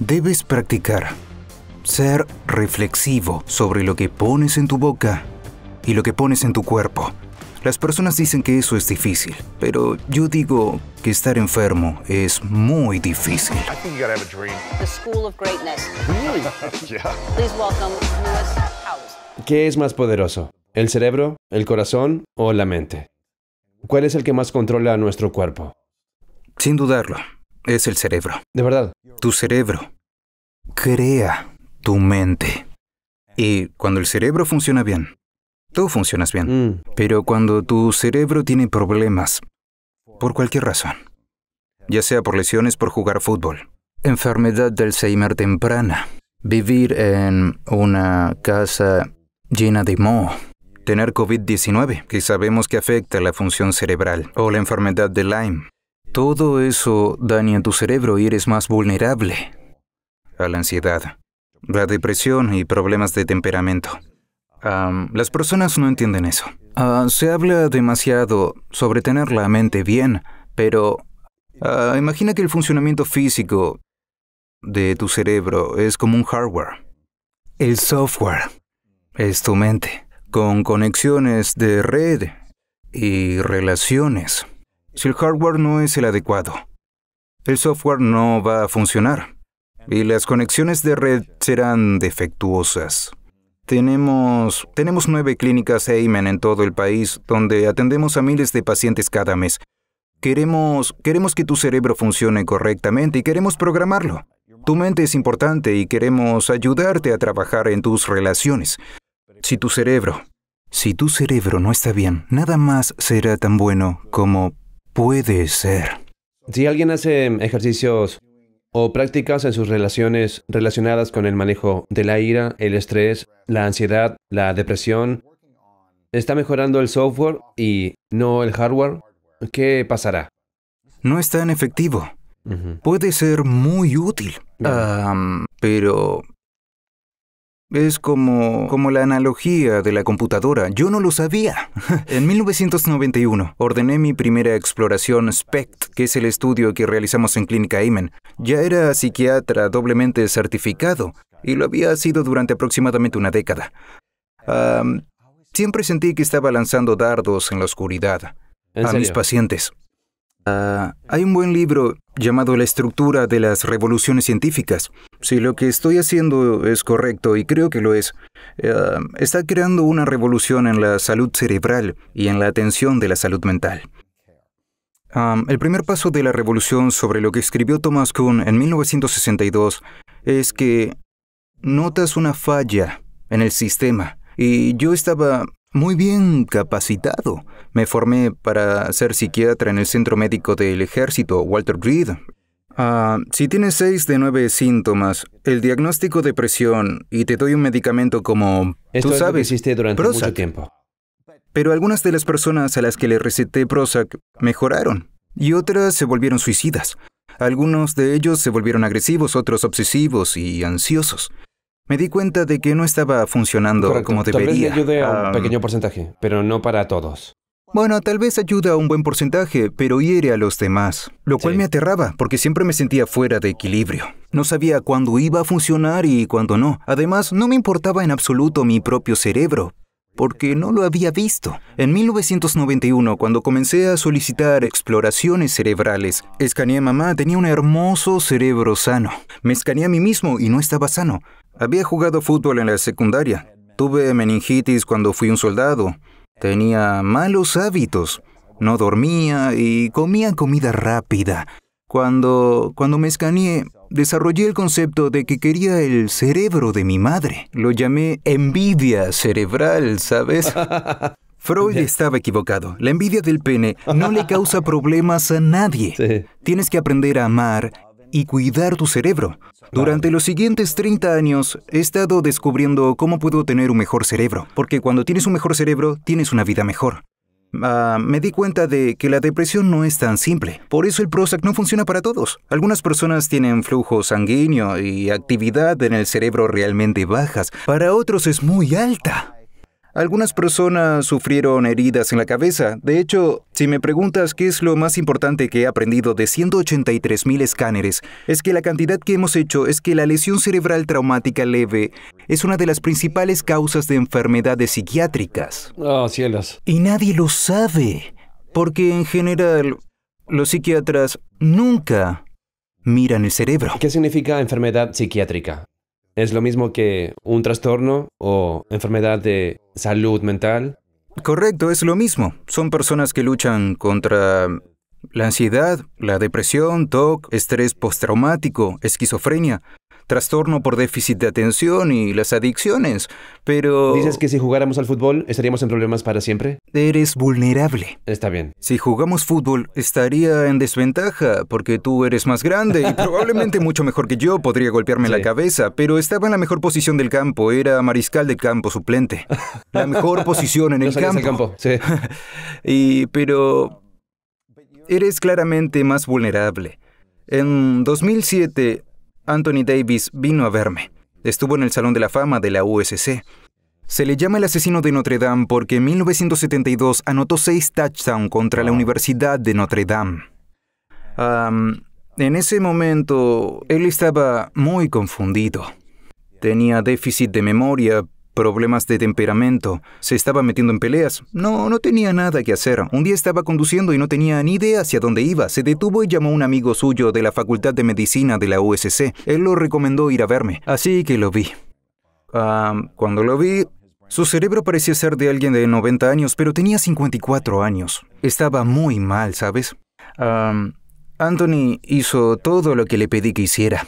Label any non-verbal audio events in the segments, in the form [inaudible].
Debes practicar ser reflexivo sobre lo que pones en tu boca y lo que pones en tu cuerpo. Las personas dicen que eso es difícil, pero yo digo que estar enfermo es muy difícil. [laughs] ¿Qué es más poderoso? ¿El cerebro, el corazón o la mente? ¿Cuál es el que más controla a nuestro cuerpo? Sin dudarlo, es el cerebro. De verdad. Tu cerebro crea tu mente. Y cuando el cerebro funciona bien, tú funcionas bien. Mm. Pero cuando tu cerebro tiene problemas, por cualquier razón, ya sea por lesiones por jugar fútbol, enfermedad de Alzheimer temprana, vivir en una casa llena de moho, tener COVID-19, que sabemos que afecta la función cerebral, o la enfermedad de Lyme, todo eso daña tu cerebro y eres más vulnerable a la ansiedad, la depresión y problemas de temperamento. las personas no entienden eso. Ah, se habla demasiado sobre tener la mente bien, pero ah, imagina que el funcionamiento físico de tu cerebro es como un hardware. El software es tu mente, con conexiones de red y relaciones. Si el hardware no es el adecuado, el software no va a funcionar y las conexiones de red serán defectuosas. Tenemos, tenemos nueve clínicas Amen en todo el país donde atendemos a miles de pacientes cada mes. Queremos, queremos que tu cerebro funcione correctamente y queremos programarlo. Tu mente es importante y queremos ayudarte a trabajar en tus relaciones. Si tu cerebro, si tu cerebro no está bien, nada más será tan bueno como puede ser. Si alguien hace ejercicios o prácticas en sus relaciones relacionadas con el manejo de la ira, el estrés, la ansiedad, la depresión, está mejorando el software y no el hardware, ¿qué pasará? No es tan efectivo. Puede ser muy útil, pero es como, como la analogía de la computadora. Yo no lo sabía. [laughs] en 1991 ordené mi primera exploración SPECT, que es el estudio que realizamos en Clínica Amen. Ya era psiquiatra doblemente certificado y lo había sido durante aproximadamente una década. siempre sentí que estaba lanzando dardos en la oscuridad a mis pacientes. Ah, hay un buen libro llamado La estructura de las revoluciones científicas si lo que estoy haciendo es correcto, y creo que lo es, eh, está creando una revolución en la salud cerebral y en la atención de la salud mental. el primer paso de la revolución sobre lo que escribió Thomas Kuhn en 1962 es que notas una falla en el sistema y yo estaba muy bien capacitado. Me formé para ser psiquiatra en el Centro Médico del Ejército Walter Reed Ah, si tienes seis de nueve síntomas, el diagnóstico de depresión y te doy un medicamento como... Esto sabes, durante mucho tiempo. Pero algunas de las personas a las que le receté Prozac mejoraron y otras se volvieron suicidas. Algunos de ellos se volvieron agresivos, otros obsesivos y ansiosos. Me di cuenta de que no estaba funcionando como debería. Tal vez a un ah, pequeño porcentaje, pero no para todos. Bueno, tal vez ayuda a un buen porcentaje, pero hiere a los demás, lo cual me aterraba porque siempre me sentía fuera de equilibrio. No sabía cuándo iba a funcionar y cuándo no. Además, no me importaba en absoluto mi propio cerebro, porque no lo había visto. En 1991, cuando comencé a solicitar exploraciones cerebrales, escaneé a mamá, tenía un hermoso cerebro sano. Me escaneé a mí mismo y no estaba sano. Había jugado fútbol en la secundaria. Tuve meningitis cuando fui un soldado. Tenía malos hábitos, no dormía y comía comida rápida. Cuando, cuando me escaneé, desarrollé el concepto de que quería el cerebro de mi madre. Lo llamé envidia cerebral, ¿sabes? [laughs] Freud estaba equivocado. La envidia del pene no le causa problemas a nadie. Tienes que aprender a amar y cuidar tu cerebro. Durante los siguientes 30 años he estado descubriendo cómo puedo tener un mejor cerebro, porque cuando tienes un mejor cerebro, tienes una vida mejor. Ah, me di cuenta de que la depresión no es tan simple. Por eso el Prozac no funciona para todos. Algunas personas tienen flujo sanguíneo y actividad en el cerebro realmente bajas. Para otros es muy alta. Algunas personas sufrieron heridas en la cabeza. De hecho, si me preguntas qué es lo más importante que he aprendido de 183.000 escáneres, es que la cantidad que hemos hecho es que la lesión cerebral traumática leve es una de las principales causas de enfermedades psiquiátricas. oh, cielos. Y nadie lo sabe, porque en general los psiquiatras nunca miran el cerebro. ¿Qué significa enfermedad psiquiátrica? es lo mismo que un trastorno o enfermedad de salud mental. Correcto, es lo mismo. Son personas que luchan contra la ansiedad, la depresión, TOC, estrés postraumático, esquizofrenia, trastorno por déficit de atención y las adicciones, pero... ¿Dices que si jugáramos al fútbol estaríamos en problemas para siempre? Eres vulnerable. Está bien. Si jugamos fútbol estaría en desventaja porque tú eres más grande y probablemente mucho mejor que yo podría golpearme la cabeza, pero estaba en la mejor posición del campo, era mariscal de campo suplente. La mejor [laughs] posición en el campo. no campo. campo. Sí. [laughs] y pero eres claramente más vulnerable. En 2007, Anthony Davis vino a verme. Estuvo en el Salón de la Fama de la USC. Se le llama el asesino de Notre Dame porque en 1972 anotó seis touchdowns contra la Universidad de Notre Dame. en ese momento, él estaba muy confundido. Tenía déficit de memoria, problemas de temperamento, se estaba metiendo en peleas. No, no tenía nada que hacer. Un día estaba conduciendo y no tenía ni idea hacia dónde iba. Se detuvo y llamó a un amigo suyo de la Facultad de Medicina de la USC. Él lo recomendó ir a verme, así que lo vi. cuando lo vi, su cerebro parecía ser de alguien de 90 años, pero tenía 54 años. Estaba muy mal, ¿sabes? Anthony hizo todo lo que le pedí que hiciera.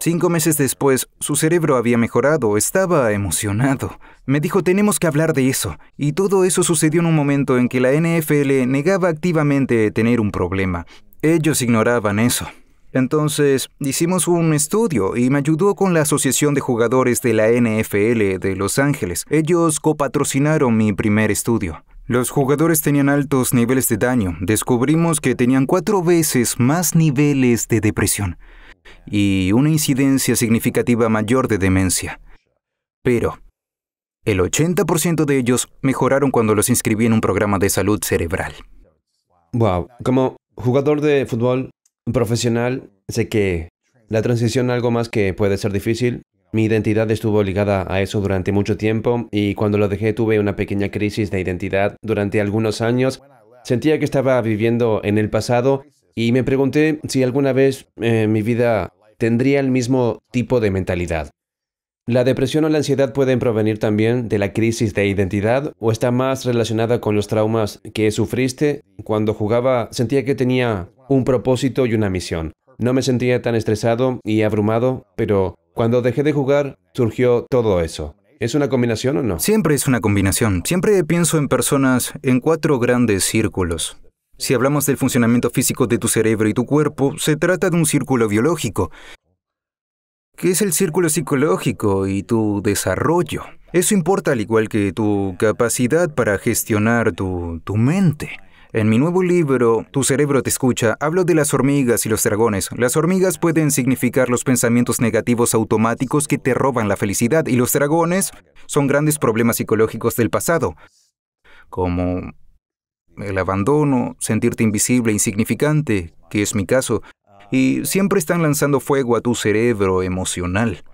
Cinco meses después, su cerebro había mejorado, estaba emocionado. Me dijo, tenemos que hablar de eso. Y todo eso sucedió en un momento en que la NFL negaba activamente tener un problema. Ellos ignoraban eso. Entonces, hicimos un estudio y me ayudó con la Asociación de Jugadores de la NFL de Los Ángeles. Ellos copatrocinaron mi primer estudio. Los jugadores tenían altos niveles de daño. Descubrimos que tenían cuatro veces más niveles de depresión y una incidencia significativa mayor de demencia. Pero el 80% de ellos mejoraron cuando los inscribí en un programa de salud cerebral. Wow, como jugador de fútbol profesional, sé que la transición algo más que puede ser difícil. Mi identidad estuvo ligada a eso durante mucho tiempo y cuando lo dejé tuve una pequeña crisis de identidad durante algunos años. Sentía que estaba viviendo en el pasado y me pregunté si alguna vez en eh, mi vida tendría el mismo tipo de mentalidad. La depresión o la ansiedad pueden provenir también de la crisis de identidad o está más relacionada con los traumas que sufriste cuando jugaba, sentía que tenía un propósito y una misión. No me sentía tan estresado y abrumado, pero cuando dejé de jugar surgió todo eso. ¿Es una combinación o no? Siempre es una combinación. Siempre pienso en personas en cuatro grandes círculos. Si hablamos del funcionamiento físico de tu cerebro y tu cuerpo, se trata de un círculo biológico, ¿Qué es el círculo psicológico y tu desarrollo. Eso importa al igual que tu capacidad para gestionar tu, tu mente. En mi nuevo libro, Tu cerebro te escucha, hablo de las hormigas y los dragones. Las hormigas pueden significar los pensamientos negativos automáticos que te roban la felicidad y los dragones son grandes problemas psicológicos del pasado, como el abandono, sentirte invisible, insignificante, que es mi caso, y siempre están lanzando fuego a tu cerebro emocional.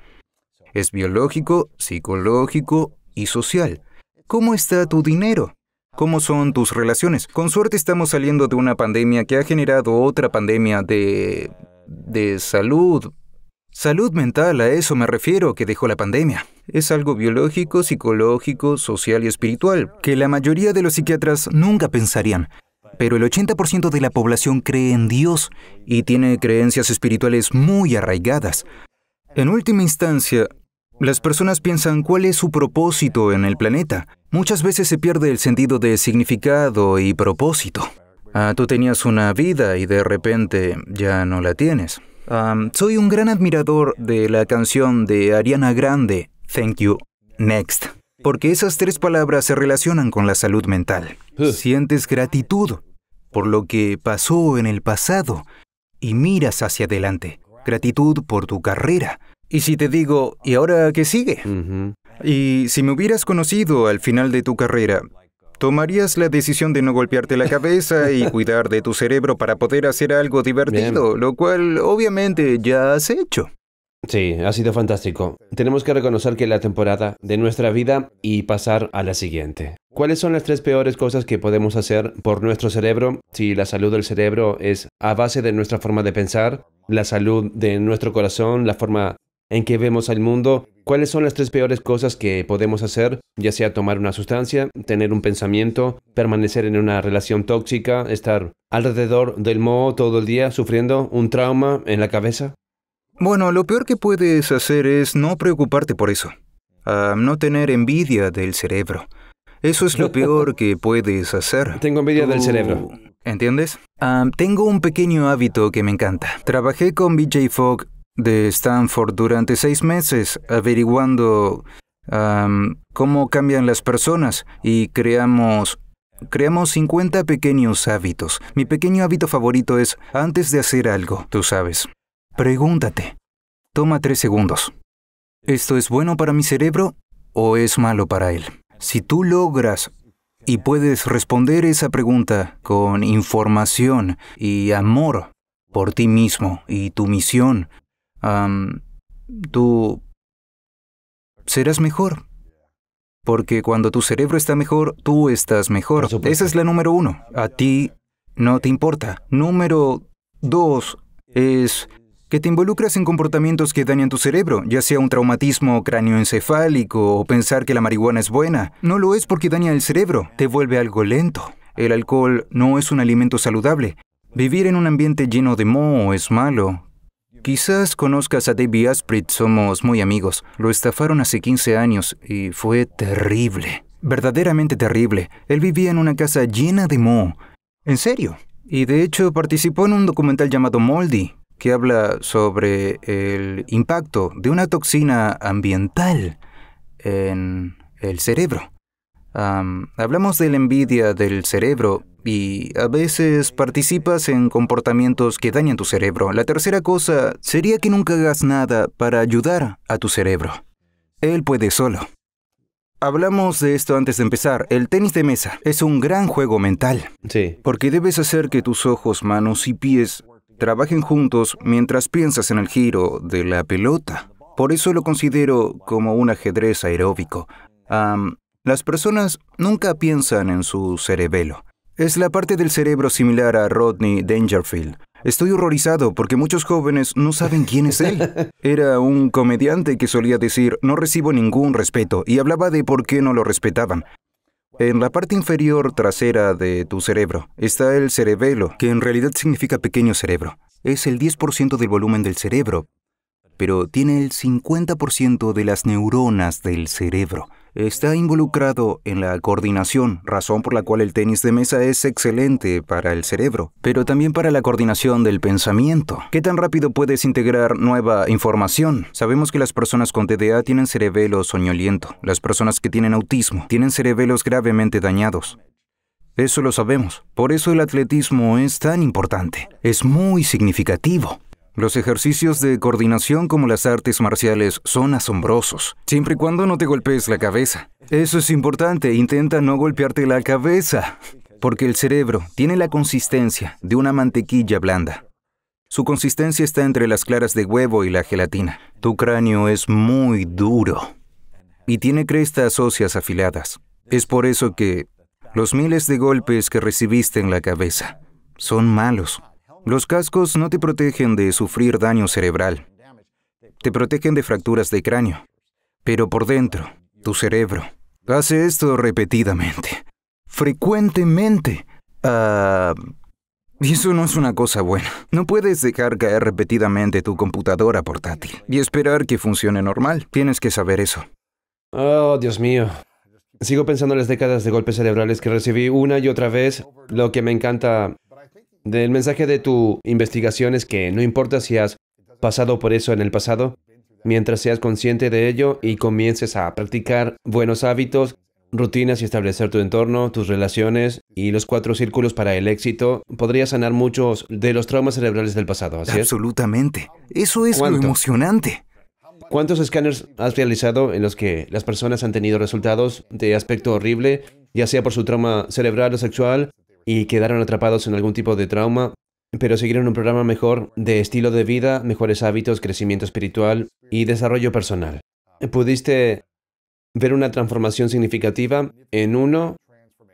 Es biológico, psicológico y social. ¿Cómo está tu dinero? ¿Cómo son tus relaciones? Con suerte estamos saliendo de una pandemia que ha generado otra pandemia de... de salud, Salud mental, a eso me refiero que dejó la pandemia. Es algo biológico, psicológico, social y espiritual, que la mayoría de los psiquiatras nunca pensarían. Pero el 80% de la población cree en Dios y tiene creencias espirituales muy arraigadas. En última instancia, las personas piensan cuál es su propósito en el planeta. Muchas veces se pierde el sentido de significado y propósito. Ah, tú tenías una vida y de repente ya no la tienes soy un gran admirador de la canción de Ariana Grande, Thank You, Next, porque esas tres palabras se relacionan con la salud mental. Sientes gratitud por lo que pasó en el pasado y miras hacia adelante. Gratitud por tu carrera. Y si te digo, ¿y ahora qué sigue? Y si me hubieras conocido al final de tu carrera, ¿Tomarías la decisión de no golpearte la cabeza y [laughs] cuidar de tu cerebro para poder hacer algo divertido, lo cual obviamente ya has hecho? Sí, ha sido fantástico. Tenemos que reconocer que la temporada de nuestra vida y pasar a la siguiente. ¿Cuáles son las tres peores cosas que podemos hacer por nuestro cerebro si la salud del cerebro es a base de nuestra forma de pensar, la salud de nuestro corazón, la forma en que vemos al mundo, cuáles son las tres peores cosas que podemos hacer, ya sea tomar una sustancia, tener un pensamiento, permanecer en una relación tóxica, estar alrededor del moho todo el día sufriendo un trauma en la cabeza. Bueno, lo peor que puedes hacer es no preocuparte por eso, no tener envidia del cerebro. Eso es lo [laughs] peor que puedes hacer. Tengo envidia del cerebro. ¿Entiendes? Ah, tengo un pequeño hábito que me encanta. Trabajé con BJ Fogg de Stanford durante seis meses averiguando cómo cambian las personas y creamos Creamos 50 pequeños hábitos. Mi pequeño hábito favorito es, antes de hacer algo, tú sabes, pregúntate. Toma tres segundos. ¿Esto es bueno para mi cerebro o es malo para él? Si tú logras y puedes responder esa pregunta con información y amor por ti mismo y tu misión tú serás mejor. Porque cuando tu cerebro está mejor, tú estás mejor. Esa es la número uno. A ti no te importa. Número dos es que te involucras en comportamientos que dañan tu cerebro, ya sea un traumatismo cráneoencefálico o pensar que la marihuana es buena. No lo es porque daña el cerebro, te vuelve algo lento. El alcohol no es un alimento saludable. Vivir en un ambiente lleno de moho es malo. Quizás conozcas a David Asprit, somos muy amigos. Lo estafaron hace 15 años y fue terrible. Verdaderamente terrible. Él vivía en una casa llena de moho. En serio. Y de hecho participó en un documental llamado Moldy, que habla sobre el impacto de una toxina ambiental en el cerebro hablamos de la envidia del cerebro y a veces participas en comportamientos que dañan tu cerebro. La tercera cosa sería que nunca hagas nada para ayudar a tu cerebro. Él puede solo. Hablamos de esto antes de empezar. El tenis de mesa es un gran juego mental. Sí. Porque debes hacer que tus ojos, manos y pies trabajen juntos mientras piensas en el giro de la pelota. Por eso lo considero como un ajedrez aeróbico. Las personas nunca piensan en su cerebelo. Es la parte del cerebro similar a Rodney Dangerfield. Estoy horrorizado porque muchos jóvenes no saben quién es él. [laughs] Era un comediante que solía decir no recibo ningún respeto y hablaba de por qué no lo respetaban. En la parte inferior trasera de tu cerebro está el cerebelo, que en realidad significa pequeño cerebro. Es el 10% del volumen del cerebro, pero tiene el 50% de las neuronas del cerebro está involucrado en la coordinación, razón por la cual el tenis de mesa es excelente para el cerebro, pero también para la coordinación del pensamiento. ¿Qué tan rápido puedes integrar nueva información? Sabemos que las personas con TDA tienen cerebelo soñoliento, las personas que tienen autismo tienen cerebelos gravemente dañados. Eso lo sabemos. Por eso el atletismo es tan importante. Es muy significativo. Los ejercicios de coordinación como las artes marciales son asombrosos, siempre y cuando no te golpees la cabeza. Eso es importante, intenta no golpearte la cabeza, porque el cerebro tiene la consistencia de una mantequilla blanda. Su consistencia está entre las claras de huevo y la gelatina. Tu cráneo es muy duro y tiene crestas óseas afiladas. Es por eso que los miles de golpes que recibiste en la cabeza son malos. Los cascos no te protegen de sufrir daño cerebral. Te protegen de fracturas de cráneo. Pero por dentro, tu cerebro hace esto repetidamente. Frecuentemente. Ah, y eso no es una cosa buena. No puedes dejar caer repetidamente tu computadora portátil y esperar que funcione normal. Tienes que saber eso. Oh, Dios mío. Sigo pensando en las décadas de golpes cerebrales que recibí una y otra vez, lo que me encanta del mensaje de tu investigación es que no importa si has pasado por eso en el pasado, mientras seas consciente de ello y comiences a practicar buenos hábitos, rutinas y establecer tu entorno, tus relaciones y los cuatro círculos para el éxito, podrías sanar muchos de los traumas cerebrales del pasado, ¿así Absolutamente. Eso es lo emocionante. ¿Cuántos escáneres has realizado en los que las personas han tenido resultados de aspecto horrible, ya sea por su trauma cerebral o sexual, y quedaron atrapados en algún tipo de trauma, pero siguieron un programa mejor de estilo de vida, mejores hábitos, crecimiento espiritual y desarrollo personal. ¿Pudiste ver una transformación significativa en uno,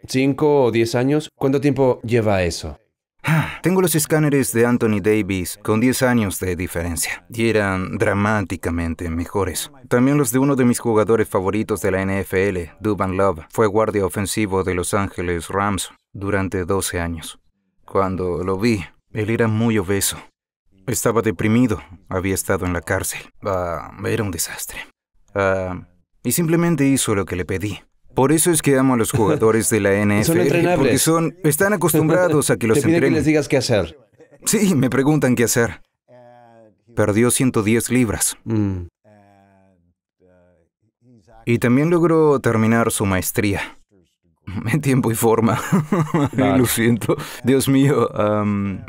cinco o diez años? ¿Cuánto tiempo lleva eso? [sighs] Tengo los escáneres de Anthony Davis con diez años de diferencia y eran dramáticamente mejores. También los de uno de mis jugadores favoritos de la NFL, Duban Love, fue guardia ofensivo de Los Ángeles Rams durante 12 años. Cuando lo vi, él era muy obeso. Estaba deprimido, había estado en la cárcel. Ah, era un desastre. Ah, y simplemente hizo lo que le pedí. Por eso es que amo a los jugadores de la [laughs] NFL. Porque son, están acostumbrados a que los [laughs] Te que les digas qué hacer. Sí, me preguntan qué hacer. Perdió 110 libras. Mm. Y también logró terminar su maestría. [laughs] en tiempo y forma. [laughs] Lo siento. Dios mío,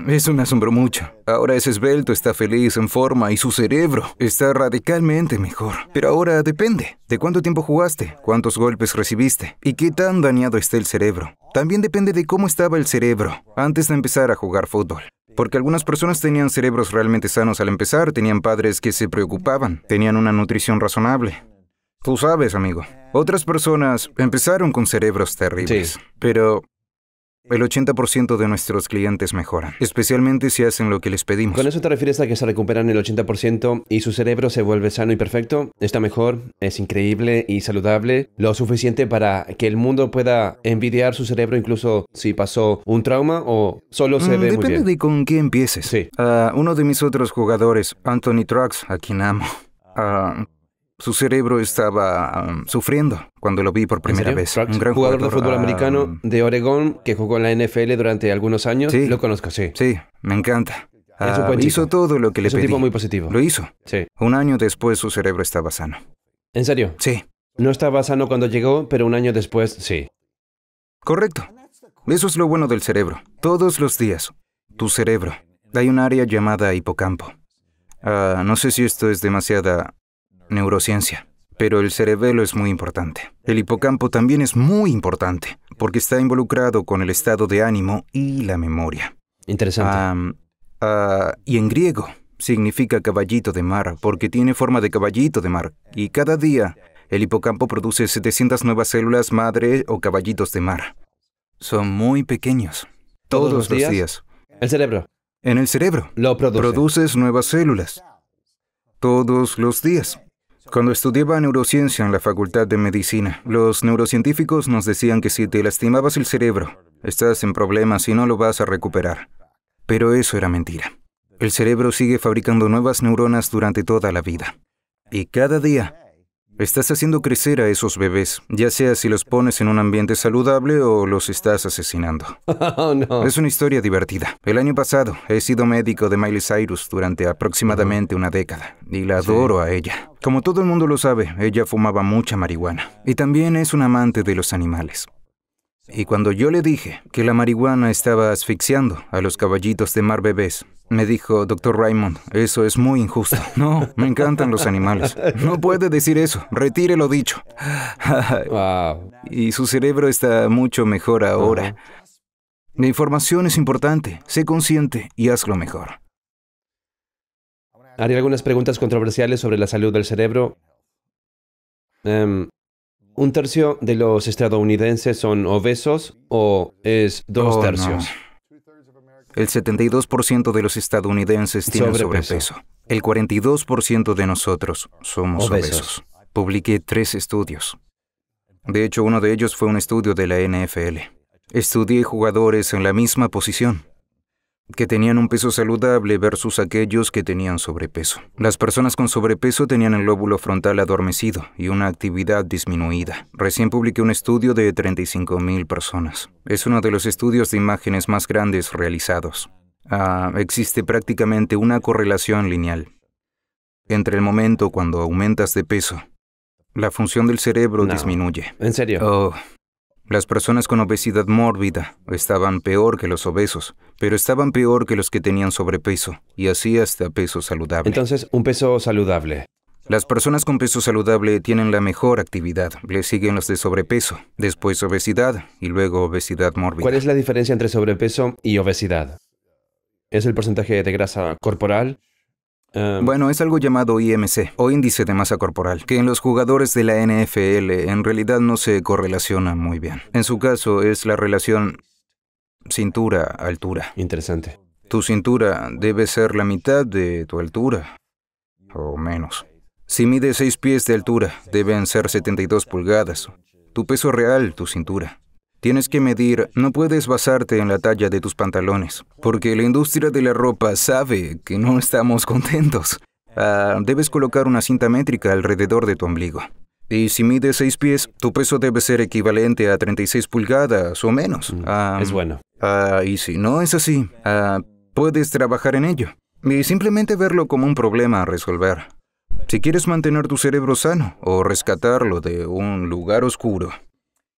es eso me asombró mucho. Ahora es esbelto, está feliz, en forma y su cerebro está radicalmente mejor. Pero ahora depende de cuánto tiempo jugaste, cuántos golpes recibiste y qué tan dañado está el cerebro. También depende de cómo estaba el cerebro antes de empezar a jugar fútbol. Porque algunas personas tenían cerebros realmente sanos al empezar, tenían padres que se preocupaban, tenían una nutrición razonable, Tú sabes, amigo. Otras personas empezaron con cerebros terribles, pero el 80% de nuestros clientes mejoran, especialmente si hacen lo que les pedimos. ¿Con eso te refieres a que se recuperan el 80% y su cerebro se vuelve sano y perfecto? Está mejor, es increíble y saludable, lo suficiente para que el mundo pueda envidiar su cerebro incluso si pasó un trauma o solo se mm, ve muy bien. Depende de con qué empieces. Sí. Ah, uno de mis otros jugadores, Anthony Trucks, a quien amo. [laughs] Ah. Su cerebro estaba um, sufriendo cuando lo vi por primera vez. un gran jugador, de fútbol americano um, de Oregón que jugó en la NFL durante algunos años. Sí, lo conozco, sí. Sí, me encanta. Ah, hizo todo lo que le pedí. un muy positivo. Lo hizo. Sí. Un año después su cerebro estaba sano. ¿En serio? Sí. No estaba sano cuando llegó, pero un año después sí. Correcto. Eso es lo bueno del cerebro. Todos los días, tu cerebro. Hay un área llamada hipocampo. Ah, no sé si esto es demasiada neurociencia. Pero el cerebelo es muy importante. El hipocampo también es muy importante, porque está involucrado con el estado de ánimo y la memoria. Interesante. Ah, y en griego significa caballito de mar, porque tiene forma de caballito de mar. Y cada día el hipocampo produce 700 nuevas células madre o caballitos de mar. Son muy pequeños. Todos, los, días? El cerebro. En el cerebro. Lo produce. Produces nuevas células. Todos los días. Cuando estudiaba neurociencia en la Facultad de Medicina, los neurocientíficos nos decían que si te lastimabas el cerebro, estás en problemas y no lo vas a recuperar. Pero eso era mentira. El cerebro sigue fabricando nuevas neuronas durante toda la vida. Y cada día Estás haciendo crecer a esos bebés, ya sea si los pones en un ambiente saludable o los estás asesinando. [laughs] Oh, es una historia divertida. El año pasado he sido médico de Miley Cyrus durante aproximadamente una década y la adoro a ella. Como todo el mundo lo sabe, ella fumaba mucha marihuana y también es un amante de los animales. Y cuando yo le dije que la marihuana estaba asfixiando a los caballitos de mar bebés, me dijo, doctor Raymond, eso es muy injusto. [laughs] No, me encantan los animales. No puede decir eso. Retire lo dicho. [laughs] Y su cerebro está mucho mejor ahora. La información es importante. Sé consciente y hazlo mejor. Haría algunas preguntas controversiales sobre la salud del cerebro. Em, un tercio de los estadounidenses son obesos o es dos oh, tercios. El 72% de los estadounidenses tienen sobrepeso. El 42% de nosotros somos obesos. Publiqué tres estudios. De hecho, uno de ellos fue un estudio de la NFL. Estudié jugadores en la misma posición que tenían un peso saludable versus aquellos que tenían sobrepeso. Las personas con sobrepeso tenían el lóbulo frontal adormecido y una actividad disminuida. Recién publiqué un estudio de 35.000 personas. Es uno de los estudios de imágenes más grandes realizados. Ah, existe prácticamente una correlación lineal entre el momento cuando aumentas de peso, la función del cerebro disminuye. ¿En serio? Oh, las personas con obesidad mórbida estaban peor que los obesos, pero estaban peor que los que tenían sobrepeso, y así hasta peso saludable. Entonces, un peso saludable. Las personas con peso saludable tienen la mejor actividad, le siguen los de sobrepeso, después obesidad y luego obesidad mórbida. ¿Cuál es la diferencia entre sobrepeso y obesidad? ¿Es el porcentaje de grasa corporal? Em, bueno, es algo llamado IMC o índice de masa corporal, que en los jugadores de la NFL en realidad no se correlaciona muy bien. En su caso es la relación cintura-altura. Interesante. Tu cintura debe ser la mitad de tu altura, o menos. Si mide 6 pies de altura, deben ser 72 pulgadas. Tu peso real, tu cintura. Tienes que medir, no puedes basarte en la talla de tus pantalones, porque la industria de la ropa sabe que no estamos contentos. Ah, debes colocar una cinta métrica alrededor de tu ombligo. Y si mides 6 pies, tu peso debe ser equivalente a 36 pulgadas o menos. Mm, ah, es bueno. Ah, y si no es así, puedes trabajar en ello. Y simplemente verlo como un problema a resolver. Si quieres mantener tu cerebro sano o rescatarlo de un lugar oscuro,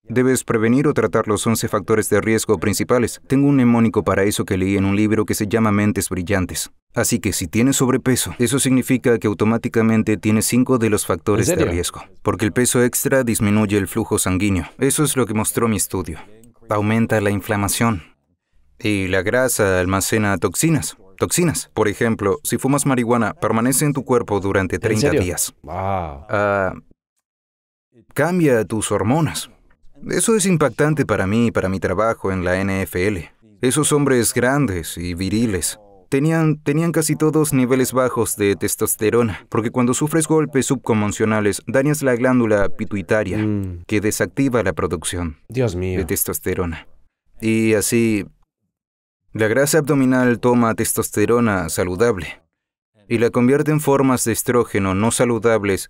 Debes prevenir o tratar los 11 factores de riesgo principales. Tengo un mnemónico para eso que leí en un libro que se llama Mentes Brillantes. Así que si tienes sobrepeso, eso significa que automáticamente tienes 5 de los factores de riesgo, porque el peso extra disminuye el flujo sanguíneo. Eso es lo que mostró mi estudio. Aumenta la inflamación. Y la grasa almacena toxinas. Toxinas. Por ejemplo, si fumas marihuana, permanece en tu cuerpo durante 30 días. Wow. Ah, cambia tus hormonas. Eso es impactante para mí y para mi trabajo en la NFL. Esos hombres grandes y viriles Tenían, casi todos niveles bajos de testosterona, porque cuando sufres golpes subcomuncionales, dañas la glándula pituitaria, mm. que desactiva la producción de testosterona. Y así, la grasa abdominal toma testosterona saludable y la convierte en formas de estrógeno no saludables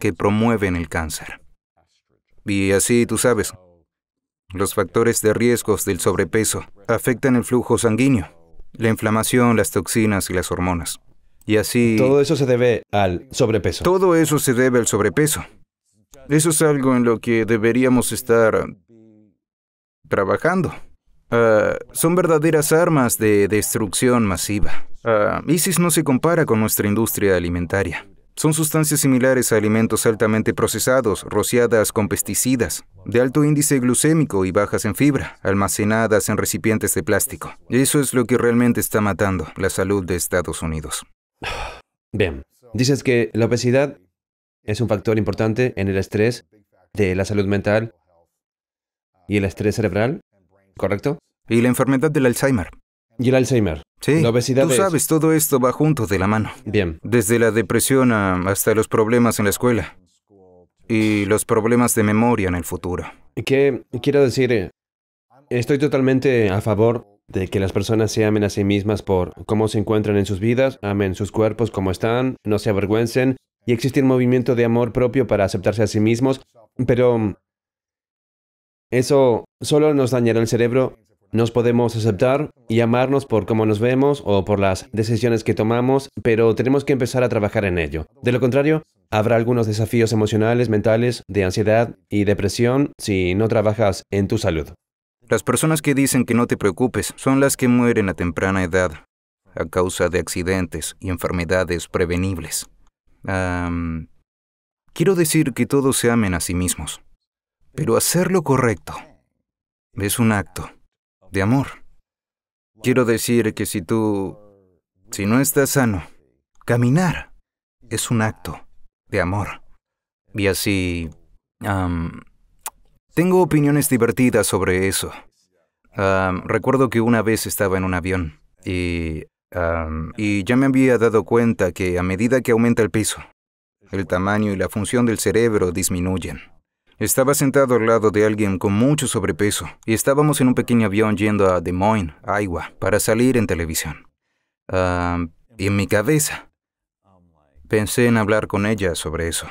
que promueven el cáncer. Y así tú sabes, los factores de riesgos del sobrepeso afectan el flujo sanguíneo, la inflamación, las toxinas y las hormonas. Y así... Todo eso se debe al sobrepeso. Todo eso se debe al sobrepeso. Eso es algo en lo que deberíamos estar trabajando. Ah, son verdaderas armas de destrucción masiva. Ah, ISIS no se compara con nuestra industria alimentaria. Son sustancias similares a alimentos altamente procesados, rociadas con pesticidas, de alto índice glucémico y bajas en fibra, almacenadas en recipientes de plástico. Eso es lo que realmente está matando la salud de Estados Unidos. [sighs] Bien, dices que la obesidad es un factor importante en el estrés de la salud mental y el estrés cerebral, ¿correcto? Y la enfermedad del Alzheimer. Y el Alzheimer. Sí, tú sabes, todo esto va junto de la mano. Bien. Desde la depresión ah, hasta los problemas en la escuela y los problemas de memoria en el futuro. ¿Qué quiero decir, eh, estoy totalmente a favor de que las personas se amen a sí mismas por cómo se encuentran en sus vidas, amen sus cuerpos como están, no se avergüencen y existe un movimiento de amor propio para aceptarse a sí mismos, pero eso solo nos dañará el cerebro nos podemos aceptar y amarnos por cómo nos vemos o por las decisiones que tomamos, pero tenemos que empezar a trabajar en ello. De lo contrario, habrá algunos desafíos emocionales, mentales, de ansiedad y depresión si no trabajas en tu salud. Las personas que dicen que no te preocupes son las que mueren a temprana edad a causa de accidentes y enfermedades prevenibles. quiero decir que todos se amen a sí mismos, pero hacer lo correcto es un acto de amor. Quiero decir que si tú, si no estás sano, caminar es un acto de amor. Y así... tengo opiniones divertidas sobre eso. recuerdo que una vez estaba en un avión y, y ya me había dado cuenta que a medida que aumenta el peso, el tamaño y la función del cerebro disminuyen. Estaba sentado al lado de alguien con mucho sobrepeso y estábamos en un pequeño avión yendo a Des Moines, Iowa, para salir en televisión. en mi cabeza pensé en hablar con ella sobre eso,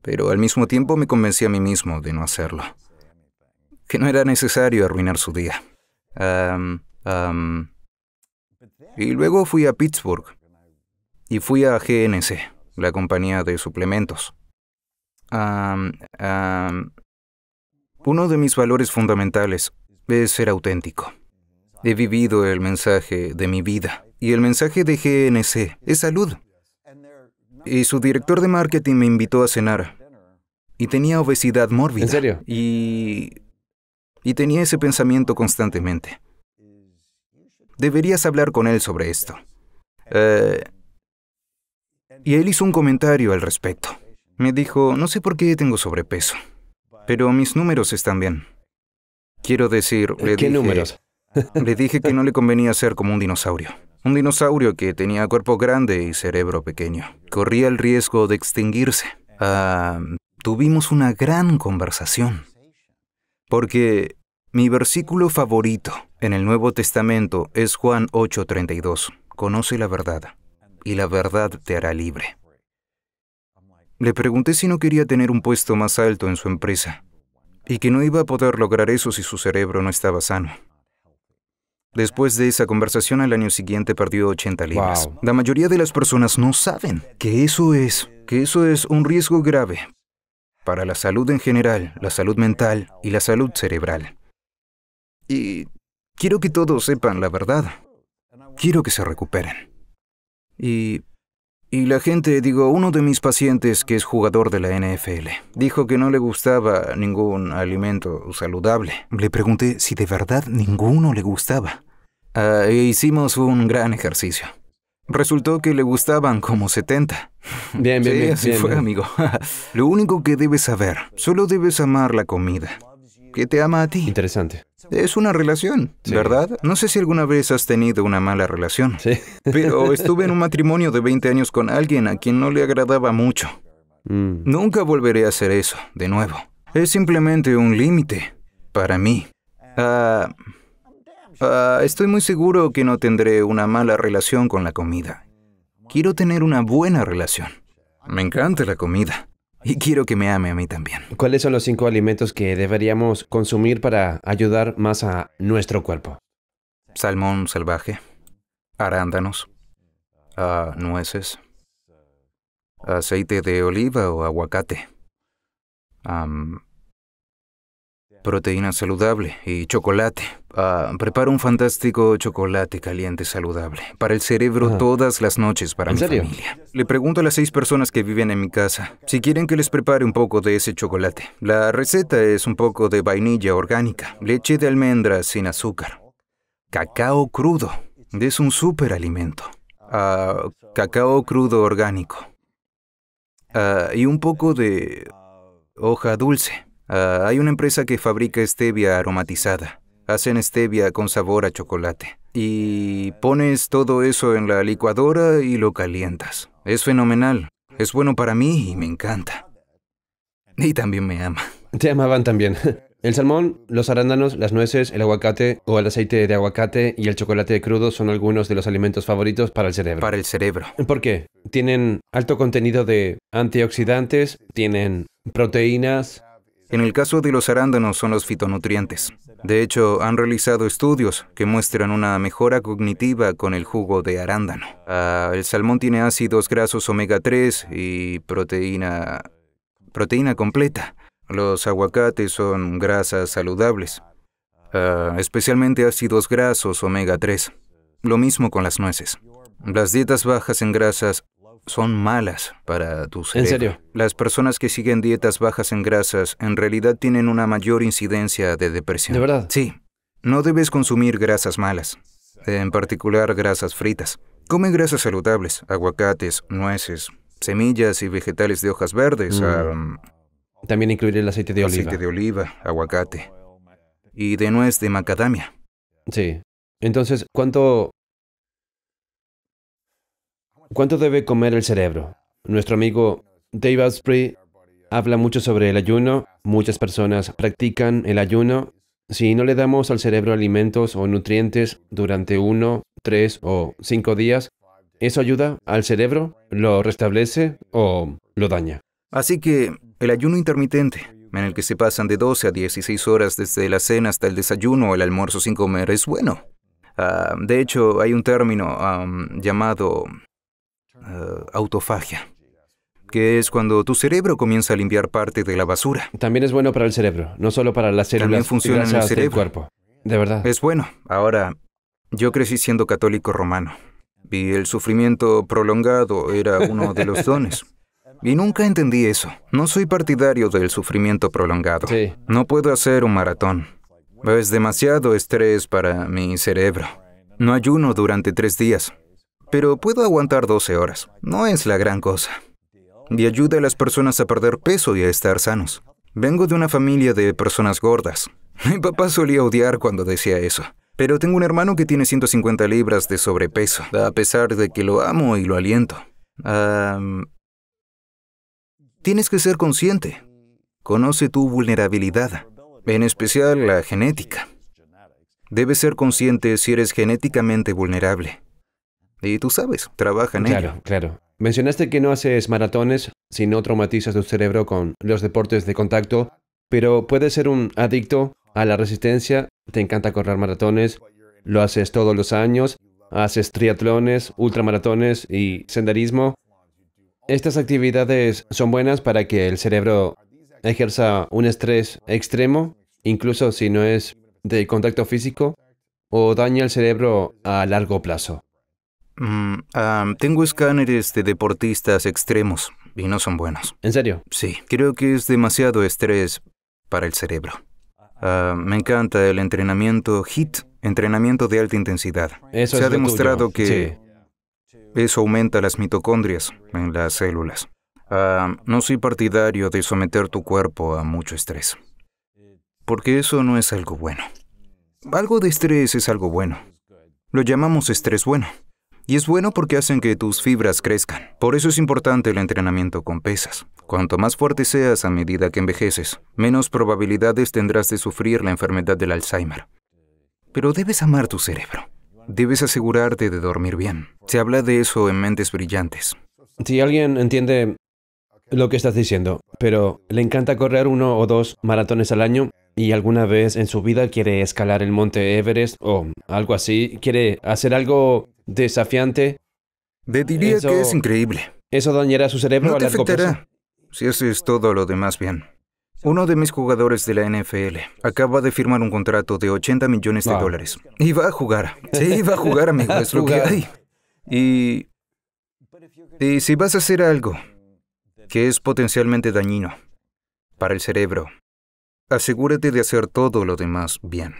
pero al mismo tiempo me convencí a mí mismo de no hacerlo, que no era necesario arruinar su día. y luego fui a Pittsburgh y fui a GNC, la compañía de suplementos, uno de mis valores fundamentales es ser auténtico. He vivido el mensaje de mi vida y el mensaje de GNC es salud. Y su director de marketing me invitó a cenar y tenía obesidad mórbida. serio? Y, tenía ese pensamiento constantemente. Deberías hablar con él sobre esto. Eh, y él hizo un comentario al respecto. Me dijo, no sé por qué tengo sobrepeso, pero mis números están bien. Quiero decir, le dije, números? [laughs] le dije que no le convenía ser como un dinosaurio. Un dinosaurio que tenía cuerpo grande y cerebro pequeño. Corría el riesgo de extinguirse. Ah, tuvimos una gran conversación. Porque mi versículo favorito en el Nuevo Testamento es Juan 8:32. Conoce la verdad y la verdad te hará libre. Le pregunté si no quería tener un puesto más alto en su empresa y que no iba a poder lograr eso si su cerebro no estaba sano. Después de esa conversación al año siguiente perdió 80 libras. La mayoría de las personas no saben que eso es, que eso es un riesgo grave para la salud en general, la salud mental y la salud cerebral. Y quiero que todos sepan la verdad. Quiero que se recuperen. Y y la gente, digo, uno de mis pacientes que es jugador de la NFL, dijo que no le gustaba ningún alimento saludable. Le pregunté si de verdad ninguno le gustaba. Ah, hicimos un gran ejercicio. Resultó que le gustaban como 70. Bien, bien, sí, bien, así fue, amigo. [laughs] Lo único que debes saber, solo debes amar la comida que te ama a ti. Interesante. Es una relación, ¿verdad? No sé si alguna vez has tenido una mala relación. Sí. Pero [laughs] estuve en un matrimonio de 20 años con alguien a quien no le agradaba mucho. Mm. Nunca volveré a hacer eso, de nuevo. Es simplemente un límite para mí. Ah, ah, estoy muy seguro que no tendré una mala relación con la comida. Quiero tener una buena relación. Me encanta la comida y quiero que me ame a mí también. ¿Cuáles son los cinco alimentos que deberíamos consumir para ayudar más a nuestro cuerpo? Salmón salvaje, arándanos, ah, nueces, aceite de oliva o aguacate, proteína saludable y chocolate. Ah, preparo un fantástico chocolate caliente saludable para el cerebro todas las noches para mi familia. Le pregunto a las seis personas que viven en mi casa si quieren que les prepare un poco de ese chocolate. La receta es un poco de vainilla orgánica, leche de almendras sin azúcar, cacao crudo, es un superalimento, ah, cacao crudo orgánico ah, y un poco de hoja dulce. hay una empresa que fabrica stevia aromatizada hacen stevia con sabor a chocolate. Y pones todo eso en la licuadora y lo calientas. Es fenomenal. Es bueno para mí y me encanta. Y también me ama. Te amaban también. [laughs] El salmón, los arándanos, las nueces, el aguacate o el aceite de aguacate y el chocolate crudo son algunos de los alimentos favoritos para el cerebro. Para el cerebro. ¿Por qué? Tienen alto contenido de antioxidantes, tienen proteínas. En el caso de los arándanos son los fitonutrientes. De hecho, han realizado estudios que muestran una mejora cognitiva con el jugo de arándano. Ah, el salmón tiene ácidos grasos omega 3 y proteína proteína completa. Los aguacates son grasas saludables, ah, especialmente ácidos grasos omega 3. Lo mismo con las nueces. Las dietas bajas en grasas son malas para tu cerebro. ¿En serio? Las personas que siguen dietas bajas en grasas en realidad tienen una mayor incidencia de depresión. ¿De verdad? Sí. No debes consumir grasas malas, en particular grasas fritas. Come grasas saludables, aguacates, nueces, semillas y vegetales de hojas verdes. Mm. También incluir el aceite de oliva. Aceite de oliva, aguacate y de nuez de macadamia. Sí. Entonces, ¿cuánto ¿Cuánto debe comer el cerebro? Nuestro amigo Dave Asprey habla mucho sobre el ayuno. Muchas personas practican el ayuno. Si no le damos al cerebro alimentos o nutrientes durante uno, tres o cinco días, ¿eso ayuda al cerebro? ¿Lo restablece o lo daña? Así que el ayuno intermitente, en el que se pasan de 12 a 16 horas desde la cena hasta el desayuno o el almuerzo sin comer, es bueno. Ah, de hecho, hay un término llamado eh, autofagia, que es cuando tu cerebro comienza a limpiar parte de la basura. También es bueno para el cerebro, no solo para las células. También funciona en el cerebro. cuerpo. De verdad. Es bueno. Ahora, yo crecí siendo católico romano y el sufrimiento prolongado era uno de los [laughs] dones. Y nunca entendí eso. No soy partidario del sufrimiento prolongado. No puedo hacer un maratón. Es demasiado estrés para mi cerebro. No ayuno durante tres días pero puedo aguantar 12 horas. No es la gran cosa. Y ayuda a las personas a perder peso y a estar sanos. Vengo de una familia de personas gordas. [laughs] Mi papá solía odiar cuando decía eso. Pero tengo un hermano que tiene 150 libras de sobrepeso, a pesar de que lo amo y lo aliento. tienes que ser consciente. Conoce tu vulnerabilidad, en especial la genética. Debes ser consciente si eres genéticamente vulnerable. Y tú sabes, trabaja en claro, ello. Claro, claro. Mencionaste que no haces maratones, si no traumatizas tu cerebro con los deportes de contacto, pero puedes ser un adicto a la resistencia, te encanta correr maratones, lo haces todos los años, haces triatlones, ultramaratones y senderismo. Estas actividades son buenas para que el cerebro ejerza un estrés extremo, incluso si no es de contacto físico, o daña el cerebro a largo plazo. Mm, tengo escáneres de deportistas extremos y no son buenos. ¿En serio? Sí, creo que es demasiado estrés para el cerebro. Ah, me encanta el entrenamiento HIT, entrenamiento de alta intensidad. Eso Se ha demostrado que eso aumenta las mitocondrias en las células. Ah, no soy partidario de someter tu cuerpo a mucho estrés, porque eso no es algo bueno. Algo de estrés es algo bueno. Lo llamamos estrés bueno. Y es bueno porque hacen que tus fibras crezcan. Por eso es importante el entrenamiento con pesas. Cuanto más fuerte seas a medida que envejeces, menos probabilidades tendrás de sufrir la enfermedad del Alzheimer. Pero debes amar tu cerebro. Debes asegurarte de dormir bien. Se habla de eso en Mentes Brillantes. Si alguien entiende lo que estás diciendo, pero le encanta correr uno o dos maratones al año y alguna vez en su vida quiere escalar el monte Everest o algo así, quiere hacer algo desafiante. diría que es increíble. Eso dañará su cerebro a largo te afectará, Si haces todo lo demás bien. Uno de mis jugadores de la NFL acaba de firmar un contrato de 80 millones de ah. dólares. Y va a jugar. Sí, va a jugar, amigo. [laughs] es lo que hay. Y, y si vas a hacer algo que es potencialmente dañino para el cerebro, asegúrate de hacer todo lo demás bien.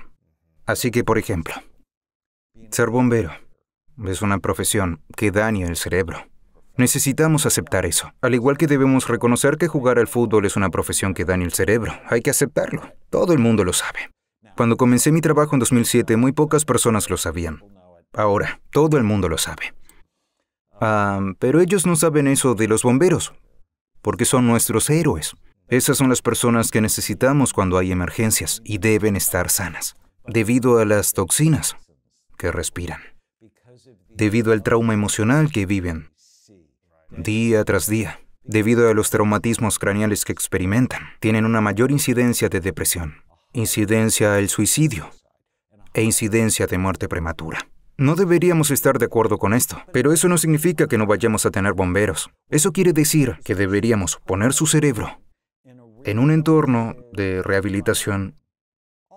Así que, por ejemplo, ser bombero es una profesión que daña el cerebro. Necesitamos aceptar eso. Al igual que debemos reconocer que jugar al fútbol es una profesión que daña el cerebro, hay que aceptarlo. Todo el mundo lo sabe. Cuando comencé mi trabajo en 2007, muy pocas personas lo sabían. Ahora, todo el mundo lo sabe. Ah, pero ellos no saben eso de los bomberos, porque son nuestros héroes. Esas son las personas que necesitamos cuando hay emergencias y deben estar sanas, debido a las toxinas que respiran debido al trauma emocional que viven día tras día. Debido a los traumatismos craneales que experimentan, tienen una mayor incidencia de depresión, incidencia al suicidio e incidencia de muerte prematura. No deberíamos estar de acuerdo con esto, pero eso no significa que no vayamos a tener bomberos. Eso quiere decir que deberíamos poner su cerebro en un entorno de rehabilitación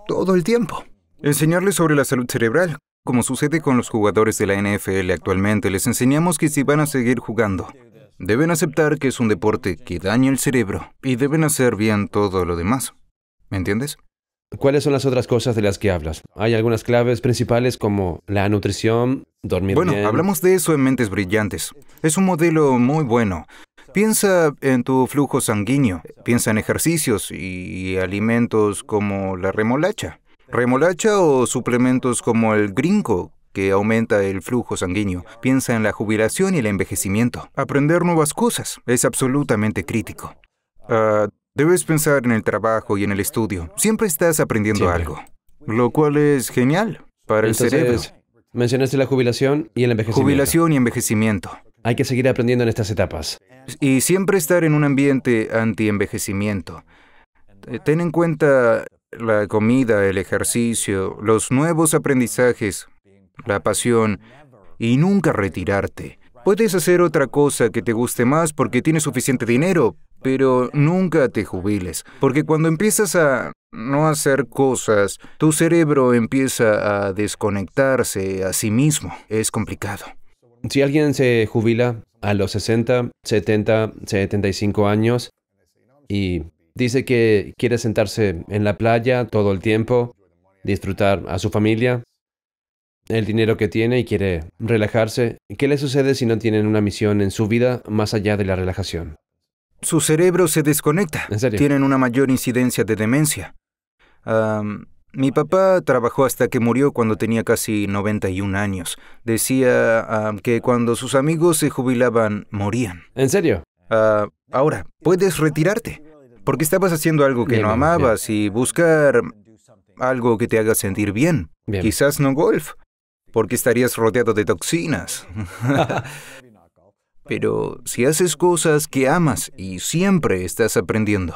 todo el tiempo. Enseñarles sobre la salud cerebral, como sucede con los jugadores de la NFL actualmente, les enseñamos que si van a seguir jugando, deben aceptar que es un deporte que daña el cerebro y deben hacer bien todo lo demás. ¿Me entiendes? ¿Cuáles son las otras cosas de las que hablas? Hay algunas claves principales como la nutrición, dormir bueno, bien. Bueno, hablamos de eso en Mentes Brillantes. Es un modelo muy bueno. Piensa en tu flujo sanguíneo, piensa en ejercicios y alimentos como la remolacha remolacha o suplementos como el gringo, que aumenta el flujo sanguíneo. Piensa en la jubilación y el envejecimiento. Aprender nuevas cosas es absolutamente crítico. Ah, debes pensar en el trabajo y en el estudio. Siempre estás aprendiendo algo, lo cual es genial para el cerebro. Mencionaste la jubilación y el envejecimiento. Jubilación y envejecimiento. Hay que seguir aprendiendo en estas etapas. Y siempre estar en un ambiente anti-envejecimiento. Ten en cuenta la comida, el ejercicio, los nuevos aprendizajes, la pasión y nunca retirarte. Puedes hacer otra cosa que te guste más porque tienes suficiente dinero, pero nunca te jubiles, porque cuando empiezas a no hacer cosas, tu cerebro empieza a desconectarse a sí mismo. Es complicado. Si alguien se jubila a los 60, 70, 75 años y Dice que quiere sentarse en la playa todo el tiempo, disfrutar a su familia, el dinero que tiene y quiere relajarse. ¿Qué le sucede si no tienen una misión en su vida más allá de la relajación? Su cerebro se desconecta. ¿En serio? Tienen una mayor incidencia de demencia. mi papá trabajó hasta que murió cuando tenía casi 91 años. Decía que cuando sus amigos se jubilaban, morían. ¿En serio? Ah, ahora, puedes retirarte porque estabas haciendo algo que no amabas y buscar algo que te haga sentir bien. Quizás no golf, porque estarías rodeado de toxinas. [laughs] Pero si haces cosas que amas y siempre estás aprendiendo.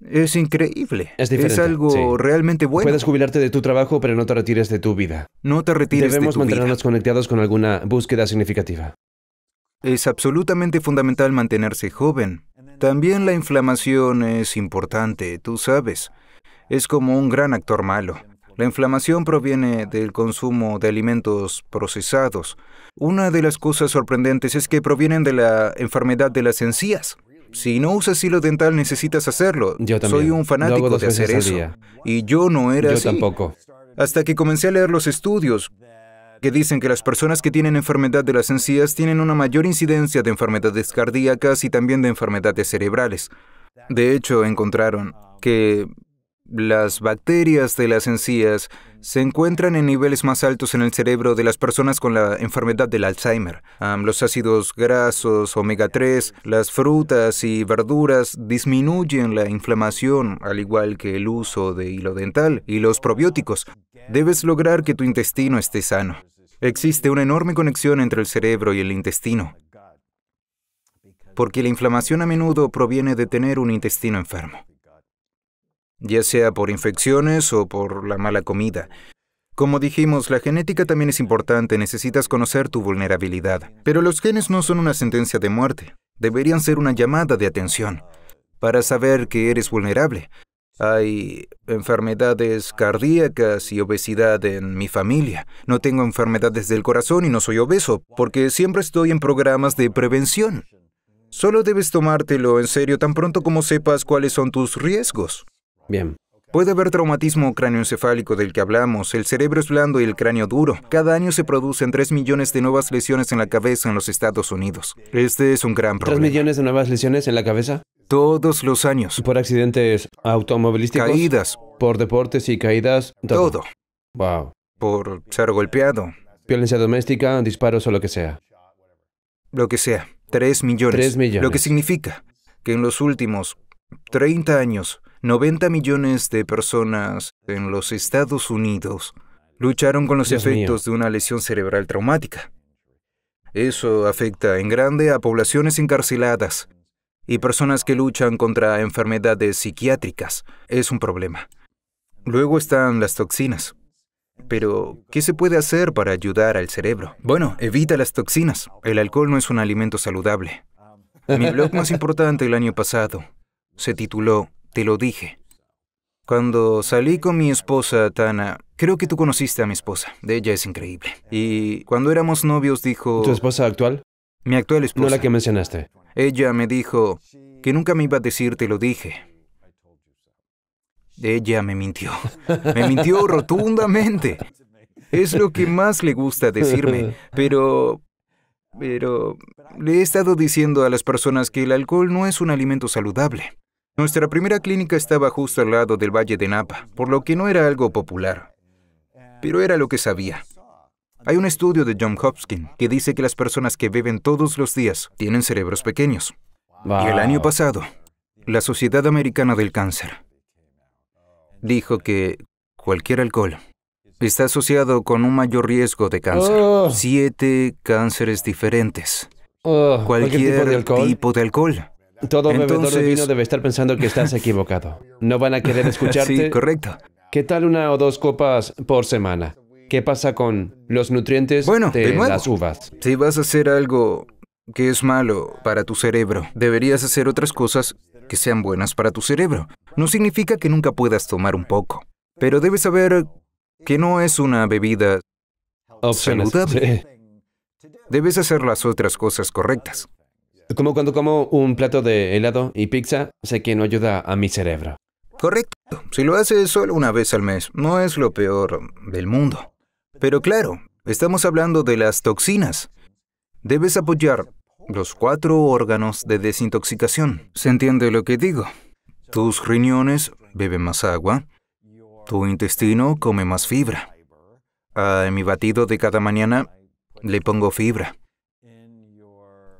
Es increíble. Es, es algo realmente bueno. Puedes jubilarte de tu trabajo, pero no te retires de tu vida. No te retires de tu vida. Debemos mantenernos conectados con alguna búsqueda significativa. Es absolutamente fundamental mantenerse joven, también la inflamación es importante, tú sabes. Es como un gran actor malo. La inflamación proviene del consumo de alimentos procesados. Una de las cosas sorprendentes es que provienen de la enfermedad de las encías. Si no usas hilo dental necesitas hacerlo. Yo Soy un fanático de hacer eso. Y yo no era yo Tampoco. Hasta que comencé a leer los estudios, que dicen que las personas que tienen enfermedad de las encías tienen una mayor incidencia de enfermedades cardíacas y también de enfermedades cerebrales. De hecho, encontraron que las bacterias de las encías se encuentran en niveles más altos en el cerebro de las personas con la enfermedad del Alzheimer. los ácidos grasos, omega 3, las frutas y verduras disminuyen la inflamación, al igual que el uso de hilo dental y los probióticos. Debes lograr que tu intestino esté sano. Existe una enorme conexión entre el cerebro y el intestino, porque la inflamación a menudo proviene de tener un intestino enfermo ya sea por infecciones o por la mala comida. Como dijimos, la genética también es importante, necesitas conocer tu vulnerabilidad. Pero los genes no son una sentencia de muerte, deberían ser una llamada de atención para saber que eres vulnerable. Hay enfermedades cardíacas y obesidad en mi familia. No tengo enfermedades del corazón y no soy obeso, porque siempre estoy en programas de prevención. Solo debes tomártelo en serio tan pronto como sepas cuáles son tus riesgos. Bien. Puede haber traumatismo cráneoencefálico del que hablamos, el cerebro es blando y el cráneo duro. Cada año se producen 3 millones de nuevas lesiones en la cabeza en los Estados Unidos. Este es un gran problema. ¿3 millones de nuevas lesiones en la cabeza? Todos los años. ¿Por accidentes automovilísticos? Caídas. ¿Por deportes y caídas? Todo. Wow. Por ser golpeado. Violencia doméstica, disparos o lo que sea. Lo que sea. 3 millones. 3 millones. Lo que significa que en los últimos 30 años 90 millones de personas en los Estados Unidos lucharon con los efectos de una lesión cerebral traumática. Eso afecta en grande a poblaciones encarceladas y personas que luchan contra enfermedades psiquiátricas. Es un problema. Luego están las toxinas. Pero, ¿qué se puede hacer para ayudar al cerebro? Bueno, evita las toxinas. El alcohol no es un alimento saludable. Mi blog más [laughs] importante el año pasado se tituló te lo dije. Cuando salí con mi esposa, Tana, creo que tú conociste a mi esposa. De ella es increíble. Y cuando éramos novios dijo... ¿Tu esposa actual? Mi actual esposa. No la que mencionaste. Ella me dijo que nunca me iba a decir te lo dije. Ella me mintió. [laughs] Me mintió rotundamente. Es lo que más le gusta decirme. Pero... Pero... Le he estado diciendo a las personas que el alcohol no es un alimento saludable. Nuestra primera clínica estaba justo al lado del Valle de Napa, por lo que no era algo popular, pero era lo que sabía. Hay un estudio de John Hopkins que dice que las personas que beben todos los días tienen cerebros pequeños. Y el año pasado, la Sociedad Americana del Cáncer dijo que cualquier alcohol está asociado con un mayor riesgo de cáncer. Oh. Siete cánceres diferentes. Oh, cualquier, tipo de alcohol todo bebedor de vino debe estar pensando que estás equivocado. No van a querer [laughs] escucharte. sí, correcto. ¿Qué tal una o dos copas por semana? ¿Qué pasa con los nutrientes de, las uvas? Si vas a hacer algo que es malo para tu cerebro, deberías hacer otras cosas que sean buenas para tu cerebro. No significa que nunca puedas tomar un poco, pero debes saber que no es una bebida saludable. Debes hacer las otras cosas correctas. Como cuando como un plato de helado y pizza, sé que no ayuda a mi cerebro. Correcto. Si lo haces solo una vez al mes, no es lo peor del mundo. Pero claro, estamos hablando de las toxinas. Debes apoyar los cuatro órganos de desintoxicación. ¿Se entiende lo que digo? Tus riñones beben más agua, tu intestino come más fibra. A mi batido de cada mañana le pongo fibra.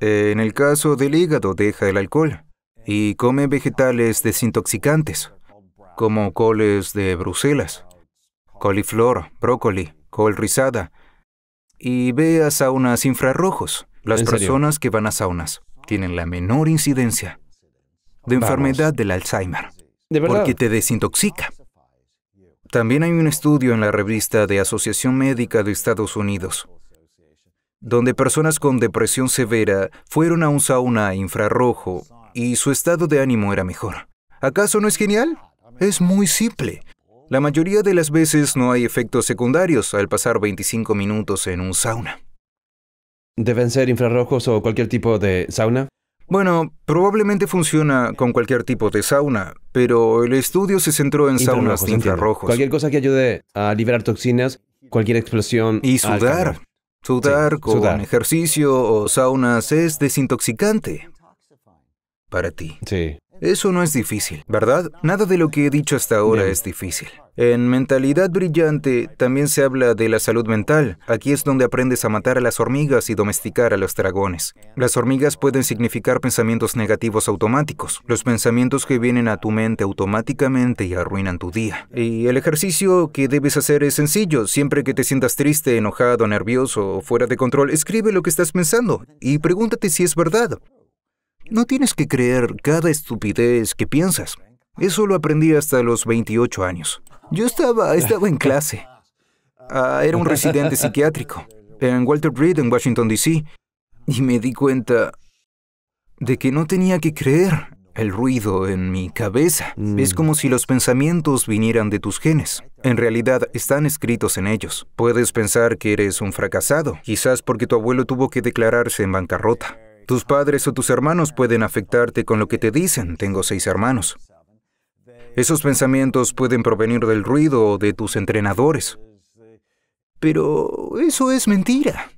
Eh, en el caso del hígado, deja el alcohol y come vegetales desintoxicantes, como coles de Bruselas, coliflor, brócoli, col rizada, y ve a saunas infrarrojos. Las personas que van a saunas tienen la menor incidencia de enfermedad del Alzheimer, porque te desintoxica. También hay un estudio en la revista de Asociación Médica de Estados Unidos donde personas con depresión severa fueron a un sauna infrarrojo y su estado de ánimo era mejor. ¿Acaso no es genial? Es muy simple. La mayoría de las veces no hay efectos secundarios al pasar 25 minutos en un sauna. ¿Deben ser infrarrojos o cualquier tipo de sauna? Bueno, probablemente funciona con cualquier tipo de sauna, pero el estudio se centró en saunas de infrarrojos. Cualquier cosa que ayude a liberar toxinas, cualquier explosión. Y sudar. Sudar con ejercicio o saunas es desintoxicante para ti. Sí. Eso no es difícil, ¿verdad? Nada de lo que he dicho hasta ahora es difícil. En Mentalidad Brillante también se habla de la salud mental. Aquí es donde aprendes a matar a las hormigas y domesticar a los dragones. Las hormigas pueden significar pensamientos negativos automáticos, los pensamientos que vienen a tu mente automáticamente y arruinan tu día. Y el ejercicio que debes hacer es sencillo. Siempre que te sientas triste, enojado, nervioso o fuera de control, escribe lo que estás pensando y pregúntate si es verdad. No tienes que creer cada estupidez que piensas. Eso lo aprendí hasta los 28 años. Yo estaba, estaba en clase. Ah, era un residente psiquiátrico en Walter Reed, en Washington, D.C. Y me di cuenta de que no tenía que creer el ruido en mi cabeza. Mm. Es como si los pensamientos vinieran de tus genes. En realidad están escritos en ellos. Puedes pensar que eres un fracasado, quizás porque tu abuelo tuvo que declararse en bancarrota. Tus padres o tus hermanos pueden afectarte con lo que te dicen. Tengo seis hermanos. Esos pensamientos pueden provenir del ruido o de tus entrenadores. Pero eso es mentira.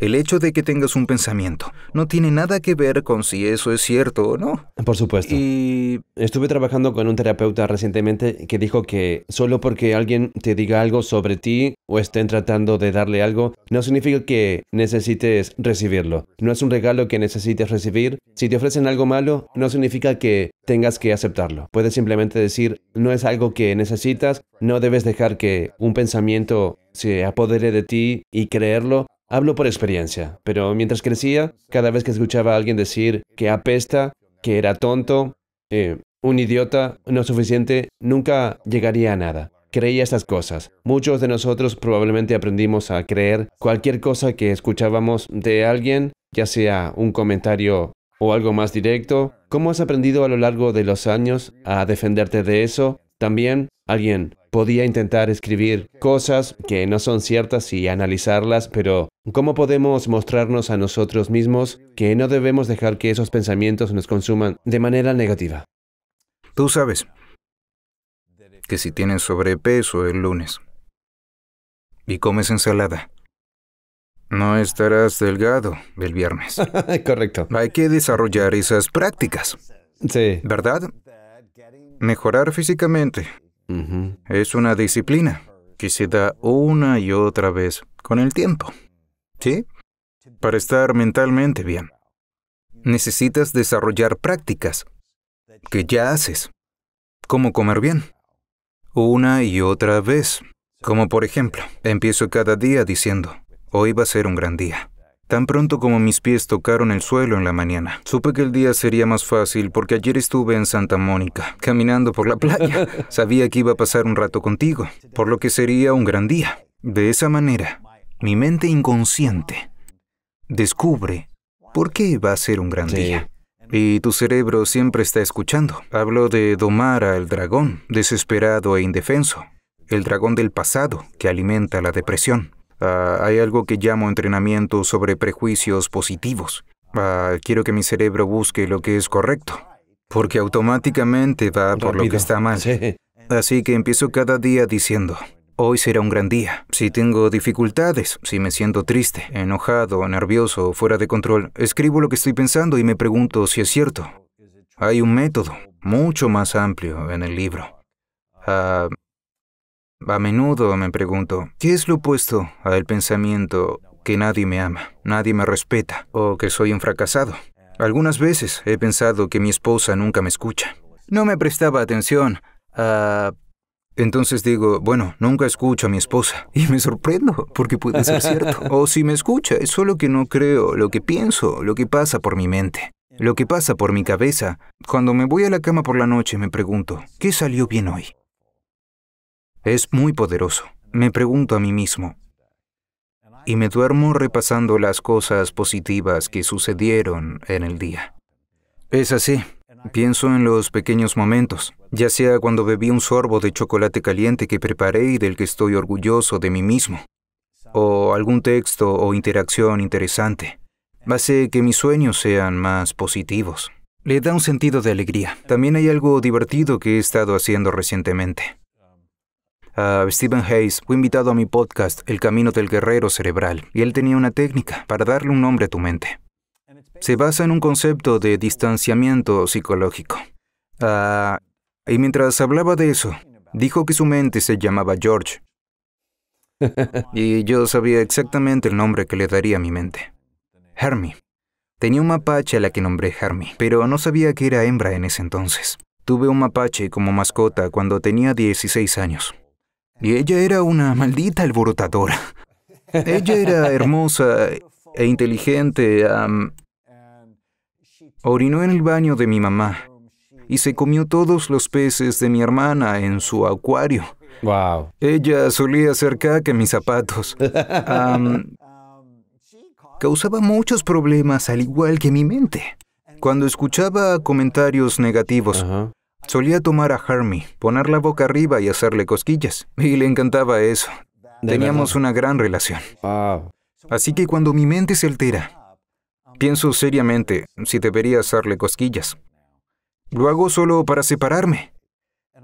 El hecho de que tengas un pensamiento no tiene nada que ver con si eso es cierto o no. Por supuesto. Y estuve trabajando con un terapeuta recientemente que dijo que solo porque alguien te diga algo sobre ti o estén tratando de darle algo, no significa que necesites recibirlo. No es un regalo que necesites recibir. Si te ofrecen algo malo, no significa que tengas que aceptarlo. Puedes simplemente decir, no es algo que necesitas, no debes dejar que un pensamiento se apodere de ti y creerlo, Hablo por experiencia, pero mientras crecía, cada vez que escuchaba a alguien decir que apesta, que era tonto, eh, un idiota, no suficiente, nunca llegaría a nada. Creía estas cosas. Muchos de nosotros probablemente aprendimos a creer cualquier cosa que escuchábamos de alguien, ya sea un comentario o algo más directo. ¿Cómo has aprendido a lo largo de los años a defenderte de eso también alguien podía intentar escribir cosas que no son ciertas y analizarlas, pero ¿cómo podemos mostrarnos a nosotros mismos que no debemos dejar que esos pensamientos nos consuman de manera negativa? Tú sabes que si tienes sobrepeso el lunes y comes ensalada, no estarás delgado el viernes. [laughs] Correcto. Hay que desarrollar esas prácticas. Sí. ¿Verdad? mejorar físicamente es una disciplina que se da una y otra vez con el tiempo. ¿Sí? Para estar mentalmente bien, necesitas desarrollar prácticas que ya haces, como comer bien, una y otra vez. Como por ejemplo, empiezo cada día diciendo, hoy va a ser un gran día. Tan pronto como mis pies tocaron el suelo en la mañana, supe que el día sería más fácil porque ayer estuve en Santa Mónica, caminando por la playa. [laughs] Sabía que iba a pasar un rato contigo, por lo que sería un gran día. De esa manera, mi mente inconsciente descubre por qué va a ser un gran día. Y tu cerebro siempre está escuchando. Hablo de Domara el dragón, desesperado e indefenso, el dragón del pasado que alimenta la depresión. Ah, hay algo que llamo entrenamiento sobre prejuicios positivos. Ah, quiero que mi cerebro busque lo que es correcto, porque automáticamente va por lo que está mal. Así que empiezo cada día diciendo, hoy será un gran día. Si tengo dificultades, si me siento triste, enojado, nervioso, fuera de control, escribo lo que estoy pensando y me pregunto si es cierto. Hay un método mucho más amplio en el libro. Ah, a menudo me pregunto, ¿qué es lo opuesto al pensamiento que nadie me ama, nadie me respeta o que soy un fracasado? Algunas veces he pensado que mi esposa nunca me escucha. No me prestaba atención. Ah, entonces digo, bueno, nunca escucho a mi esposa. Y me sorprendo, porque puede ser cierto. [laughs] O si me escucha, es solo que no creo lo que pienso, lo que pasa por mi mente, lo que pasa por mi cabeza. Cuando me voy a la cama por la noche me pregunto, ¿qué salió bien hoy? Es muy poderoso, me pregunto a mí mismo. Y me duermo repasando las cosas positivas que sucedieron en el día. Es así, pienso en los pequeños momentos, ya sea cuando bebí un sorbo de chocolate caliente que preparé y del que estoy orgulloso de mí mismo, o algún texto o interacción interesante. Hace que mis sueños sean más positivos. Le da un sentido de alegría. También hay algo divertido que he estado haciendo recientemente. Steven Stephen Hayes, fue invitado a mi podcast El Camino del Guerrero Cerebral, y él tenía una técnica para darle un nombre a tu mente. Se basa en un concepto de distanciamiento psicológico. Ah, y mientras hablaba de eso, dijo que su mente se llamaba George. [laughs] y yo sabía exactamente el nombre que le daría a mi mente. Hermie. Tenía un mapache a la que nombré Hermie, pero no sabía que era hembra en ese entonces. Tuve un mapache como mascota cuando tenía 16 años. Y ella era una maldita alborotadora. [laughs] Ella era hermosa e inteligente. orinó en el baño de mi mamá y se comió todos los peces de mi hermana en su acuario. Wow. Ella solía hacer caca en mis zapatos. causaba muchos problemas, al igual que mi mente. Cuando escuchaba comentarios negativos, Solía tomar a Harmy, poner la boca arriba y hacerle cosquillas, y le encantaba eso. Teníamos una gran relación. Así que cuando mi mente se altera, pienso seriamente si debería hacerle cosquillas. Lo hago solo para separarme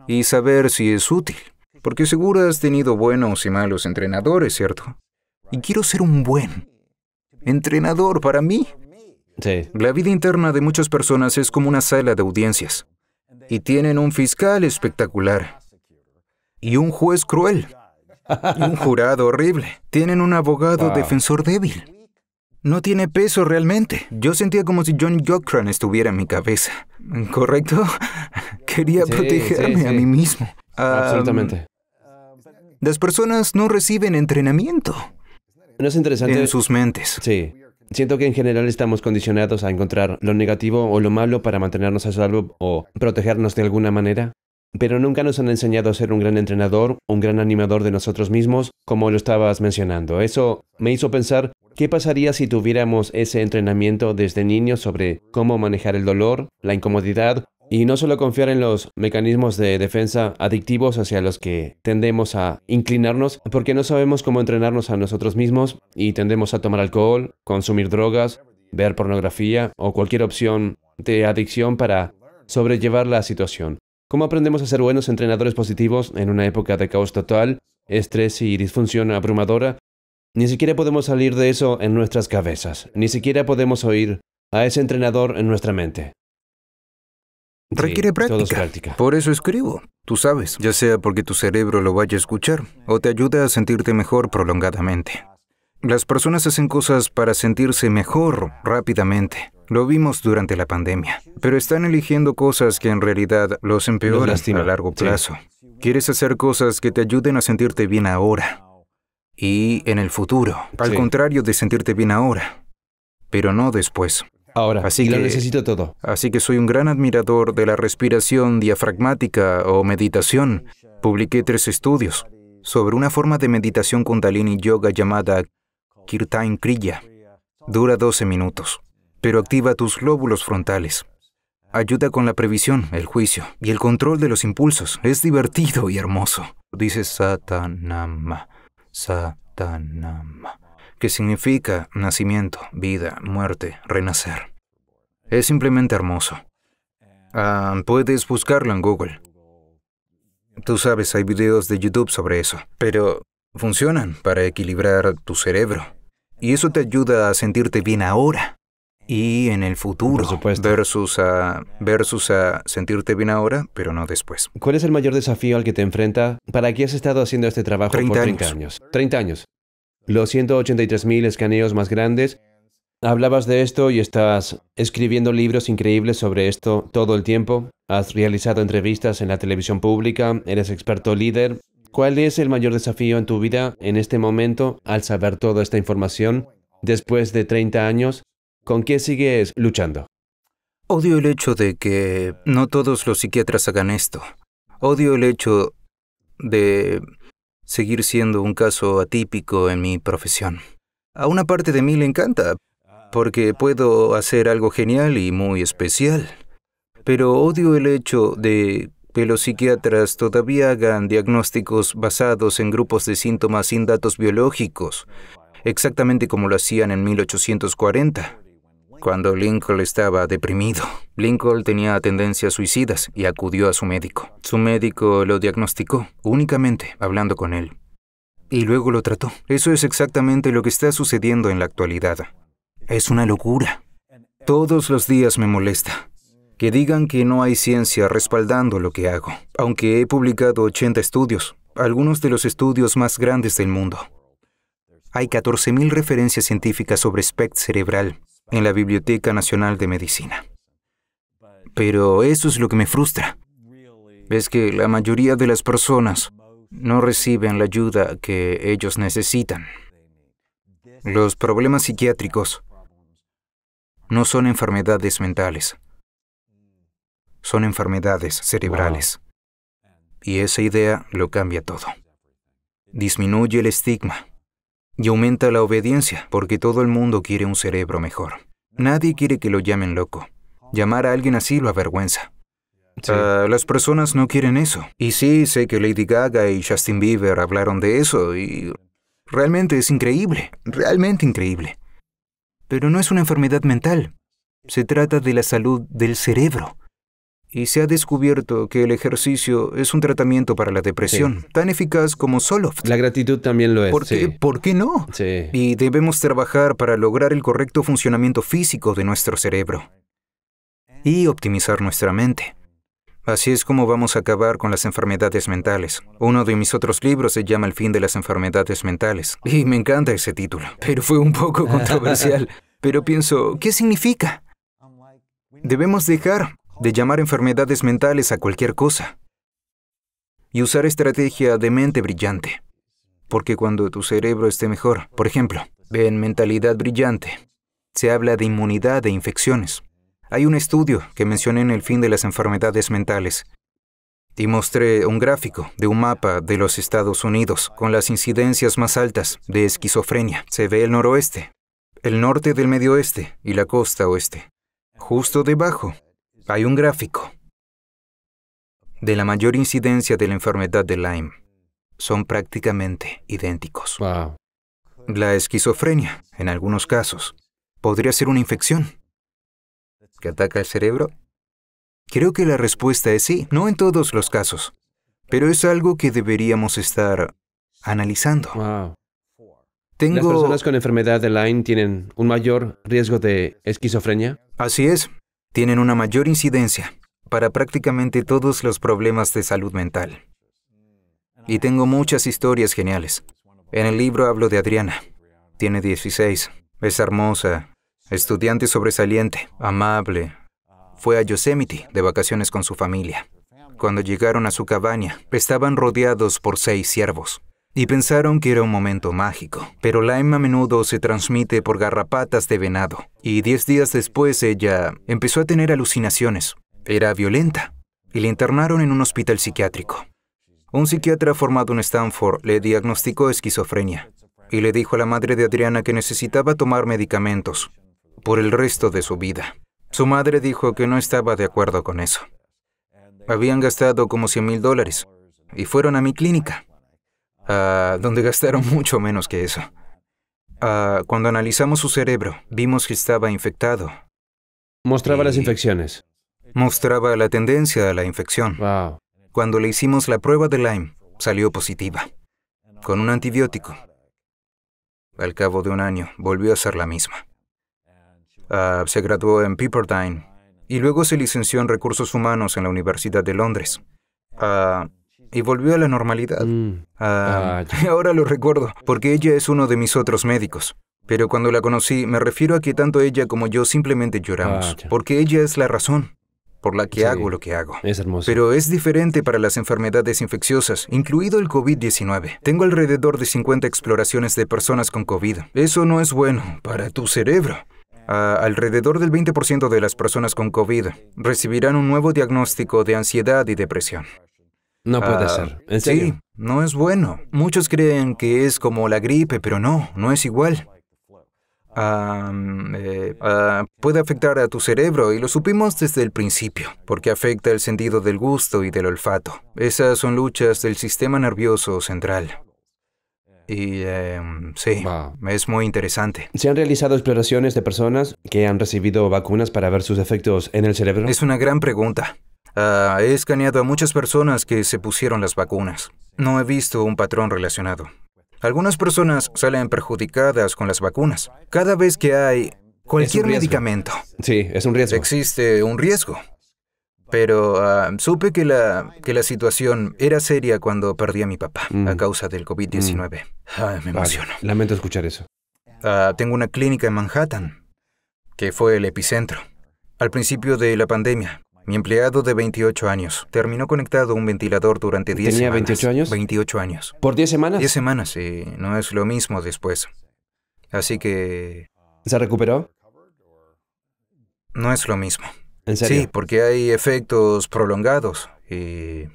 y saber si es útil, porque seguro has tenido buenos y malos entrenadores, ¿cierto? Y quiero ser un buen entrenador para mí. Sí. La vida interna de muchas personas es como una sala de audiencias y tienen un fiscal espectacular y un juez cruel y un jurado horrible. Tienen un abogado defensor débil. No tiene peso realmente. Yo sentía como si John Jokran estuviera en mi cabeza. ¿Correcto? [laughs] Quería protegerme a mí mismo. Absolutamente. las personas no reciben entrenamiento. No es interesante. En sus mentes. Sí. Siento que en general estamos condicionados a encontrar lo negativo o lo malo para mantenernos a salvo o protegernos de alguna manera, pero nunca nos han enseñado a ser un gran entrenador, un gran animador de nosotros mismos, como lo estabas mencionando. Eso me hizo pensar qué pasaría si tuviéramos ese entrenamiento desde niños sobre cómo manejar el dolor, la incomodidad y no solo confiar en los mecanismos de defensa adictivos hacia los que tendemos a inclinarnos, porque no sabemos cómo entrenarnos a nosotros mismos y tendemos a tomar alcohol, consumir drogas, ver pornografía o cualquier opción de adicción para sobrellevar la situación. ¿Cómo aprendemos a ser buenos entrenadores positivos en una época de caos total, estrés y disfunción abrumadora? Ni siquiera podemos salir de eso en nuestras cabezas, ni siquiera podemos oír a ese entrenador en nuestra mente. Requiere práctica. Por eso escribo, tú sabes, ya sea porque tu cerebro lo vaya a escuchar o te ayuda a sentirte mejor prolongadamente. Las personas hacen cosas para sentirse mejor rápidamente. Lo vimos durante la pandemia. Pero están eligiendo cosas que en realidad los empeoran a largo plazo. Quieres hacer cosas que te ayuden a sentirte bien ahora y en el futuro. Al contrario de sentirte bien ahora, pero no después ahora. Así que, lo necesito todo. Así que soy un gran admirador de la respiración diafragmática o meditación. Publiqué tres estudios sobre una forma de meditación kundalini yoga llamada Kirtan Kriya. Dura 12 minutos, pero activa tus lóbulos frontales. Ayuda con la previsión, el juicio y el control de los impulsos. Es divertido y hermoso. Dice Satanama, Satanama que significa nacimiento, vida, muerte, renacer. Es simplemente hermoso. Ah, puedes buscarlo en Google. Tú sabes, hay videos de YouTube sobre eso, pero funcionan para equilibrar tu cerebro. Y eso te ayuda a sentirte bien ahora y en el futuro Por versus a versus a sentirte bien ahora, pero no después. ¿Cuál es el mayor desafío al que te enfrenta? ¿Para qué has estado haciendo este trabajo 30 por 30 años? 30 años los 183.000 escaneos más grandes. Hablabas de esto y estás escribiendo libros increíbles sobre esto todo el tiempo. Has realizado entrevistas en la televisión pública, eres experto líder. ¿Cuál es el mayor desafío en tu vida en este momento al saber toda esta información después de 30 años? ¿Con qué sigues luchando? Odio el hecho de que no todos los psiquiatras hagan esto. Odio el hecho de seguir siendo un caso atípico en mi profesión. A una parte de mí le encanta, porque puedo hacer algo genial y muy especial. Pero odio el hecho de que los psiquiatras todavía hagan diagnósticos basados en grupos de síntomas sin datos biológicos, exactamente como lo hacían en 1840. Cuando Lincoln estaba deprimido, Lincoln tenía tendencias suicidas y acudió a su médico. Su médico lo diagnosticó únicamente hablando con él. Y luego lo trató. Eso es exactamente lo que está sucediendo en la actualidad. Es una locura. Todos los días me molesta. Que digan que no hay ciencia respaldando lo que hago, aunque he publicado 80 estudios, algunos de los estudios más grandes del mundo. Hay 14.000 referencias científicas sobre SPECT cerebral, en la Biblioteca Nacional de Medicina. Pero eso es lo que me frustra. Es que la mayoría de las personas no reciben la ayuda que ellos necesitan. Los problemas psiquiátricos no son enfermedades mentales, son enfermedades cerebrales. Y esa idea lo cambia todo. Disminuye el estigma, y aumenta la obediencia, porque todo el mundo quiere un cerebro mejor. Nadie quiere que lo llamen loco. Llamar a alguien así lo avergüenza. Ah, las personas no quieren eso. Y sí, sé que Lady Gaga y Justin Bieber hablaron de eso y realmente es increíble, realmente increíble. Pero no es una enfermedad mental. Se trata de la salud del cerebro y se ha descubierto que el ejercicio es un tratamiento para la depresión, tan eficaz como solo. La gratitud también lo es. ¿Por, qué? ¿Por qué no? Sí. Y debemos trabajar para lograr el correcto funcionamiento físico de nuestro cerebro y optimizar nuestra mente. Así es como vamos a acabar con las enfermedades mentales. Uno de mis otros libros se llama El fin de las enfermedades mentales. Y me encanta ese título, pero fue un poco [laughs] controversial. pero pienso, ¿qué significa? Debemos dejar de llamar enfermedades mentales a cualquier cosa y usar estrategia de mente brillante. Porque cuando tu cerebro esté mejor, por ejemplo, en mentalidad brillante, se habla de inmunidad de infecciones. Hay un estudio que mencioné en el fin de las enfermedades mentales y mostré un gráfico de un mapa de los Estados Unidos con las incidencias más altas de esquizofrenia. Se ve el noroeste, el norte del medio oeste y la costa oeste. Justo debajo hay un gráfico de la mayor incidencia de la enfermedad de Lyme. Son prácticamente idénticos. La esquizofrenia, en algunos casos, podría ser una infección que ataca el cerebro. Creo que la respuesta es sí, no en todos los casos, pero es algo que deberíamos estar analizando. Wow. ¿Las personas con enfermedad de Lyme tienen un mayor riesgo de esquizofrenia? Así es tienen una mayor incidencia para prácticamente todos los problemas de salud mental. Y tengo muchas historias geniales. En el libro hablo de Adriana. Tiene 16, es hermosa, estudiante sobresaliente, amable. Fue a Yosemite de vacaciones con su familia. Cuando llegaron a su cabaña, estaban rodeados por seis ciervos y pensaron que era un momento mágico, pero Lyme a menudo se transmite por garrapatas de venado, y diez días después ella empezó a tener alucinaciones. Era violenta, y la internaron en un hospital psiquiátrico. Un psiquiatra formado en Stanford le diagnosticó esquizofrenia, y le dijo a la madre de Adriana que necesitaba tomar medicamentos por el resto de su vida. Su madre dijo que no estaba de acuerdo con eso. Habían gastado como 100 mil dólares y fueron a mi clínica. Ah, donde gastaron [laughs] mucho menos que eso. Ah, cuando analizamos su cerebro, vimos que estaba infectado. Mostraba las infecciones. Mostraba la tendencia a la infección. Cuando le hicimos la prueba de Lyme, salió positiva, con un antibiótico. Al cabo de un año, volvió a ser la misma. Ah, se graduó en Pepperdine y luego se licenció en Recursos Humanos en la Universidad de Londres y volvió a la normalidad. Mm. Ah, ah, [laughs] ahora lo recuerdo, porque ella es uno de mis otros médicos. Pero cuando la conocí, me refiero a que tanto ella como yo simplemente lloramos, ah, porque ella es la razón por la que hago lo que hago. Es hermoso. Pero es diferente para las enfermedades infecciosas, incluido el COVID-19. Tengo alrededor de 50 exploraciones de personas con COVID. Eso no es bueno para tu cerebro. alrededor del 20% de las personas con COVID recibirán un nuevo diagnóstico de ansiedad y depresión. No puede ah, ser. ¿En Sí, no es bueno. Muchos creen que es como la gripe, pero no, no es igual. Eh, ah, puede afectar a tu cerebro y lo supimos desde el principio, porque afecta el sentido del gusto y del olfato. Esas son luchas del sistema nervioso central. Y em, sí, es muy interesante. ¿Se han realizado exploraciones de personas que han recibido vacunas para ver sus efectos en el cerebro? Es una gran pregunta. Ah, he escaneado a muchas personas que se pusieron las vacunas. No he visto un patrón relacionado. Algunas personas salen perjudicadas con las vacunas. Cada vez que hay cualquier medicamento. Sí, es un riesgo. Existe un riesgo. Pero ah, supe que la, que la situación era seria cuando perdí a mi papá a mm. causa del COVID-19. Mm. Ah, me emociono. Lamento escuchar eso. tengo una clínica en Manhattan, que fue el epicentro. Al principio de la pandemia, mi empleado de 28 años terminó conectado a un ventilador durante 10 semanas. ¿Tenía 28 años? 28 años. ¿Por 10 semanas? 10 semanas, y no es lo mismo después. Así que... ¿Se recuperó? No es lo mismo. ¿En serio? Sí, porque hay efectos prolongados y...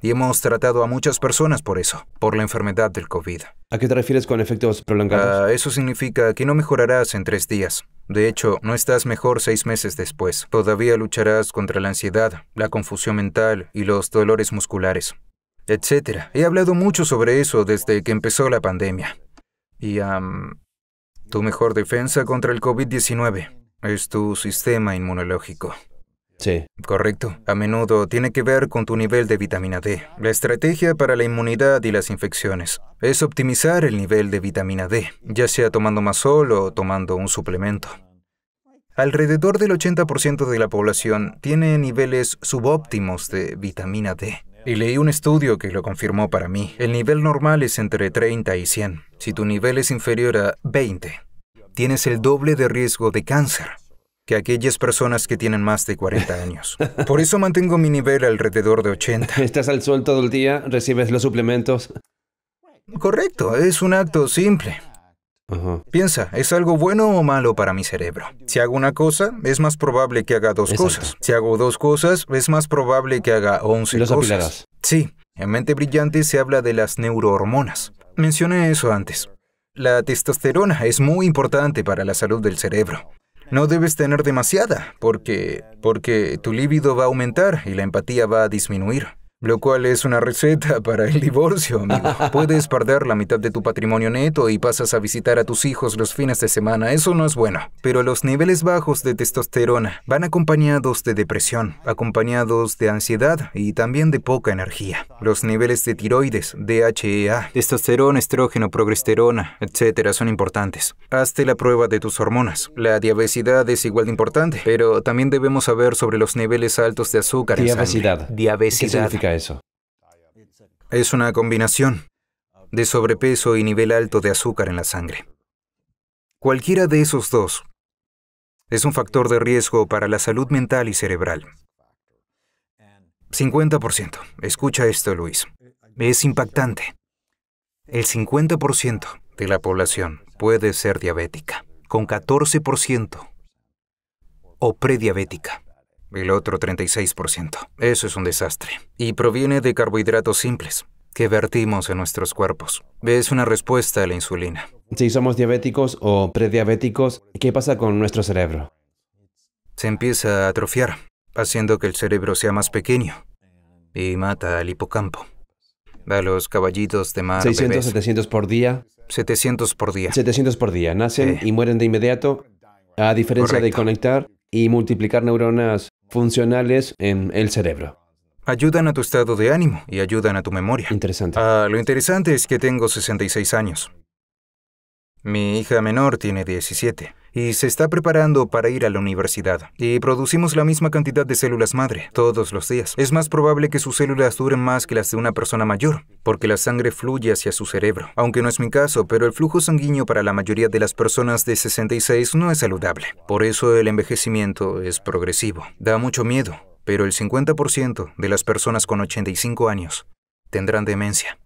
y hemos tratado a muchas personas por eso, por la enfermedad del COVID. ¿A qué te refieres con efectos prolongados? Ah, eso significa que no mejorarás en tres días. De hecho, no estás mejor seis meses después. Todavía lucharás contra la ansiedad, la confusión mental y los dolores musculares, etcétera. He hablado mucho sobre eso desde que empezó la pandemia. Y tu mejor defensa contra el COVID-19 es tu sistema inmunológico. Sí. Correcto. A menudo tiene que ver con tu nivel de vitamina D. La estrategia para la inmunidad y las infecciones es optimizar el nivel de vitamina D, ya sea tomando más sol o tomando un suplemento. Alrededor del 80% de la población tiene niveles subóptimos de vitamina D. Y leí un estudio que lo confirmó para mí. El nivel normal es entre 30 y 100. Si tu nivel es inferior a 20, tienes el doble de riesgo de cáncer que aquellas personas que tienen más de 40 [laughs] años. Por eso mantengo mi nivel alrededor de 80. [laughs] ¿Estás al sol todo el día? ¿Recibes los suplementos? Correcto, es un acto simple. Piensa, ¿es algo bueno o malo para mi cerebro? Si hago una cosa, es más probable que haga dos cosas. Si hago dos cosas, es más probable que haga 11 los cosas. Sí, en Mente Brillante se habla de las neurohormonas. Mencioné eso antes. La testosterona es muy importante para la salud del cerebro. No debes tener demasiada, porque, porque tu lívido va a aumentar y la empatía va a disminuir lo cual es una receta [laughs] para el divorcio, amigo. Puedes perder la mitad de tu patrimonio neto y pasas a visitar a tus hijos los fines de semana, eso no es bueno. Pero los niveles bajos de testosterona van acompañados de depresión, acompañados de ansiedad y también de poca energía. Los niveles de tiroides, DHEA, testosterona, estrógeno, progesterona, etcétera, son importantes. Hazte la prueba de tus hormonas. La diabetes es igual de importante, pero también debemos saber sobre los niveles altos de azúcar. y sangre. Es una combinación de sobrepeso y nivel alto de azúcar en la sangre. Cualquiera de esos dos es un factor de riesgo para la salud mental y cerebral. 50%. Escucha esto, Luis. Es impactante. El 50% de la población puede ser diabética, con 14% o prediabética el otro 36%. Eso es un desastre. Y proviene de carbohidratos simples que vertimos en nuestros cuerpos. Es una respuesta a la insulina. Si somos diabéticos o prediabéticos, ¿qué pasa con nuestro cerebro? Se empieza a atrofiar, haciendo que el cerebro sea más pequeño y mata al hipocampo. A los caballitos de mar. 600, 700 por día. 700 por día. 700 por día. Nacen y mueren de inmediato. A diferencia de conectar y multiplicar neuronas funcionales en el cerebro. Ayudan a tu estado de ánimo y ayudan a tu memoria. Interesante. Ah, lo interesante es que tengo 66 años. Mi hija menor tiene 17 y se está preparando para ir a la universidad. Y producimos la misma cantidad de células madre todos los días. Es más probable que sus células duren más que las de una persona mayor, porque la sangre fluye hacia su cerebro. Aunque no es mi caso, pero el flujo sanguíneo para la mayoría de las personas de 66 no es saludable. Por eso el envejecimiento es progresivo. Da mucho miedo, pero el 50% de las personas con 85 años tendrán demencia.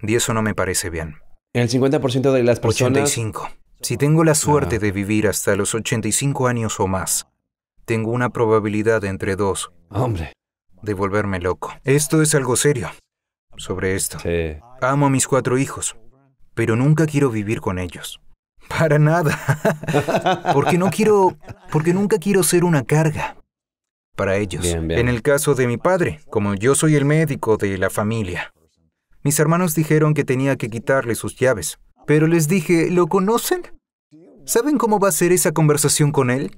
Y eso no me parece bien. El 50% de las personas... 85. Si tengo la suerte de vivir hasta los 85 años o más, tengo una probabilidad entre dos. Hombre. De volverme loco. Esto es algo serio. Sobre esto. Sí. Amo a mis cuatro hijos, pero nunca quiero vivir con ellos. Para nada. [laughs] porque no quiero. Porque nunca quiero ser una carga para ellos. En el caso de mi padre, como yo soy el médico de la familia, mis hermanos dijeron que tenía que quitarle sus llaves, pero les dije, ¿lo conocen? ¿Saben cómo va a ser esa conversación con él?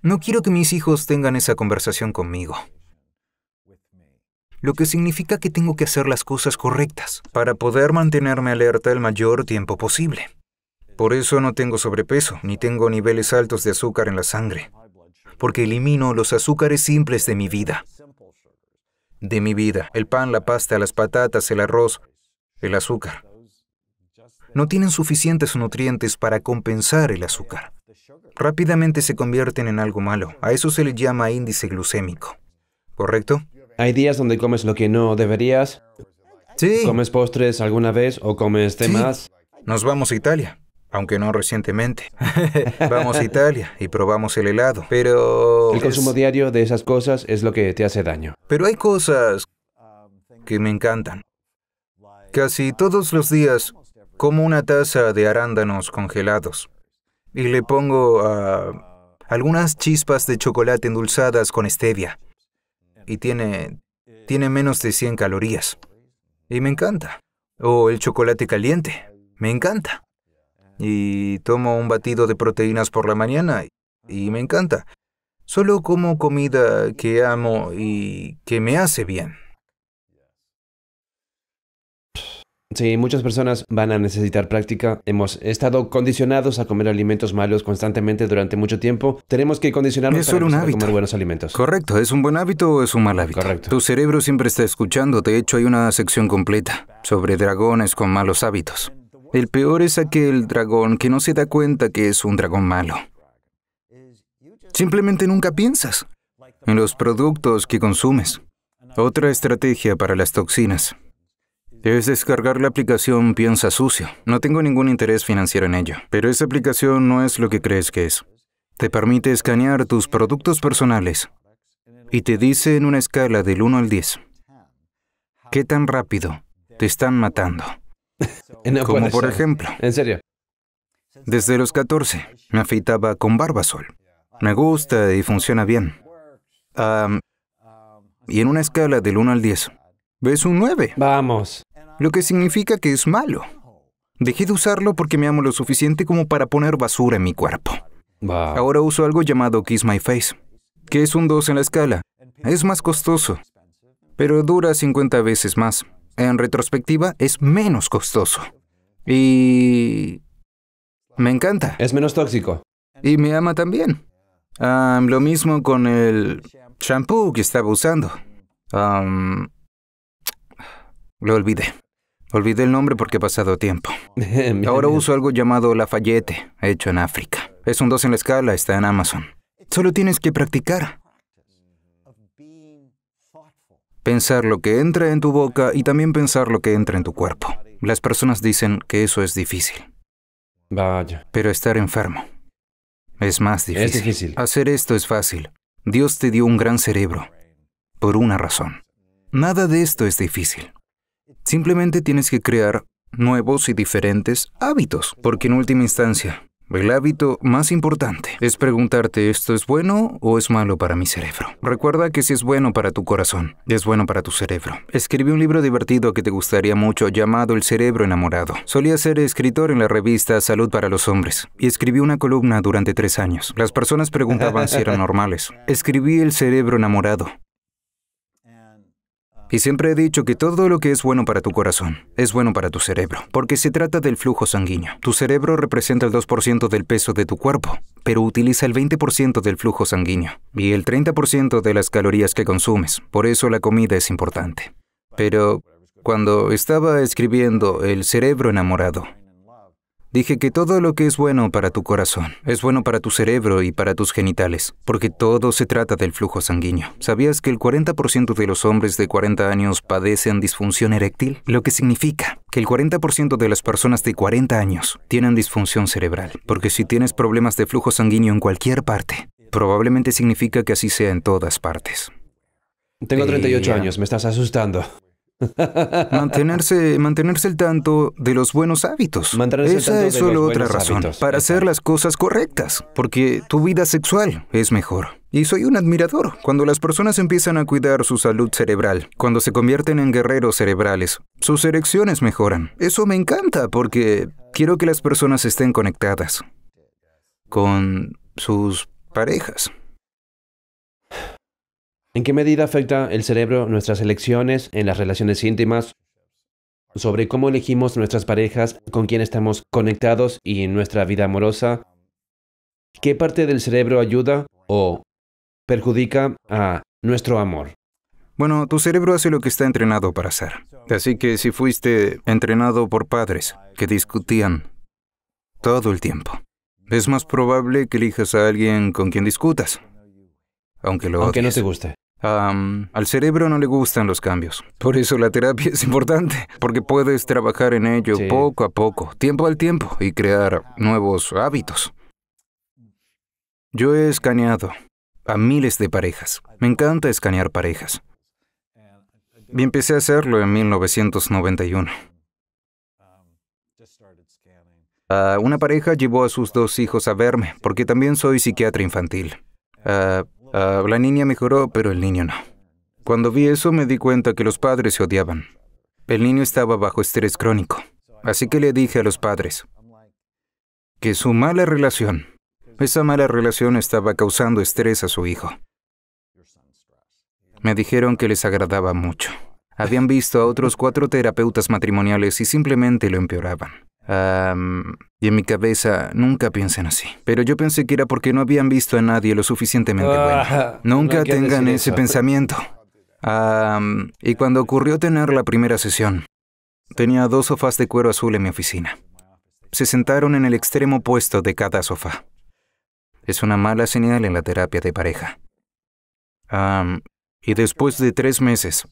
No quiero que mis hijos tengan esa conversación conmigo. Lo que significa que tengo que hacer las cosas correctas para poder mantenerme alerta el mayor tiempo posible. Por eso no tengo sobrepeso, ni tengo niveles altos de azúcar en la sangre, porque elimino los azúcares simples de mi vida de mi vida, el pan, la pasta, las patatas, el arroz, el azúcar. No tienen suficientes nutrientes para compensar el azúcar. Rápidamente se convierten en algo malo. A eso se le llama índice glucémico. ¿Correcto? Hay días donde comes lo que no deberías. Sí. ¿Comes postres alguna vez o comes temas? Nos vamos a Italia aunque no recientemente. [laughs] Vamos a Italia y probamos el helado, pero... El consumo diario de esas cosas es lo que te hace daño. Pero hay cosas que me encantan. Casi todos los días como una taza de arándanos congelados y le pongo ah, algunas chispas de chocolate endulzadas con stevia y tiene, tiene menos de 100 calorías. Y me encanta. O el chocolate caliente. Me encanta y tomo un batido de proteínas por la mañana y me encanta. Solo como comida que amo y que me hace bien. Sí, muchas personas van a necesitar práctica. Hemos estado condicionados a comer alimentos malos constantemente durante mucho tiempo. Tenemos que condicionarnos a comer buenos alimentos. Correcto, ¿es un buen hábito o es un mal hábito? Correcto. Tu cerebro siempre está escuchando. De hecho, hay una sección completa sobre dragones con malos hábitos. El peor es aquel dragón que no se da cuenta que es un dragón malo. Simplemente nunca piensas en los productos que consumes. Otra estrategia para las toxinas es descargar la aplicación Piensa Sucio. No tengo ningún interés financiero en ello, pero esa aplicación no es lo que crees que es. Te permite escanear tus productos personales y te dice en una escala del 1 al 10 qué tan rápido te están matando. [laughs] Como por ejemplo. En serio. Desde los 14 me afeitaba con barbasol. Me gusta y funciona bien. y en una escala del 1 al 10, ves un 9. Vamos. Lo que significa que es malo. Dejé de usarlo porque me amo lo suficiente como para poner basura en mi cuerpo. Ahora uso algo llamado Kiss My Face, que es un 2 en la escala. Es más costoso, pero dura 50 veces más en retrospectiva, es menos costoso. Y... Me encanta. Es menos tóxico. Y me ama también. lo mismo con el shampoo que estaba usando. lo olvidé. Olvidé el nombre porque he pasado tiempo. [laughs] Ahora uso algo llamado Lafayette, hecho en África. Es un 2 en la escala, está en Amazon. Solo tienes que practicar. pensar lo que entra en tu boca y también pensar lo que entra en tu cuerpo. Las personas dicen que eso es difícil. Vaya. Pero estar enfermo es más difícil. Es difícil. Hacer esto es fácil. Dios te dio un gran cerebro. Por una razón. Nada de esto es difícil. Simplemente tienes que crear nuevos y diferentes hábitos, porque en última instancia, el hábito más importante es preguntarte esto es bueno o es malo para mi cerebro. Recuerda que si es bueno para tu corazón, es bueno para tu cerebro. Escribí un libro divertido que te gustaría mucho llamado El cerebro enamorado. Solía ser escritor en la revista Salud para los Hombres y escribí una columna durante tres años. Las personas preguntaban si eran [laughs] normales. Escribí El cerebro enamorado y siempre he dicho que todo lo que es bueno para tu corazón es bueno para tu cerebro, porque se trata del flujo sanguíneo. Tu cerebro representa el 2% del peso de tu cuerpo, pero utiliza el 20% del flujo sanguíneo y el 30% de las calorías que consumes. Por eso la comida es importante. Pero cuando estaba escribiendo El cerebro enamorado, Dije que todo lo que es bueno para tu corazón es bueno para tu cerebro y para tus genitales, porque todo se trata del flujo sanguíneo. ¿Sabías que el 40% de los hombres de 40 años padecen disfunción eréctil? Lo que significa que el 40% de las personas de 40 años tienen disfunción cerebral, porque si tienes problemas de flujo sanguíneo en cualquier parte, probablemente significa que así sea en todas partes. Tengo 38 años, me estás asustando mantenerse, mantenerse el tanto de los buenos hábitos. Esa es solo otra razón. Para hacer las cosas correctas. Porque tu vida sexual es mejor. Y soy un admirador cuando las personas empiezan a cuidar su salud cerebral, cuando se convierten en guerreros cerebrales. Sus erecciones mejoran. Eso me encanta porque quiero que las personas estén conectadas con sus parejas. ¿En qué medida afecta el cerebro nuestras elecciones en las relaciones íntimas? Sobre cómo elegimos nuestras parejas, con quién estamos conectados y en nuestra vida amorosa. ¿Qué parte del cerebro ayuda o perjudica a nuestro amor? Bueno, tu cerebro hace lo que está entrenado para hacer. Así que si fuiste entrenado por padres que discutían todo el tiempo, es más probable que elijas a alguien con quien discutas aunque lo Aunque no te guste. al cerebro no le gustan los cambios. Por eso la terapia es importante, porque puedes trabajar en ello poco a poco, tiempo al tiempo, y crear nuevos hábitos. Yo he escaneado a miles de parejas. Me encanta escanear parejas. Y empecé a hacerlo en 1991. Ah, una pareja llevó a sus dos hijos a verme, porque también soy psiquiatra infantil. Ah, Ah, la niña mejoró, pero el niño no. Cuando vi eso me di cuenta que los padres se odiaban. El niño estaba bajo estrés crónico, así que le dije a los padres que su mala relación, esa mala relación estaba causando estrés a su hijo. Me dijeron que les agradaba mucho. Habían visto a otros cuatro terapeutas matrimoniales y simplemente lo empeoraban y en mi cabeza nunca piensen así. Pero yo pensé que era porque no habían visto a nadie lo suficientemente ah, bueno. [laughs] Nunca tengan ese pensamiento. y cuando ocurrió tener la primera sesión, tenía dos sofás de cuero azul en mi oficina. Se sentaron en el extremo opuesto de cada sofá. Es una mala señal en la terapia de pareja. y después de tres meses,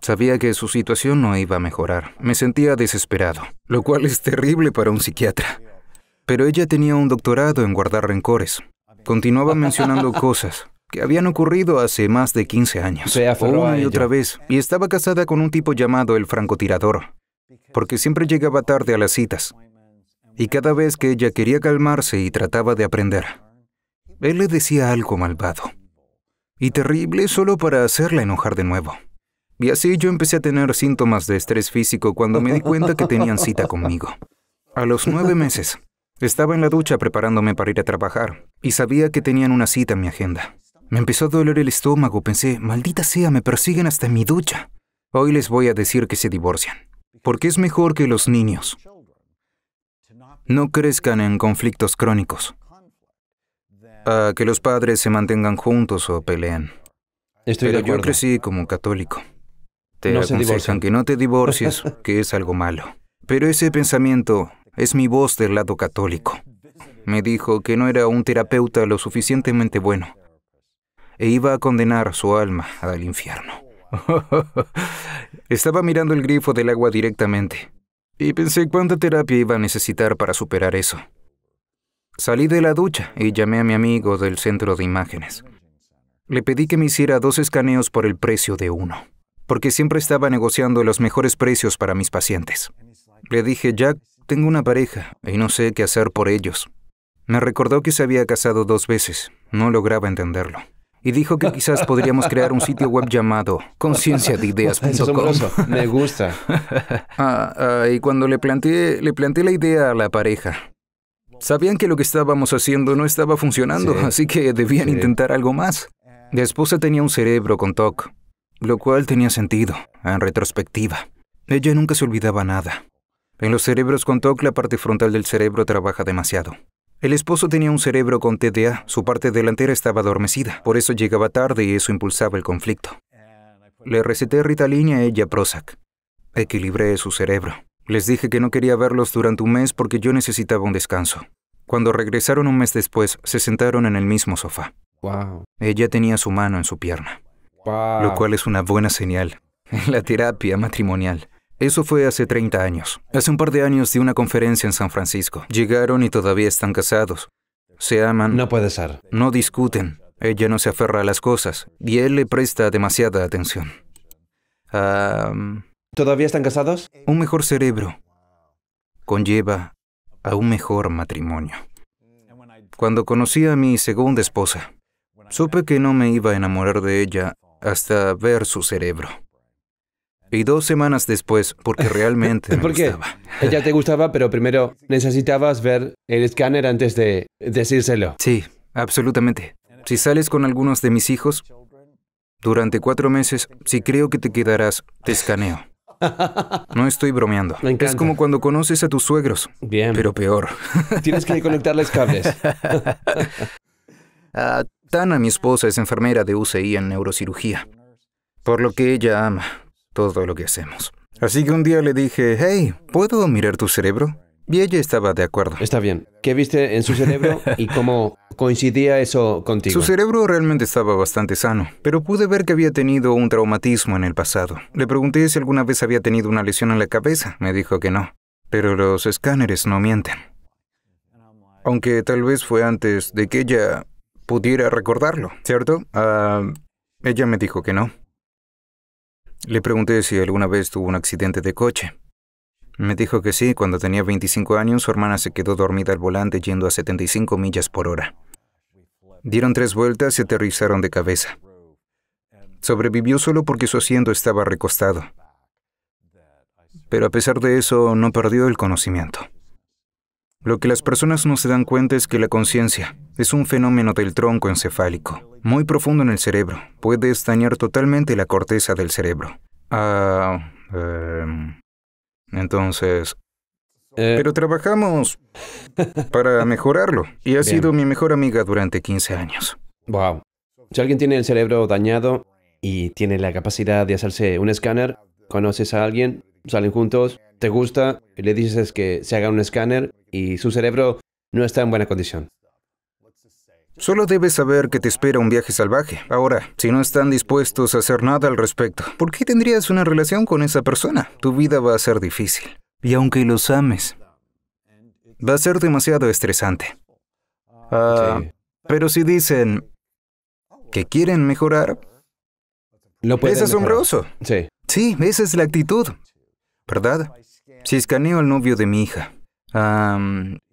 Sabía que su situación no iba a mejorar. Me sentía desesperado, lo cual es terrible para un psiquiatra. Pero ella tenía un doctorado en guardar rencores. Continuaba mencionando [laughs] cosas que habían ocurrido hace más de 15 años. una y otra vez. Y estaba casada con un tipo llamado el francotirador, porque siempre llegaba tarde a las citas. Y cada vez que ella quería calmarse y trataba de aprender, él le decía algo malvado y terrible solo para hacerla enojar de nuevo. Y así yo empecé a tener síntomas de estrés físico cuando me di cuenta que tenían cita [laughs] conmigo. A los nueve meses, estaba en la ducha preparándome para ir a trabajar y sabía que tenían una cita en mi agenda. Me empezó a doler el estómago, pensé, maldita sea, me persiguen hasta mi ducha. Hoy les voy a decir que se divorcian, porque es mejor que los niños no crezcan en conflictos crónicos, a que los padres se mantengan juntos o peleen. Pero yo crecí como católico te aconsejan que no te divorcies, [laughs] que es algo malo. Pero ese pensamiento es mi voz del lado católico. Me dijo que no era un terapeuta lo suficientemente bueno e iba a condenar su alma al infierno. [laughs] Estaba mirando el grifo del agua directamente y pensé cuánta terapia iba a necesitar para superar eso. Salí de la ducha y llamé a mi amigo del centro de imágenes. Le pedí que me hiciera dos escaneos por el precio de uno porque siempre estaba negociando los mejores precios para mis pacientes. Le dije, Jack, tengo una pareja y no sé qué hacer por ellos. Me recordó que se había casado dos veces, no lograba entenderlo. Y dijo que quizás podríamos crear un sitio web llamado concienciadeideas.com. Me gusta. [laughs] Ah, ah, y cuando le planteé, le planteé la idea a la pareja, Sabían que lo que estábamos haciendo no estaba funcionando, así que debían intentar algo más. La esposa tenía un cerebro con TOC lo cual tenía sentido, en retrospectiva. Ella nunca se olvidaba nada. En los cerebros con TOC la parte frontal del cerebro trabaja demasiado. El esposo tenía un cerebro con TDA, su parte delantera estaba adormecida, por eso llegaba tarde y eso impulsaba el conflicto. Le receté Ritalin y a ella Prozac. Equilibré su cerebro. Les dije que no quería verlos durante un mes porque yo necesitaba un descanso. Cuando regresaron un mes después, se sentaron en el mismo sofá. Ella tenía su mano en su pierna lo cual es una buena señal. [laughs] La terapia matrimonial. Eso fue hace 30 años. Hace un par de años di una conferencia en San Francisco. Llegaron y todavía están casados. Se aman. No puede ser. No discuten. Ella no se aferra a las cosas y él le presta demasiada atención. ¿Todavía están casados? Un mejor cerebro conlleva a un mejor matrimonio. Cuando conocí a mi segunda esposa, supe que no me iba a enamorar de ella hasta ver su cerebro. Y dos semanas después, porque realmente [laughs] me gustaba. Ella te gustaba, pero primero necesitabas ver el escáner antes de decírselo. Sí, absolutamente. Si sales con algunos de mis hijos, durante cuatro meses, si creo que te quedarás, te escaneo. No estoy bromeando. [laughs] es como cuando conoces a tus suegros. Bien. Pero peor. Tienes que conectarles cables. [laughs] Ah, Tana, mi esposa, es enfermera de UCI en neurocirugía, por lo que ella ama todo lo que hacemos. Así que un día le dije, hey, ¿puedo mirar tu cerebro? Y ella estaba de acuerdo. Está bien. ¿Qué viste en su cerebro y cómo coincidía eso contigo? Su cerebro realmente estaba bastante sano, pero pude ver que había tenido un traumatismo en el pasado. Le pregunté si alguna vez había tenido una lesión en la cabeza. Me dijo que no. Pero los escáneres no mienten. Aunque tal vez fue antes de que ella pudiera recordarlo, ¿cierto? Ah, ella me dijo que no. Le pregunté si alguna vez tuvo un accidente de coche. Me dijo que sí, cuando tenía 25 años su hermana se quedó dormida al volante yendo a 75 millas por hora. Dieron tres vueltas y aterrizaron de cabeza. Sobrevivió solo porque su asiento estaba recostado. Pero a pesar de eso no perdió el conocimiento. Lo que las personas no se dan cuenta es que la conciencia es un fenómeno del tronco encefálico, muy profundo en el cerebro. Puede dañar totalmente la corteza del cerebro. Ah, em, entonces... Eh. Pero trabajamos para [laughs] mejorarlo y ha sido mi mejor amiga durante 15 años. Wow. Si alguien tiene el cerebro dañado y tiene la capacidad de hacerse un escáner, Conoces a alguien, salen juntos, te gusta, le dices que se haga un escáner y su cerebro no está en buena condición. Solo debes saber que te espera un viaje salvaje. Ahora, si no están dispuestos a hacer nada al respecto, ¿por qué tendrías una relación con esa persona? Tu vida va a ser difícil. Y aunque los ames, va a ser demasiado estresante. Ah, pero si dicen que quieren mejorar, Lo es asombroso. Sí. Sí, esa es la actitud, ¿verdad? Si escaneo al novio de mi hija,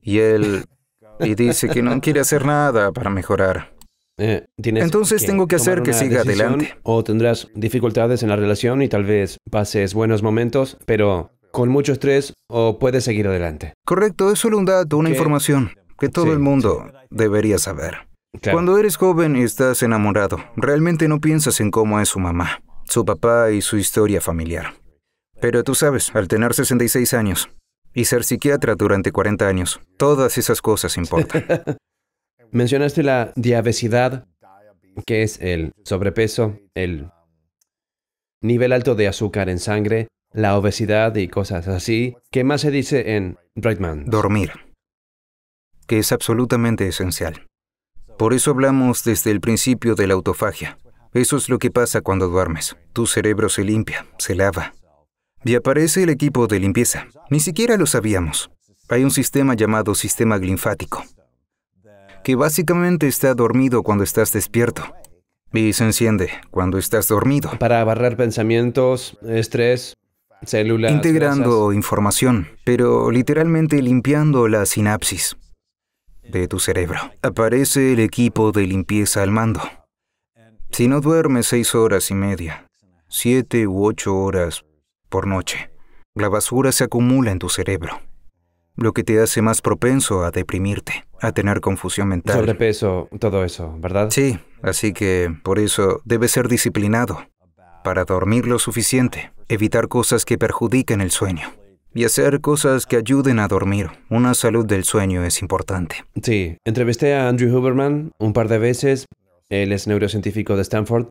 y él dice que no quiere hacer nada para mejorar. Eh, entonces tengo que hacer que siga adelante. O tendrás dificultades en la relación y tal vez pases buenos momentos, pero con mucho estrés o puedes seguir adelante. Correcto, es solo un dato, una información que todo el mundo debería saber. Cuando eres joven y estás enamorado, realmente no piensas en cómo es su mamá su papá y su historia familiar. Pero tú sabes, al tener 66 años y ser psiquiatra durante 40 años, todas esas cosas importan. [laughs] Mencionaste la diabesidad, que es el sobrepeso, el nivel alto de azúcar en sangre, la obesidad y cosas así. ¿Qué más se dice en Brightman? Dormir, que es absolutamente esencial. Por eso hablamos desde el principio de la autofagia. Eso es lo que pasa cuando duermes. Tu cerebro se limpia, se lava. Y aparece el equipo de limpieza. Ni siquiera lo sabíamos. Hay un sistema llamado sistema linfático, que básicamente está dormido cuando estás despierto. Y se enciende cuando estás dormido. Para barrer pensamientos, estrés, células. Integrando información, pero literalmente limpiando la sinapsis de tu cerebro. Aparece el equipo de limpieza al mando. Si no duermes seis horas y media, siete u ocho horas por noche, la basura se acumula en tu cerebro, lo que te hace más propenso a deprimirte, a tener confusión mental. Sobrepeso, todo eso, ¿verdad? Sí, así que por eso debes ser disciplinado, para dormir lo suficiente, evitar cosas que perjudiquen el sueño y hacer cosas que ayuden a dormir. Una salud del sueño es importante. Sí, entrevisté a Andrew Huberman un par de veces él es neurocientífico de Stanford,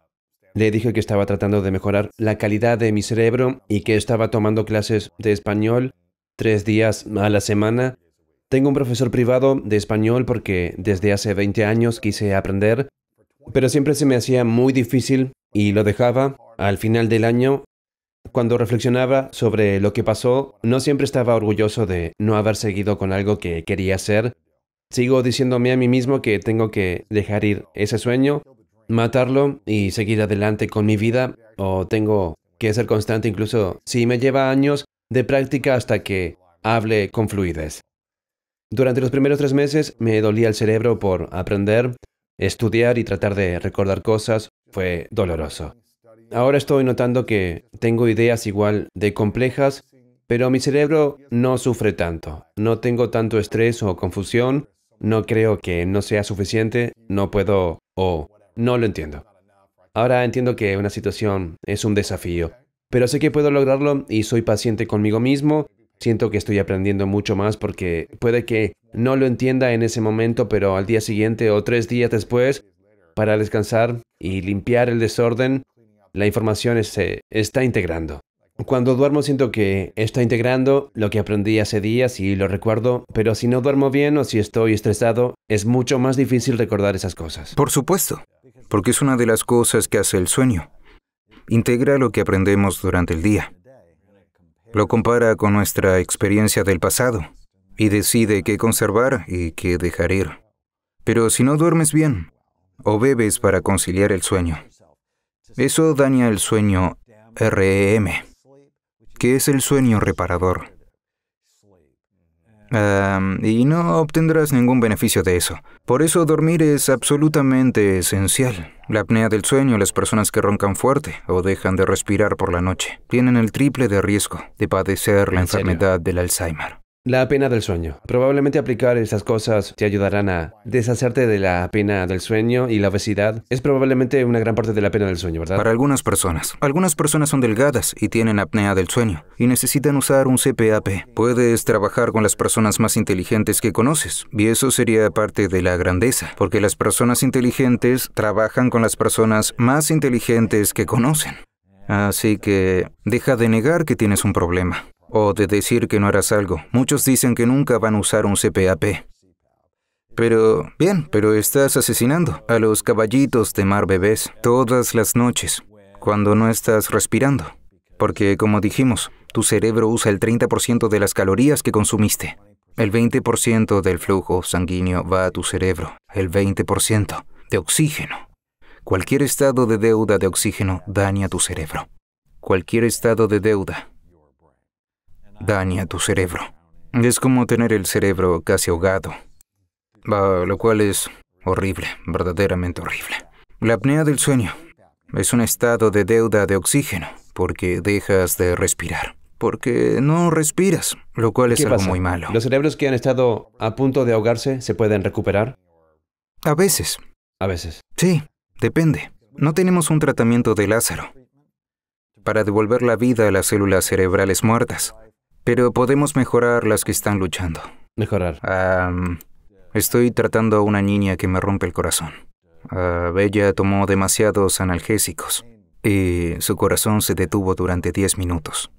le dije que estaba tratando de mejorar la calidad de mi cerebro y que estaba tomando clases de español tres días a la semana. Tengo un profesor privado de español porque desde hace 20 años quise aprender, pero siempre se me hacía muy difícil y lo dejaba. Al final del año, cuando reflexionaba sobre lo que pasó, no siempre estaba orgulloso de no haber seguido con algo que quería hacer Sigo diciéndome a mí mismo que tengo que dejar ir ese sueño, matarlo y seguir adelante con mi vida, o tengo que ser constante incluso si me lleva años de práctica hasta que hable con fluidez. Durante los primeros tres meses me dolía el cerebro por aprender, estudiar y tratar de recordar cosas, fue doloroso. Ahora estoy notando que tengo ideas igual de complejas, pero mi cerebro no sufre tanto, no tengo tanto estrés o confusión, no creo que no sea suficiente, no puedo o no lo entiendo. Ahora entiendo que una situación es un desafío, pero sé que puedo lograrlo y soy paciente conmigo mismo. Siento que estoy aprendiendo mucho más porque puede que no lo entienda en ese momento, pero al día siguiente o tres días después, para descansar y limpiar el desorden, la información se está integrando. Cuando duermo siento que está integrando lo que aprendí hace días y lo recuerdo, pero si no duermo bien o si estoy estresado, es mucho más difícil recordar esas cosas. Por supuesto, porque es una de las cosas que hace el sueño. Integra lo que aprendemos durante el día. Lo compara con nuestra experiencia del pasado y decide qué conservar y qué dejar ir. Pero si no duermes bien o bebes para conciliar el sueño, eso daña el sueño REM que es el sueño reparador. y no obtendrás ningún beneficio de eso. Por eso dormir es absolutamente esencial. La apnea del sueño, las personas que roncan fuerte o dejan de respirar por la noche, tienen el triple de riesgo de padecer la enfermedad del Alzheimer. La pena del sueño. Probablemente aplicar esas cosas te ayudarán a deshacerte de la pena del sueño y la obesidad. Es probablemente una gran parte de la pena del sueño, ¿verdad? Para algunas personas. Algunas personas son delgadas y tienen apnea del sueño y necesitan usar un CPAP. Puedes trabajar con las personas más inteligentes que conoces y eso sería parte de la grandeza, porque las personas inteligentes trabajan con las personas más inteligentes que conocen. Así que deja de negar que tienes un problema o de decir que no harás algo. Muchos dicen que nunca van a usar un CPAP. Pero, bien, pero estás asesinando a los caballitos de mar bebés todas las noches, cuando no estás respirando. Porque, como dijimos, tu cerebro usa el 30% de las calorías que consumiste. El 20% del flujo sanguíneo va a tu cerebro, el 20% de oxígeno. Cualquier estado de deuda de oxígeno daña tu cerebro. Cualquier estado de deuda daña tu cerebro. Es como tener el cerebro casi ahogado, lo cual es horrible, verdaderamente horrible. La apnea del sueño es un estado de deuda de oxígeno porque dejas de respirar. Porque no respiras, lo cual es algo muy malo. ¿Los cerebros que han estado a punto de ahogarse se pueden recuperar? A veces. A veces. Sí, depende. No tenemos un tratamiento de Lázaro para devolver la vida a las células cerebrales muertas, pero podemos mejorar las que están luchando. Mejorar. estoy tratando a una niña que me rompe el corazón. Bella ah, ella tomó demasiados analgésicos y su corazón se detuvo durante 10 minutos.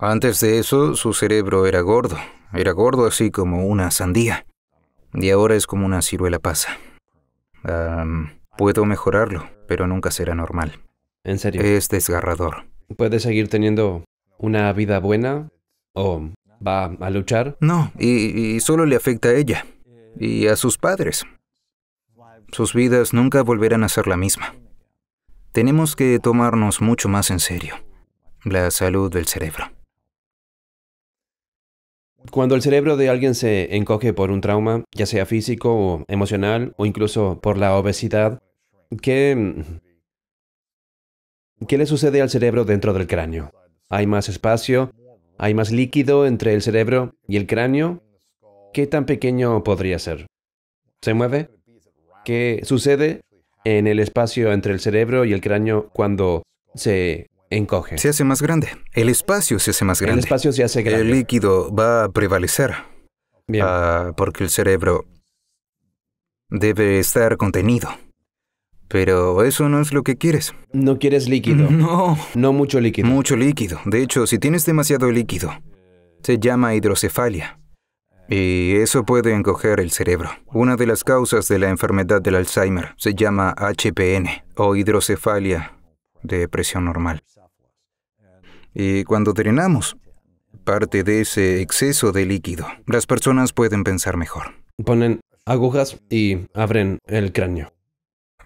Antes de eso, su cerebro era gordo. Era gordo así como una sandía. Y ahora es como una ciruela pasa. puedo mejorarlo, pero nunca será normal. En serio. Es desgarrador. ¿Puede seguir teniendo una vida buena ¿O va a luchar? No, y, solo le afecta a ella y a sus padres. Sus vidas nunca volverán a ser la misma. Tenemos que tomarnos mucho más en serio la salud del cerebro. Cuando el cerebro de alguien se encoge por un trauma, ya sea físico o emocional o incluso por la obesidad, ¿qué, ¿qué le sucede al cerebro dentro del cráneo? ¿Hay más espacio? Hay más líquido entre el cerebro y el cráneo. ¿Qué tan pequeño podría ser? ¿Se mueve? ¿Qué sucede en el espacio entre el cerebro y el cráneo cuando se encoge? Se hace más grande. El espacio se hace más grande. El espacio se hace grande. El líquido va a prevalecer. Ah, porque el cerebro debe estar contenido. Pero eso no es lo que quieres. No quieres líquido. [laughs] No. No mucho líquido. Mucho líquido. De hecho, si tienes demasiado líquido, se llama hidrocefalia. Y eso puede encoger el cerebro. Una de las causas de la enfermedad del Alzheimer se llama HPN o hidrocefalia de presión normal. Y cuando drenamos parte de ese exceso de líquido, las personas pueden pensar mejor. Ponen agujas y abren el cráneo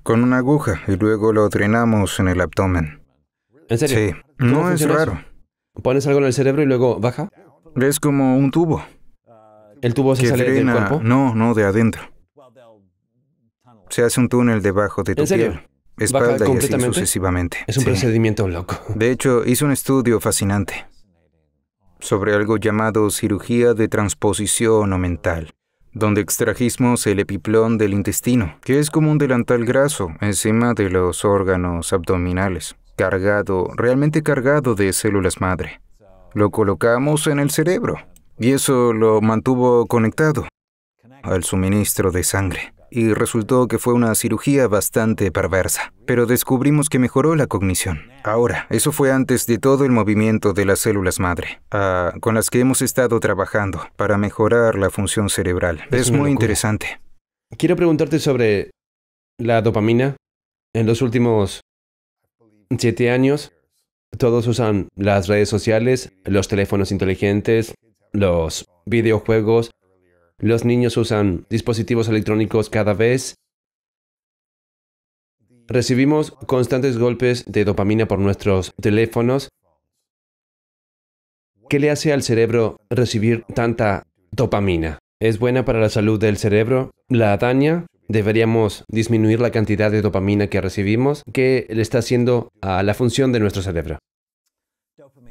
con una aguja y luego lo drenamos en el abdomen. ¿En serio? Sí, no es raro. ¿Pones algo en el cerebro y luego baja? Es como un tubo. ¿El tubo se sale del cuerpo? No, no, de adentro. Se hace un túnel debajo de tu piel, espalda y así sucesivamente. Es un procedimiento loco. De hecho, hice un estudio fascinante sobre algo llamado cirugía de transposición o mental donde extrajimos el epiplón del intestino, que es como un delantal graso encima de los órganos abdominales, cargado, realmente cargado de células madre. Lo colocamos en el cerebro y eso lo mantuvo conectado al suministro de sangre y resultó que fue una cirugía bastante perversa, pero descubrimos que mejoró la cognición. Ahora, eso fue antes de todo el movimiento de las células madre, ah, con las que hemos estado trabajando para mejorar la función cerebral. Es, muy interesante. Quiero preguntarte sobre la dopamina. En los últimos siete años, todos usan las redes sociales, los teléfonos inteligentes, los videojuegos los niños usan dispositivos electrónicos cada vez. Recibimos constantes golpes de dopamina por nuestros teléfonos. ¿Qué le hace al cerebro recibir tanta dopamina? ¿Es buena para la salud del cerebro? ¿La daña? ¿Deberíamos disminuir la cantidad de dopamina que recibimos? ¿Qué le está haciendo a la función de nuestro cerebro?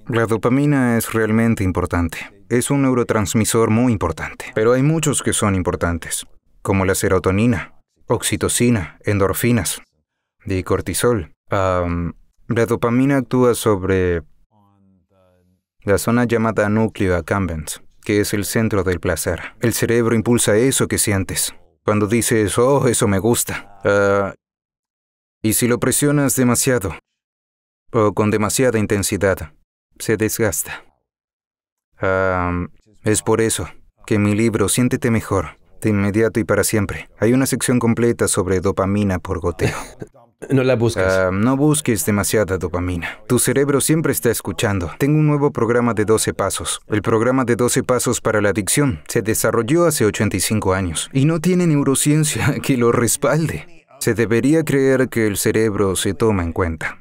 La dopamina es realmente importante. Es un neurotransmisor muy importante. Pero hay muchos que son importantes, como la serotonina, oxitocina, endorfinas y cortisol. la dopamina actúa sobre la zona llamada núcleo accumbens, que es el centro del placer. El cerebro impulsa eso que sientes. Cuando dices, oh, eso me gusta. Ah, y si lo presionas demasiado, o con demasiada intensidad, se desgasta. es por eso que mi libro Siéntete mejor, de inmediato y para siempre, hay una sección completa sobre dopamina por goteo. [laughs] No la busques. no busques demasiada dopamina. Tu cerebro siempre está escuchando. Tengo un nuevo programa de 12 pasos. El programa de 12 pasos para la adicción se desarrolló hace 85 años y no tiene neurociencia [laughs] que lo respalde. Se debería creer que el cerebro se toma en cuenta.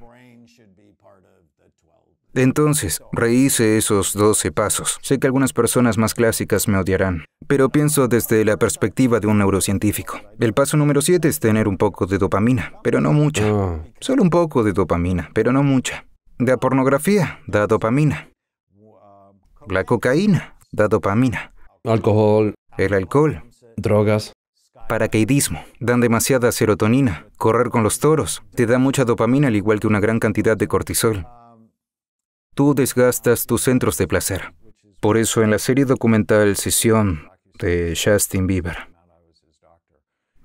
Entonces, rehice esos 12 pasos. Sé que algunas personas más clásicas me odiarán, pero pienso desde la perspectiva de un neurocientífico. El paso número 7 es tener un poco de dopamina, pero no mucha. Ah. Solo un poco de dopamina, pero no mucha. La pornografía da dopamina. La cocaína da dopamina. Alcohol. El alcohol. Drogas. Paracaidismo. Dan demasiada serotonina. Correr con los toros. Te da mucha dopamina al igual que una gran cantidad de cortisol tú desgastas tus centros de placer. Por eso en la serie documental Sesión de Justin Bieber,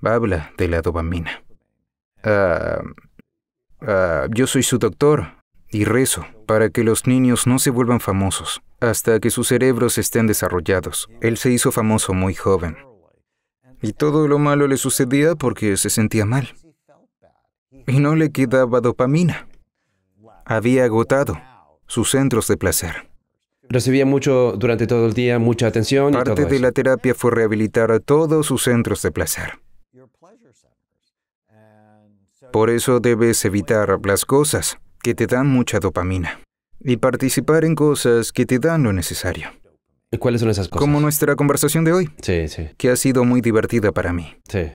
habla de la dopamina. Ah, ah, yo soy su doctor y rezo para que los niños no se vuelvan famosos hasta que sus cerebros estén desarrollados. Él se hizo famoso muy joven. Y todo lo malo le sucedía porque se sentía mal. Y no le quedaba dopamina. Había agotado sus centros de placer. Recibía mucho durante todo el día, mucha atención. Parte y todo de la terapia fue rehabilitar a todos sus centros de placer. Por eso debes evitar las cosas que te dan mucha dopamina y participar en cosas que te dan lo necesario. ¿Y cuáles son esas cosas? Como nuestra conversación de hoy. Sí, sí. Que ha sido muy divertida para mí. Sí.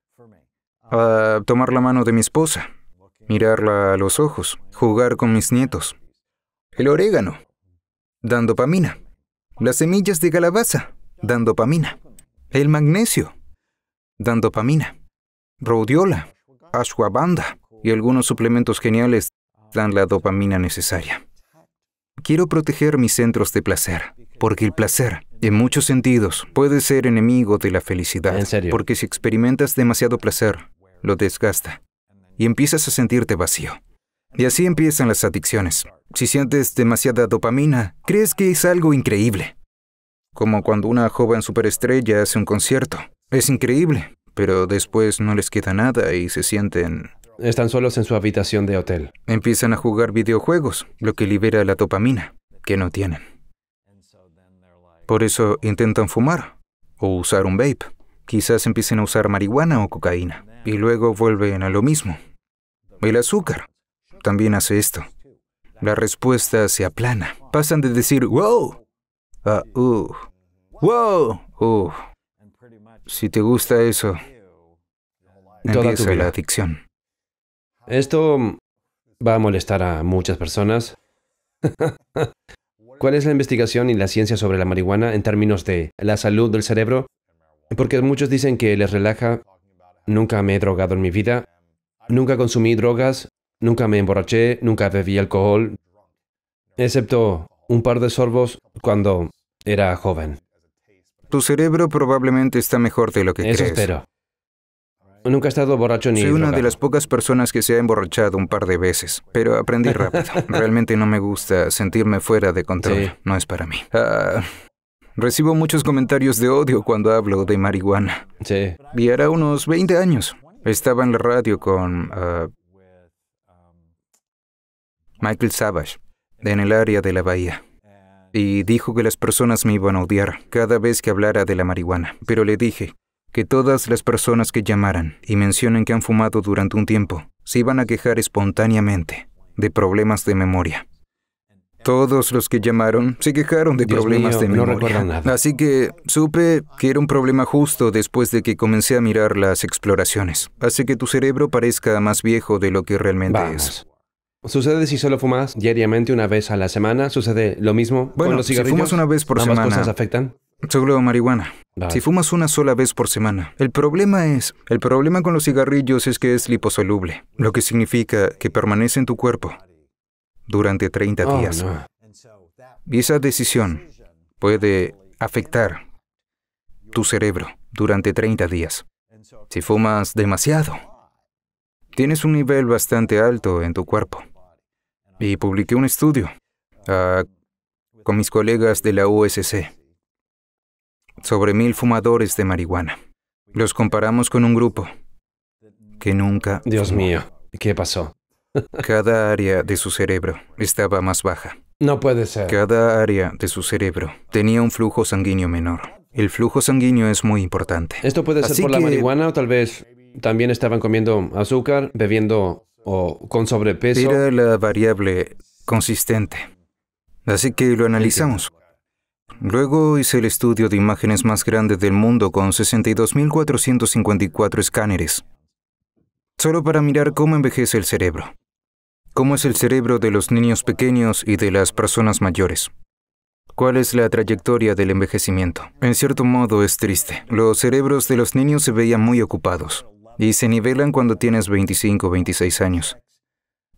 Ah, tomar la mano de mi esposa, mirarla a los ojos, jugar con mis nietos, el orégano, dan dopamina, las semillas de calabaza, dan dopamina, el magnesio, dan dopamina, rhodiola, ashwabanda y algunos suplementos geniales dan la dopamina necesaria. Quiero proteger mis centros de placer, porque el placer, en muchos sentidos, puede ser enemigo de la felicidad. Porque si experimentas demasiado placer, lo desgasta y empiezas a sentirte vacío. Y así empiezan las adicciones. Si sientes demasiada dopamina, crees que es algo increíble. Como cuando una joven superestrella hace un concierto. Es increíble, pero después no les queda nada y se sienten... Están solos en su habitación de hotel. Empiezan a jugar videojuegos, lo que libera la dopamina, que no tienen. Por eso intentan fumar o usar un vape. Quizás empiecen a usar marihuana o cocaína y luego vuelven a lo mismo. El azúcar también hace esto. La respuesta se aplana. Pasan de decir wow a uh. Wow. Uh. Si te gusta eso, empieza la adicción. Esto va a molestar a muchas personas. [laughs] ¿Cuál es la investigación y la ciencia sobre la marihuana en términos de la salud del cerebro? Porque muchos dicen que les relaja. Nunca me he drogado en mi vida. Nunca consumí drogas. Nunca me emborraché, nunca bebí alcohol, excepto un par de sorbos cuando era joven. Tu cerebro probablemente está mejor de lo que Eso espero. Nunca he estado borracho ni. Soy una de las pocas personas que se ha emborrachado un par de veces, pero aprendí rápido. [laughs] Realmente no me gusta sentirme fuera de control. No es para mí. Ah, recibo muchos comentarios de odio cuando hablo de marihuana. Sí. Y era unos 20 años. Estaba en la radio con ah, Michael Savage, en el área de la bahía. Y dijo que las personas me iban a odiar cada vez que hablara de la marihuana. Pero le dije que todas las personas que llamaran y mencionen que han fumado durante un tiempo se iban a quejar espontáneamente de problemas de memoria. Todos los que llamaron se quejaron de problemas de memoria. Así que supe que era un problema justo después de que comencé a mirar las exploraciones. Hace que tu cerebro parezca más viejo de lo que realmente es. Sucede si solo fumas diariamente una vez a la semana. Sucede lo mismo. Bueno, con los cigarrillos? si fumas una vez por semana. cosas afectan? Solo marihuana. Si fumas una sola vez por semana. El problema es, el problema con los cigarrillos es que es liposoluble, lo que significa que permanece en tu cuerpo durante 30 días. Y esa decisión puede afectar tu cerebro durante 30 días. Si fumas demasiado, tienes un nivel bastante alto en tu cuerpo y publiqué un estudio ah, con mis colegas de la USC sobre mil fumadores de marihuana. Los comparamos con un grupo que nunca... Dios mío, ¿qué pasó? Cada área de su cerebro estaba más baja. No puede ser. Cada área de su cerebro tenía un flujo sanguíneo menor. El flujo sanguíneo es muy importante. Esto puede ser por la marihuana o tal vez también estaban comiendo azúcar, bebiendo con sobrepeso. Era la variable consistente. Así que lo analizamos. Luego hice el estudio de imágenes más grande del mundo con 62.454 escáneres. Solo para mirar cómo envejece el cerebro. Cómo es el cerebro de los niños pequeños y de las personas mayores. ¿Cuál es la trayectoria del envejecimiento? En cierto modo es triste. Los cerebros de los niños se veían muy ocupados y se nivelan cuando tienes 25 o 26 años.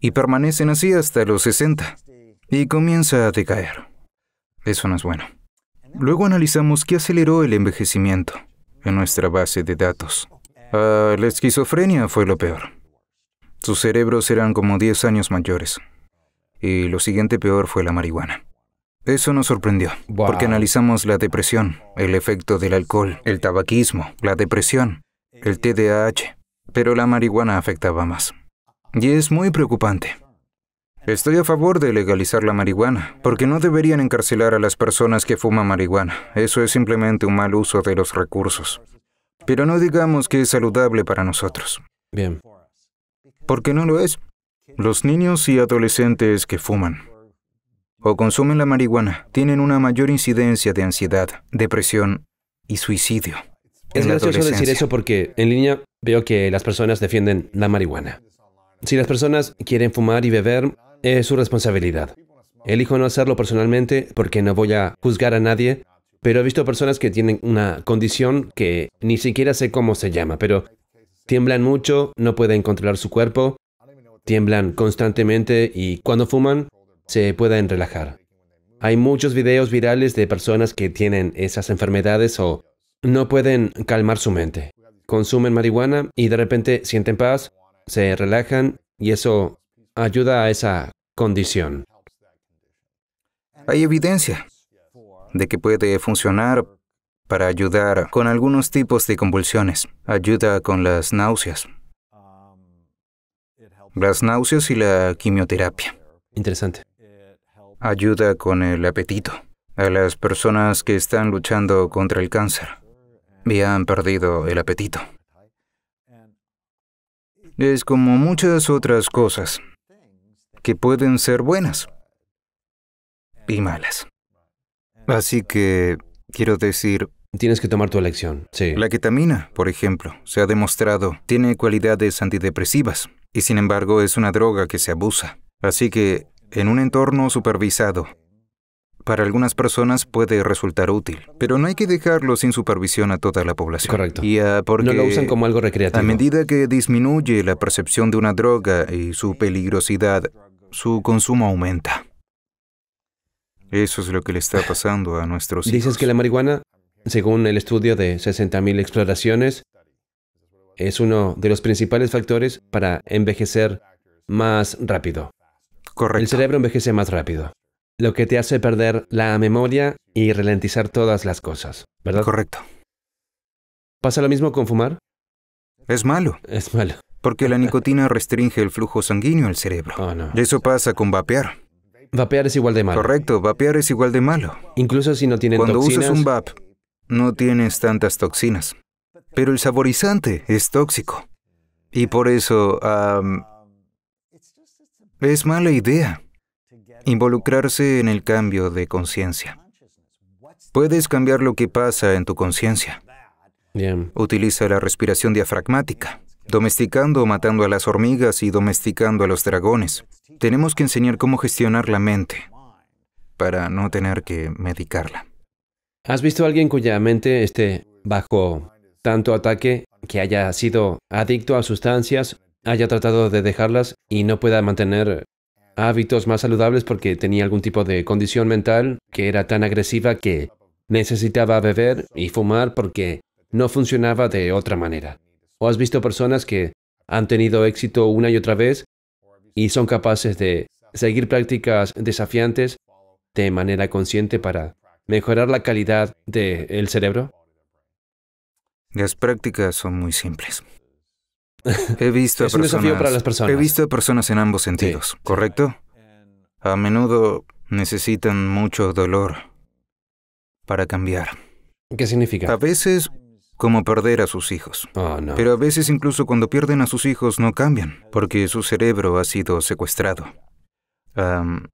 Y permanecen así hasta los 60 y comienza a decaer. Eso no es bueno. Luego analizamos qué aceleró el envejecimiento en nuestra base de datos. Ah, la esquizofrenia fue lo peor. Sus cerebros eran como 10 años mayores. Y lo siguiente peor fue la marihuana. Eso nos sorprendió, porque analizamos la depresión, el efecto del alcohol, el tabaquismo, la depresión, el TDAH, pero la marihuana afectaba más. Y es muy preocupante. Estoy a favor de legalizar la marihuana, porque no deberían encarcelar a las personas que fuman marihuana. Eso es simplemente un mal uso de los recursos. Pero no digamos que es saludable para nosotros. Bien. Porque no lo es. Los niños y adolescentes que fuman o consumen la marihuana tienen una mayor incidencia de ansiedad, depresión y suicidio. Es gracioso decir eso porque en línea veo que las personas defienden la marihuana. Si las personas quieren fumar y beber, es su responsabilidad. Elijo no hacerlo personalmente porque no voy a juzgar a nadie, pero he visto personas que tienen una condición que ni siquiera sé cómo se llama, pero tiemblan mucho, no pueden controlar su cuerpo, tiemblan constantemente y cuando fuman se pueden relajar. Hay muchos videos virales de personas que tienen esas enfermedades o no pueden calmar su mente. Consumen marihuana y de repente sienten paz, se relajan y eso ayuda a esa condición. Hay evidencia de que puede funcionar para ayudar con algunos tipos de convulsiones. Ayuda con las náuseas. Las náuseas y la quimioterapia. Interesante. Ayuda con el apetito a las personas que están luchando contra el cáncer han perdido el apetito. Es como muchas otras cosas que pueden ser buenas y malas. Así que, quiero decir... Tienes que tomar tu elección, sí. La ketamina, por ejemplo, se ha demostrado, tiene cualidades antidepresivas y sin embargo es una droga que se abusa. Así que, en un entorno supervisado, para algunas personas puede resultar útil, pero no hay que dejarlo sin supervisión a toda la población. Correcto. Y, ah, porque no lo usan como algo recreativo. A medida que disminuye la percepción de una droga y su peligrosidad, su consumo aumenta. Eso es lo que le está pasando a nuestros hijos. Dices que la marihuana, según el estudio de 60.000 exploraciones, es uno de los principales factores para envejecer más rápido. Correcto. El cerebro envejece más rápido lo que te hace perder la memoria y ralentizar todas las cosas, ¿verdad? Correcto. ¿Pasa lo mismo con fumar? Es malo. Es malo. Porque la nicotina restringe el flujo sanguíneo al cerebro. Oh, eso pasa con vapear. Vapear es igual de malo. Correcto, vapear es igual de malo. Incluso si no tiene toxinas. Cuando usas un vap, no tienes tantas toxinas. Pero el saborizante es tóxico. Y por eso, es mala idea. Involucrarse en el cambio de conciencia. Puedes cambiar lo que pasa en tu conciencia. Utiliza la respiración diafragmática, domesticando o matando a las hormigas y domesticando a los dragones. Tenemos que enseñar cómo gestionar la mente para no tener que medicarla. ¿Has visto a alguien cuya mente esté bajo tanto ataque que haya sido adicto a sustancias, haya tratado de dejarlas y no pueda mantener hábitos más saludables porque tenía algún tipo de condición mental que era tan agresiva que necesitaba beber y fumar porque no funcionaba de otra manera. ¿O has visto personas que han tenido éxito una y otra vez y son capaces de seguir prácticas desafiantes de manera consciente para mejorar la calidad del cerebro? Las prácticas son muy simples. He visto [laughs] a personas, en ambos sentidos, ¿correcto? A menudo necesitan mucho dolor para cambiar. ¿Qué significa? A veces como perder a sus hijos. Ah, pero a veces incluso cuando pierden a sus hijos no cambian, porque su cerebro ha sido secuestrado.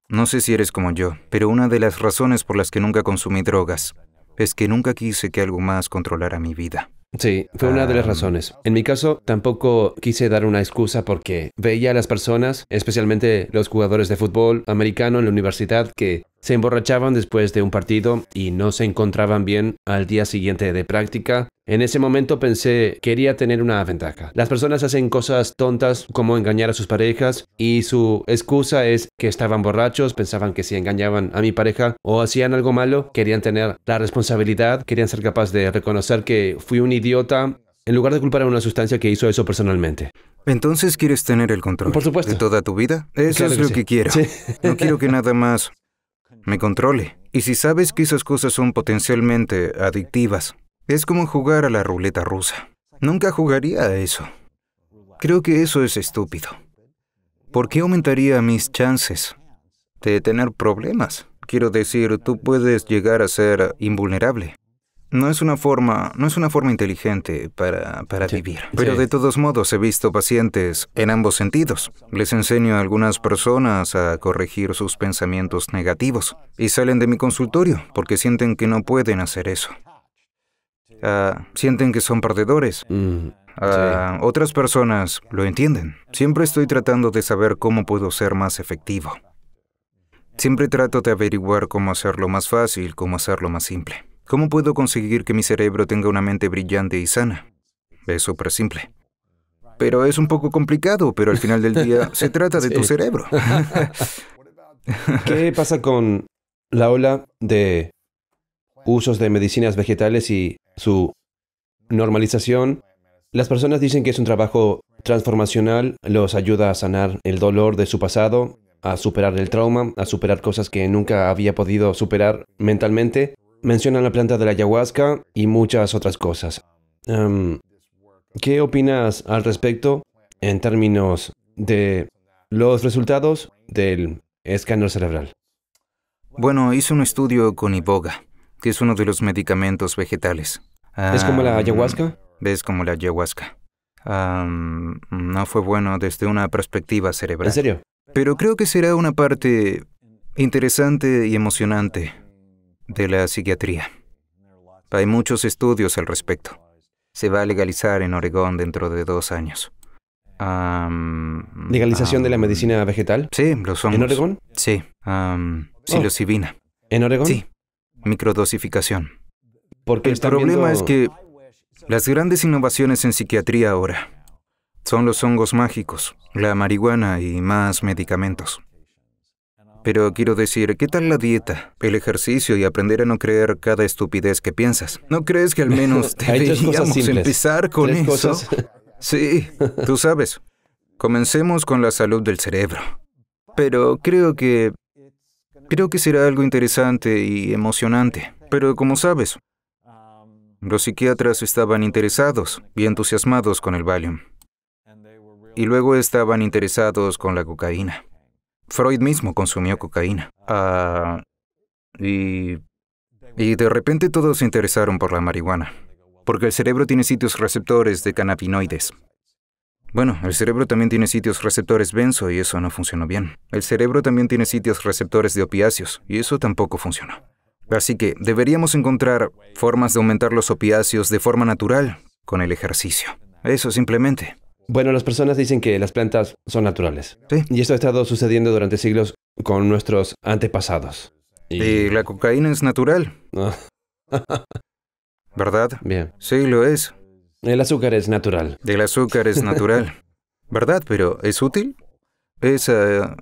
no sé si eres como yo, pero una de las razones por las que nunca consumí drogas es que nunca quise que algo más controlara mi vida. Sí, fue una de las ah. razones. En mi caso, tampoco quise dar una excusa porque veía a las personas, especialmente los jugadores de fútbol americano en la universidad, que se emborrachaban después de un partido y no se encontraban bien al día siguiente de práctica. En ese momento pensé, quería tener una ventaja. Las personas hacen cosas tontas como engañar a sus parejas y su excusa es que estaban borrachos, pensaban que si engañaban a mi pareja o hacían algo malo, querían tener la responsabilidad, querían ser capaces de reconocer que fui un idiota en lugar de culpar a una sustancia que hizo eso personalmente. Entonces quieres tener el control de toda tu vida. Eso es lo que, quiero. No quiero que nada más me controle. Y si sabes que esas cosas son potencialmente adictivas, es como jugar a la ruleta rusa. Nunca jugaría a eso. Creo que eso es estúpido. ¿Por qué aumentaría mis chances de tener problemas? Quiero decir, tú puedes llegar a ser invulnerable. No es una forma, no es una forma inteligente para, vivir. Pero de todos modos he visto pacientes en ambos sentidos. Les enseño a algunas personas a corregir sus pensamientos negativos y salen de mi consultorio porque sienten que no pueden hacer eso. Ah, sienten que son perdedores. Mm, ah, otras personas lo entienden. Siempre estoy tratando de saber cómo puedo ser más efectivo. Siempre trato de averiguar cómo hacerlo más fácil, cómo hacerlo más simple. ¿Cómo puedo conseguir que mi cerebro tenga una mente brillante y sana? Es súper simple. Pero es un poco complicado, pero al final del día se trata de [laughs] tu cerebro. [laughs] ¿Qué pasa con la ola de usos de medicinas vegetales y su normalización? Las personas dicen que es un trabajo transformacional, los ayuda a sanar el dolor de su pasado, a superar el trauma, a superar cosas que nunca había podido superar mentalmente mencionan la planta de la ayahuasca y muchas otras cosas. Em, ¿Qué opinas al respecto en términos de los resultados del escáner cerebral? Bueno, hice un estudio con iboga, que es uno de los medicamentos vegetales. ¿Es como la ayahuasca? Ves como la ayahuasca. no fue bueno desde una perspectiva cerebral. ¿En serio? Pero creo que será una parte interesante y emocionante de la psiquiatría. Hay muchos estudios al respecto. Se va a legalizar en Oregón dentro de dos años. ¿Legalización de la medicina vegetal? Sí, lo hongos. ¿En Oregón? Sí. Um, ¿En Oregón? Sí. Microdosificación. Porque el problema es que las grandes innovaciones en psiquiatría ahora son los hongos mágicos, la marihuana y más medicamentos. Pero quiero decir, ¿qué tal la dieta, el ejercicio y aprender a no creer cada estupidez que piensas? ¿No crees que al [laughs] menos deberíamos empezar con eso? Sí, tú sabes. Comencemos con la salud del cerebro. Pero creo que... Creo que será algo interesante y emocionante. Pero como sabes, los psiquiatras estaban interesados y entusiasmados con el Valium. Y luego estaban interesados con la cocaína. Freud mismo consumió cocaína. Ah, y, y de repente todos se interesaron por la marihuana, porque el cerebro tiene sitios receptores de cannabinoides. Bueno, el cerebro también tiene sitios receptores benzo y eso no funcionó bien. El cerebro también tiene sitios receptores de opiáceos y eso tampoco funcionó. Así que deberíamos encontrar formas de aumentar los opiáceos de forma natural con el ejercicio. Eso simplemente. Bueno, las personas dicen que las plantas son naturales. Sí. Y esto ha estado sucediendo durante siglos con nuestros antepasados. Y, la cocaína es natural. Ah. [laughs] ¿Verdad? Bien. Sí, lo es. El azúcar es natural. El azúcar es natural. [laughs] ¿Verdad? Pero ¿es útil? Esa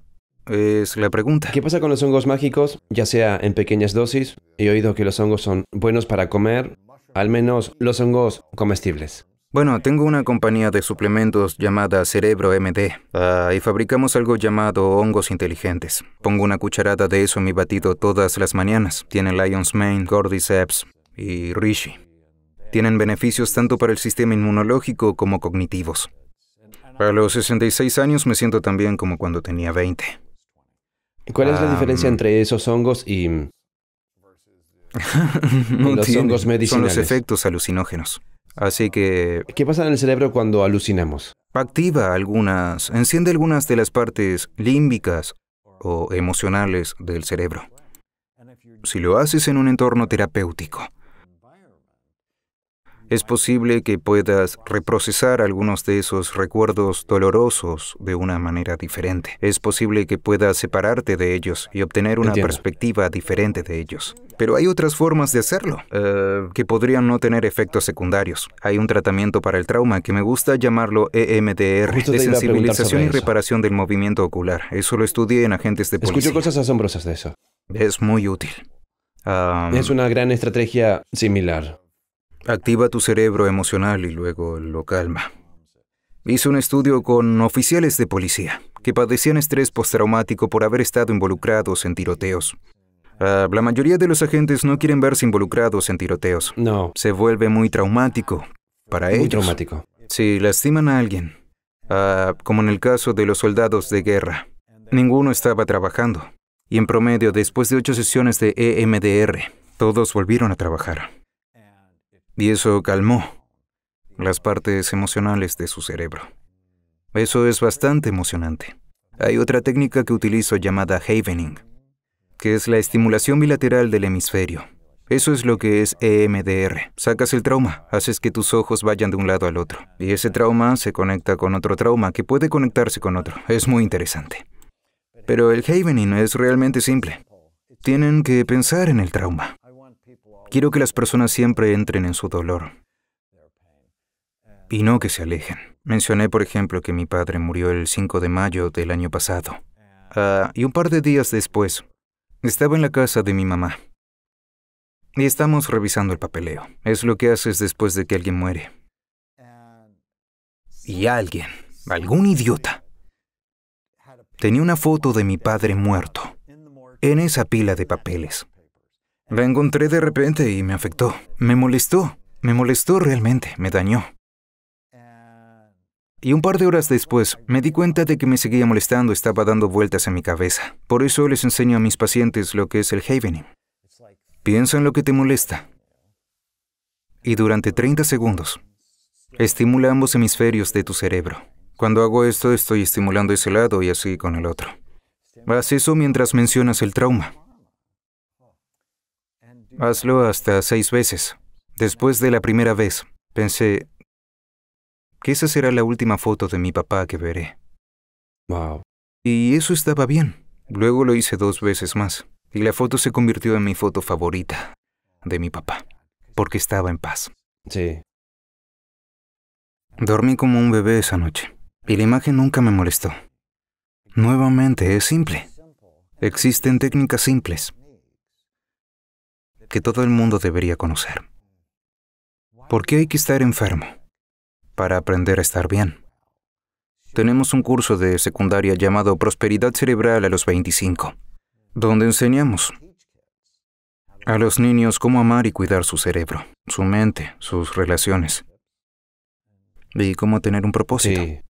eh, es la pregunta. ¿Qué pasa con los hongos mágicos? Ya sea en pequeñas dosis. He oído que los hongos son buenos para comer, al menos los hongos comestibles. Bueno, tengo una compañía de suplementos llamada Cerebro MD ah, y fabricamos algo llamado hongos inteligentes. Pongo una cucharada de eso en mi batido todas las mañanas. Tienen Lion's Mane, Cordyceps y Rishi. Tienen beneficios tanto para el sistema inmunológico como cognitivos. A los 66 años me siento tan bien como cuando tenía 20. ¿Cuál es la ah, diferencia entre mm. esos hongos y [laughs] los hongos medicinales? Son los efectos alucinógenos. Así que... ¿Qué pasa en el cerebro cuando alucinamos? Activa algunas, enciende algunas de las partes límbicas o emocionales del cerebro. Si lo haces en un entorno terapéutico, es posible que puedas reprocesar algunos de esos recuerdos dolorosos de una manera diferente. Es posible que puedas separarte de ellos y obtener una perspectiva diferente de ellos. Pero hay otras formas de hacerlo, eh, que podrían no tener efectos secundarios. Hay un tratamiento para el trauma que me gusta llamarlo EMDR, De desensibilización y reparación del movimiento ocular. Eso lo estudié en agentes de policía. Escucho cosas asombrosas de eso. Es muy útil. es una gran estrategia similar. Activa tu cerebro emocional y luego lo calma. Hice un estudio con oficiales de policía que padecían estrés postraumático por haber estado involucrados en tiroteos. Ah, la mayoría de los agentes no quieren verse involucrados en tiroteos. No. Se vuelve muy traumático para ellos. Muy traumático. Si lastiman a alguien, ah, como en el caso de los soldados de guerra, ninguno estaba trabajando. Y en promedio, después de ocho sesiones de EMDR, todos volvieron a trabajar y eso calmó las partes emocionales de su cerebro. Eso es bastante emocionante. Hay otra técnica que utilizo llamada Havening, que es la estimulación bilateral del hemisferio. Eso es lo que es EMDR. Sacas el trauma, haces que tus ojos vayan de un lado al otro, y ese trauma se conecta con otro trauma que puede conectarse con otro. Es muy interesante. Pero el Havening es realmente simple. Tienen que pensar en el trauma. Quiero que las personas siempre entren en su dolor y no que se alejen. Mencioné, por ejemplo, que mi padre murió el 5 de mayo del año pasado. Ah, y un par de días después, estaba en la casa de mi mamá. Y estamos revisando el papeleo. Es lo que haces después de que alguien muere. Y alguien, algún idiota, tenía una foto de mi padre muerto en esa pila de papeles. La encontré de repente y me afectó. Me molestó. Me molestó realmente. Me dañó. Y un par de horas después me di cuenta de que me seguía molestando, estaba dando vueltas en mi cabeza. Por eso les enseño a mis pacientes lo que es el Havening. Piensa en lo que te molesta. Y durante 30 segundos, estimula ambos hemisferios de tu cerebro. Cuando hago esto estoy estimulando ese lado y así con el otro. Haz eso mientras mencionas el trauma. Hazlo hasta seis veces. Después de la primera vez, pensé que esa será la última foto de mi papá que veré. Y eso estaba bien. Luego lo hice dos veces más. Y la foto se convirtió en mi foto favorita de mi papá. Porque estaba en paz. Sí. Dormí como un bebé esa noche. Y la imagen nunca me molestó. Nuevamente, es simple. Existen técnicas simples que todo el mundo debería conocer. ¿Por qué hay que estar enfermo? Para aprender a estar bien. Tenemos un curso de secundaria llamado Prosperidad Cerebral a los 25, donde enseñamos a los niños cómo amar y cuidar su cerebro, su mente, sus relaciones y cómo tener un propósito.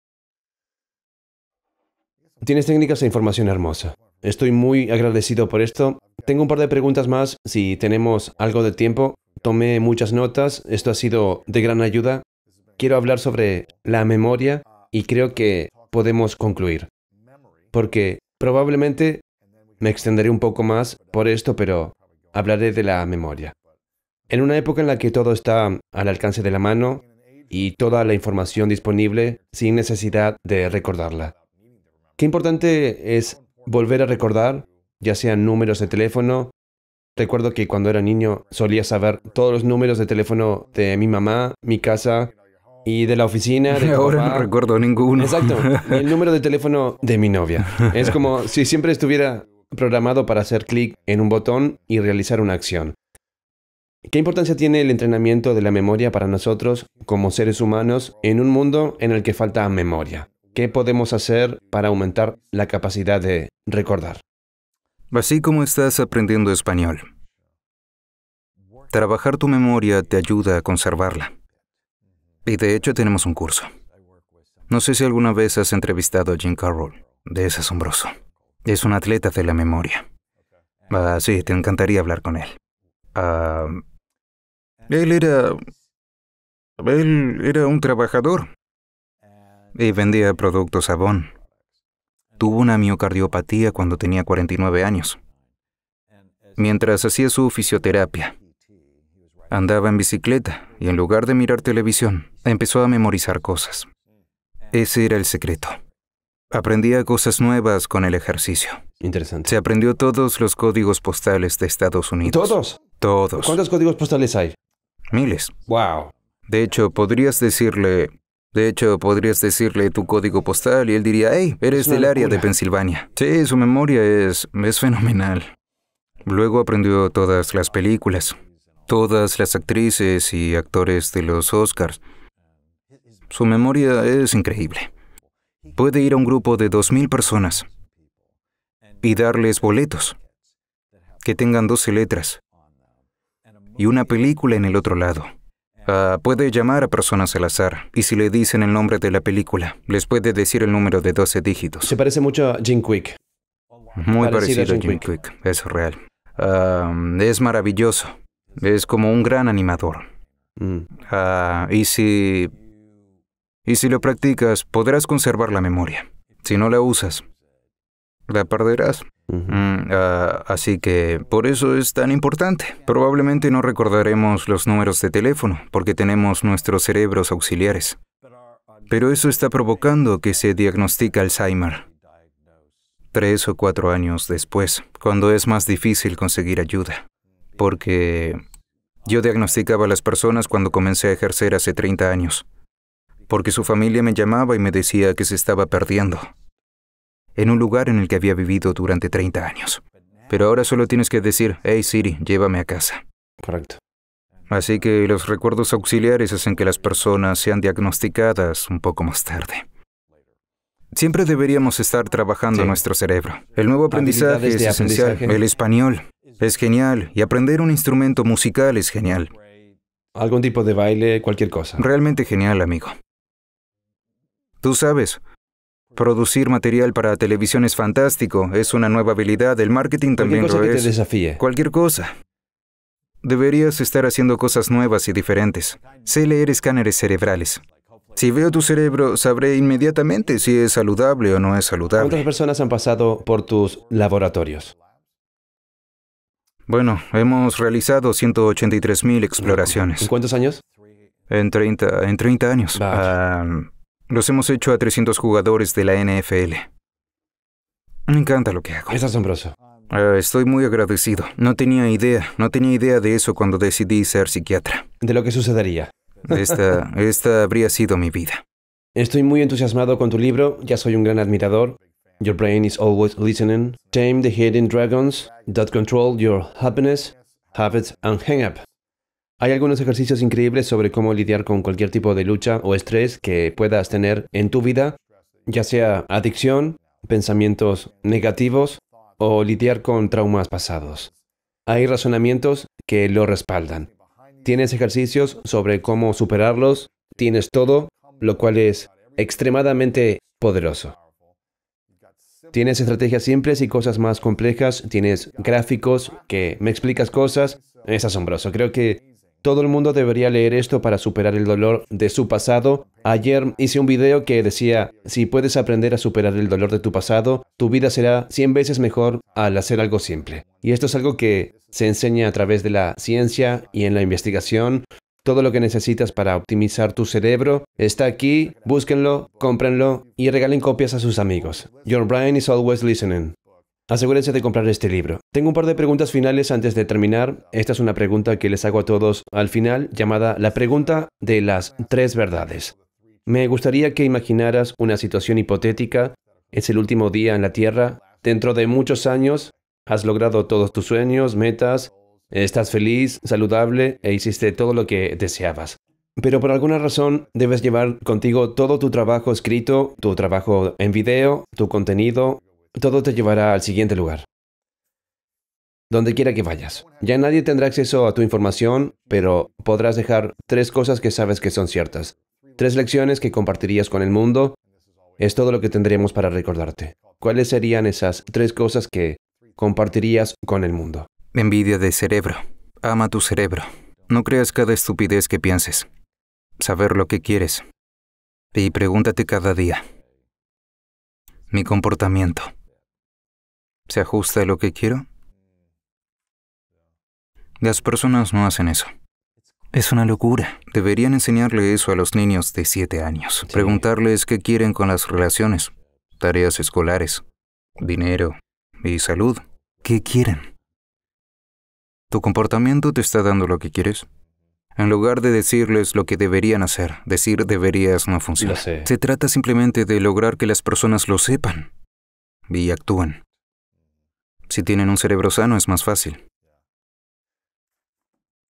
Tienes técnicas e información hermosa. Estoy muy agradecido por esto. Tengo un par de preguntas más si tenemos algo de tiempo. Tomé muchas notas, esto ha sido de gran ayuda. Quiero hablar sobre la memoria y creo que podemos concluir. Porque probablemente me extenderé un poco más por esto, pero hablaré de la memoria. En una época en la que todo está al alcance de la mano y toda la información disponible sin necesidad de recordarla. Qué importante es volver a recordar, ya sean números de teléfono. Recuerdo que cuando era niño solía saber todos los números de teléfono de mi mamá, mi casa y de la oficina. [laughs] Ahora no recuerdo ninguno. Exacto. el número de teléfono de mi novia. Es [laughs] como si siempre estuviera programado para hacer clic en un botón y realizar una acción. ¿Qué importancia tiene el entrenamiento de la memoria para nosotros como seres humanos en un mundo en el que falta memoria? ¿Qué podemos hacer para aumentar la capacidad de recordar? Así como estás aprendiendo español, trabajar tu memoria te ayuda a conservarla. Y de hecho tenemos un curso. No sé si alguna vez has entrevistado a Jim Carroll. Es asombroso. Es un atleta de la memoria. Ah, sí, te encantaría hablar con él. Ah, él era... Él era un trabajador y vendía productos Avon. Tuvo una miocardiopatía cuando tenía 49 años. Mientras hacía su fisioterapia, andaba en bicicleta y en lugar de mirar televisión, empezó a memorizar cosas. Ese era el secreto. Aprendía cosas nuevas con el ejercicio. Interesante. Se aprendió todos los códigos postales de Estados Unidos. ¿Todos? Todos. ¿Cuántos códigos postales hay? Miles. Wow. De hecho, podrías decirle de hecho, podrías decirle tu código postal y él diría, hey, eres del área de Pensilvania. Sí, su memoria es, es fenomenal. Luego aprendió todas las películas, todas las actrices y actores de los Oscars. Su memoria es increíble. Puede ir a un grupo de 2.000 personas y darles boletos que tengan 12 letras y una película en el otro lado. Ah, puede llamar a personas al azar y si le dicen el nombre de la película, les puede decir el número de 12 dígitos. Se parece mucho a Jim Quick. Muy parecido, a Jim, Quick. es real. Ah, es maravilloso. Es como un gran animador. Mm. Ah, y si... Y si lo practicas, podrás conservar la memoria. Si no la usas, la perderás. Mm, ah, así que por eso es tan importante. Probablemente no recordaremos los números de teléfono porque tenemos nuestros cerebros auxiliares. Pero eso está provocando que se diagnostique Alzheimer tres o cuatro años después, cuando es más difícil conseguir ayuda. Porque yo diagnosticaba a las personas cuando comencé a ejercer hace 30 años. Porque su familia me llamaba y me decía que se estaba perdiendo, en un lugar en el que había vivido durante 30 años. Pero ahora solo tienes que decir, hey Siri, llévame a casa. Correcto. Así que los recuerdos auxiliares hacen que las personas sean diagnosticadas un poco más tarde. Siempre deberíamos estar trabajando nuestro cerebro. El nuevo aprendizaje es esencial. El español es genial y aprender un instrumento musical es genial. Algún tipo de baile, cualquier cosa. Realmente genial, amigo. Tú sabes, Producir material para televisión es fantástico, es una nueva habilidad, el marketing también cosa lo que es. desafíe. Cualquier cosa. Deberías estar haciendo cosas nuevas y diferentes. Sé leer escáneres cerebrales. Si veo tu cerebro, sabré inmediatamente si es saludable o no es saludable. ¿Cuántas personas han pasado por tus laboratorios? Bueno, hemos realizado 183.000 exploraciones. ¿En cuántos años? En 30, en años. Los hemos hecho a 300 jugadores de la NFL. Me encanta lo que hago. Es asombroso. Ah, estoy muy agradecido. No tenía idea, no tenía idea de eso cuando decidí ser psiquiatra. De lo que sucedería. Esta, [laughs] esta habría sido mi vida. Estoy muy entusiasmado con tu libro, ya soy un gran admirador. Your brain is always listening. Tame the hidden dragons that control your happiness, habits and hang up. Hay algunos ejercicios increíbles sobre cómo lidiar con cualquier tipo de lucha o estrés que puedas tener en tu vida, ya sea adicción, pensamientos negativos o lidiar con traumas pasados. Hay razonamientos que lo respaldan. Tienes ejercicios sobre cómo superarlos, tienes todo, lo cual es extremadamente poderoso. Tienes estrategias simples y cosas más complejas, tienes gráficos que me explicas cosas. Es asombroso. Creo que todo el mundo debería leer esto para superar el dolor de su pasado. Ayer hice un video que decía, si puedes aprender a superar el dolor de tu pasado, tu vida será 100 veces mejor al hacer algo simple. Y esto es algo que se enseña a través de la ciencia y en la investigación. Todo lo que necesitas para optimizar tu cerebro está aquí, búsquenlo, cómprenlo y regalen copias a sus amigos. Your brain is always listening. Asegúrense de comprar este libro. Tengo un par de preguntas finales antes de terminar. Esta es una pregunta que les hago a todos al final, llamada la pregunta de las tres verdades. Me gustaría que imaginaras una situación hipotética. Es el último día en la Tierra. Dentro de muchos años, has logrado todos tus sueños, metas, estás feliz, saludable e hiciste todo lo que deseabas. Pero por alguna razón debes llevar contigo todo tu trabajo escrito, tu trabajo en video, tu contenido, todo te llevará al siguiente lugar. Donde quiera que vayas. Ya nadie tendrá acceso a tu información, pero podrás dejar tres cosas que sabes que son ciertas. Tres lecciones que compartirías con el mundo. Es todo lo que tendríamos para recordarte. ¿Cuáles serían esas tres cosas que compartirías con el mundo? Envidia de cerebro. Ama tu cerebro. No creas cada estupidez que pienses. Saber lo que quieres. Y pregúntate cada día. Mi comportamiento. ¿Se ajusta a lo que quiero? Las personas no hacen eso. Es una locura. Deberían enseñarle eso a los niños de 7 años. Preguntarles qué quieren con las relaciones, tareas escolares, dinero y salud. ¿Qué quieren? ¿Tu comportamiento te está dando lo que quieres? En lugar de decirles lo que deberían hacer, decir deberías no funciona. Se trata simplemente de lograr que las personas lo sepan y actúen. Si tienen un cerebro sano es más fácil.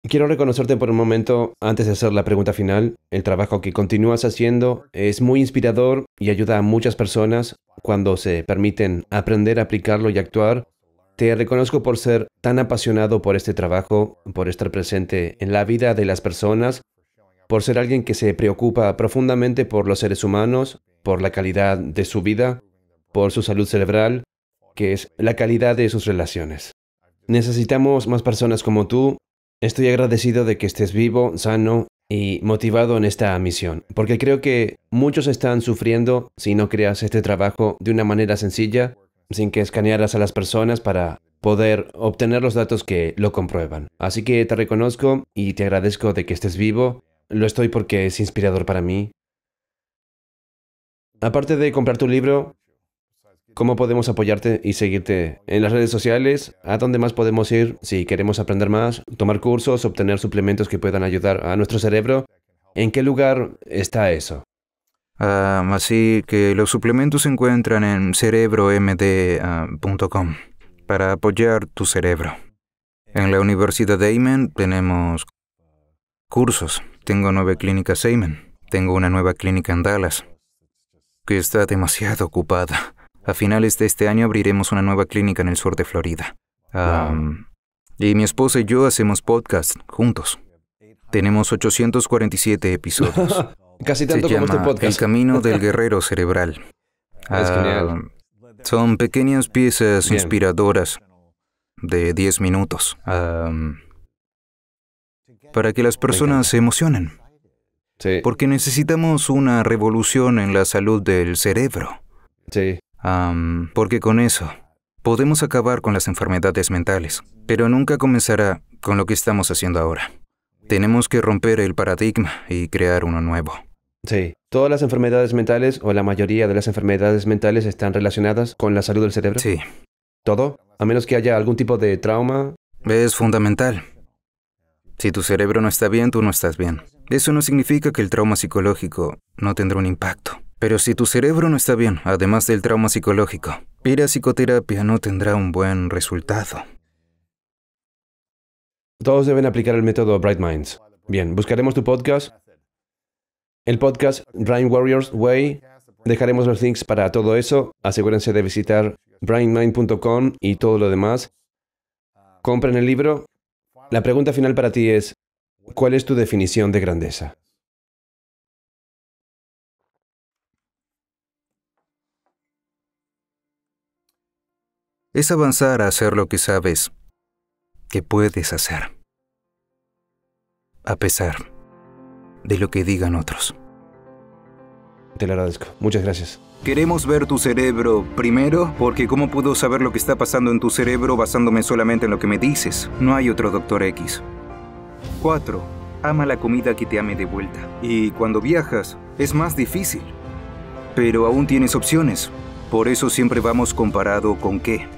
Quiero reconocerte por un momento, antes de hacer la pregunta final, el trabajo que continúas haciendo es muy inspirador y ayuda a muchas personas cuando se permiten aprender a aplicarlo y actuar. Te reconozco por ser tan apasionado por este trabajo, por estar presente en la vida de las personas, por ser alguien que se preocupa profundamente por los seres humanos, por la calidad de su vida, por su salud cerebral que es la calidad de sus relaciones. Necesitamos más personas como tú. Estoy agradecido de que estés vivo, sano y motivado en esta misión, porque creo que muchos están sufriendo si no creas este trabajo de una manera sencilla, sin que escanearas a las personas para poder obtener los datos que lo comprueban. Así que te reconozco y te agradezco de que estés vivo. Lo estoy porque es inspirador para mí. Aparte de comprar tu libro, ¿Cómo podemos apoyarte y seguirte en las redes sociales? ¿A dónde más podemos ir si queremos aprender más, tomar cursos, obtener suplementos que puedan ayudar a nuestro cerebro? ¿En qué lugar está eso? Ah, así que los suplementos se encuentran en cerebromd.com ah, para apoyar tu cerebro. En la Universidad de Amen tenemos cursos. Tengo nueve clínicas Amen. Tengo una nueva clínica en Dallas, que está demasiado ocupada. A finales de este año abriremos una nueva clínica en el sur de Florida. y mi esposa y yo hacemos podcast juntos. Tenemos 847 episodios. [laughs] Casi tanto como este podcast. El camino [laughs] del guerrero cerebral. son pequeñas piezas inspiradoras de 10 minutos para que las personas se emocionen. Sí. Porque necesitamos una revolución en la salud del cerebro. Sí porque con eso podemos acabar con las enfermedades mentales, pero nunca comenzará con lo que estamos haciendo ahora. Tenemos que romper el paradigma y crear uno nuevo. Sí, todas las enfermedades mentales o la mayoría de las enfermedades mentales están relacionadas con la salud del cerebro. Sí. ¿Todo? A menos que haya algún tipo de trauma. Es fundamental. Si tu cerebro no está bien, tú no estás bien. Eso no significa que el trauma psicológico no tendrá un impacto. Pero si tu cerebro no está bien, además del trauma psicológico, ir psicoterapia no tendrá un buen resultado. Todos deben aplicar el método Bright Minds. Bien, buscaremos tu podcast. El podcast Brain Warriors Way. Dejaremos los links para todo eso. Asegúrense de visitar brainmind.com y todo lo demás. Compren el libro. La pregunta final para ti es, ¿cuál es tu definición de grandeza? es avanzar a hacer lo que sabes que puedes hacer, a pesar de lo que digan otros. Te lo agradezco. Muchas gracias. Queremos ver tu cerebro primero, porque ¿cómo puedo saber lo que está pasando en tu cerebro basándome solamente en lo que me dices? No hay otro Doctor X. 4. Ama la comida que te ame de vuelta. Y cuando viajas, es más difícil. Pero aún tienes opciones. Por eso siempre vamos comparado con qué.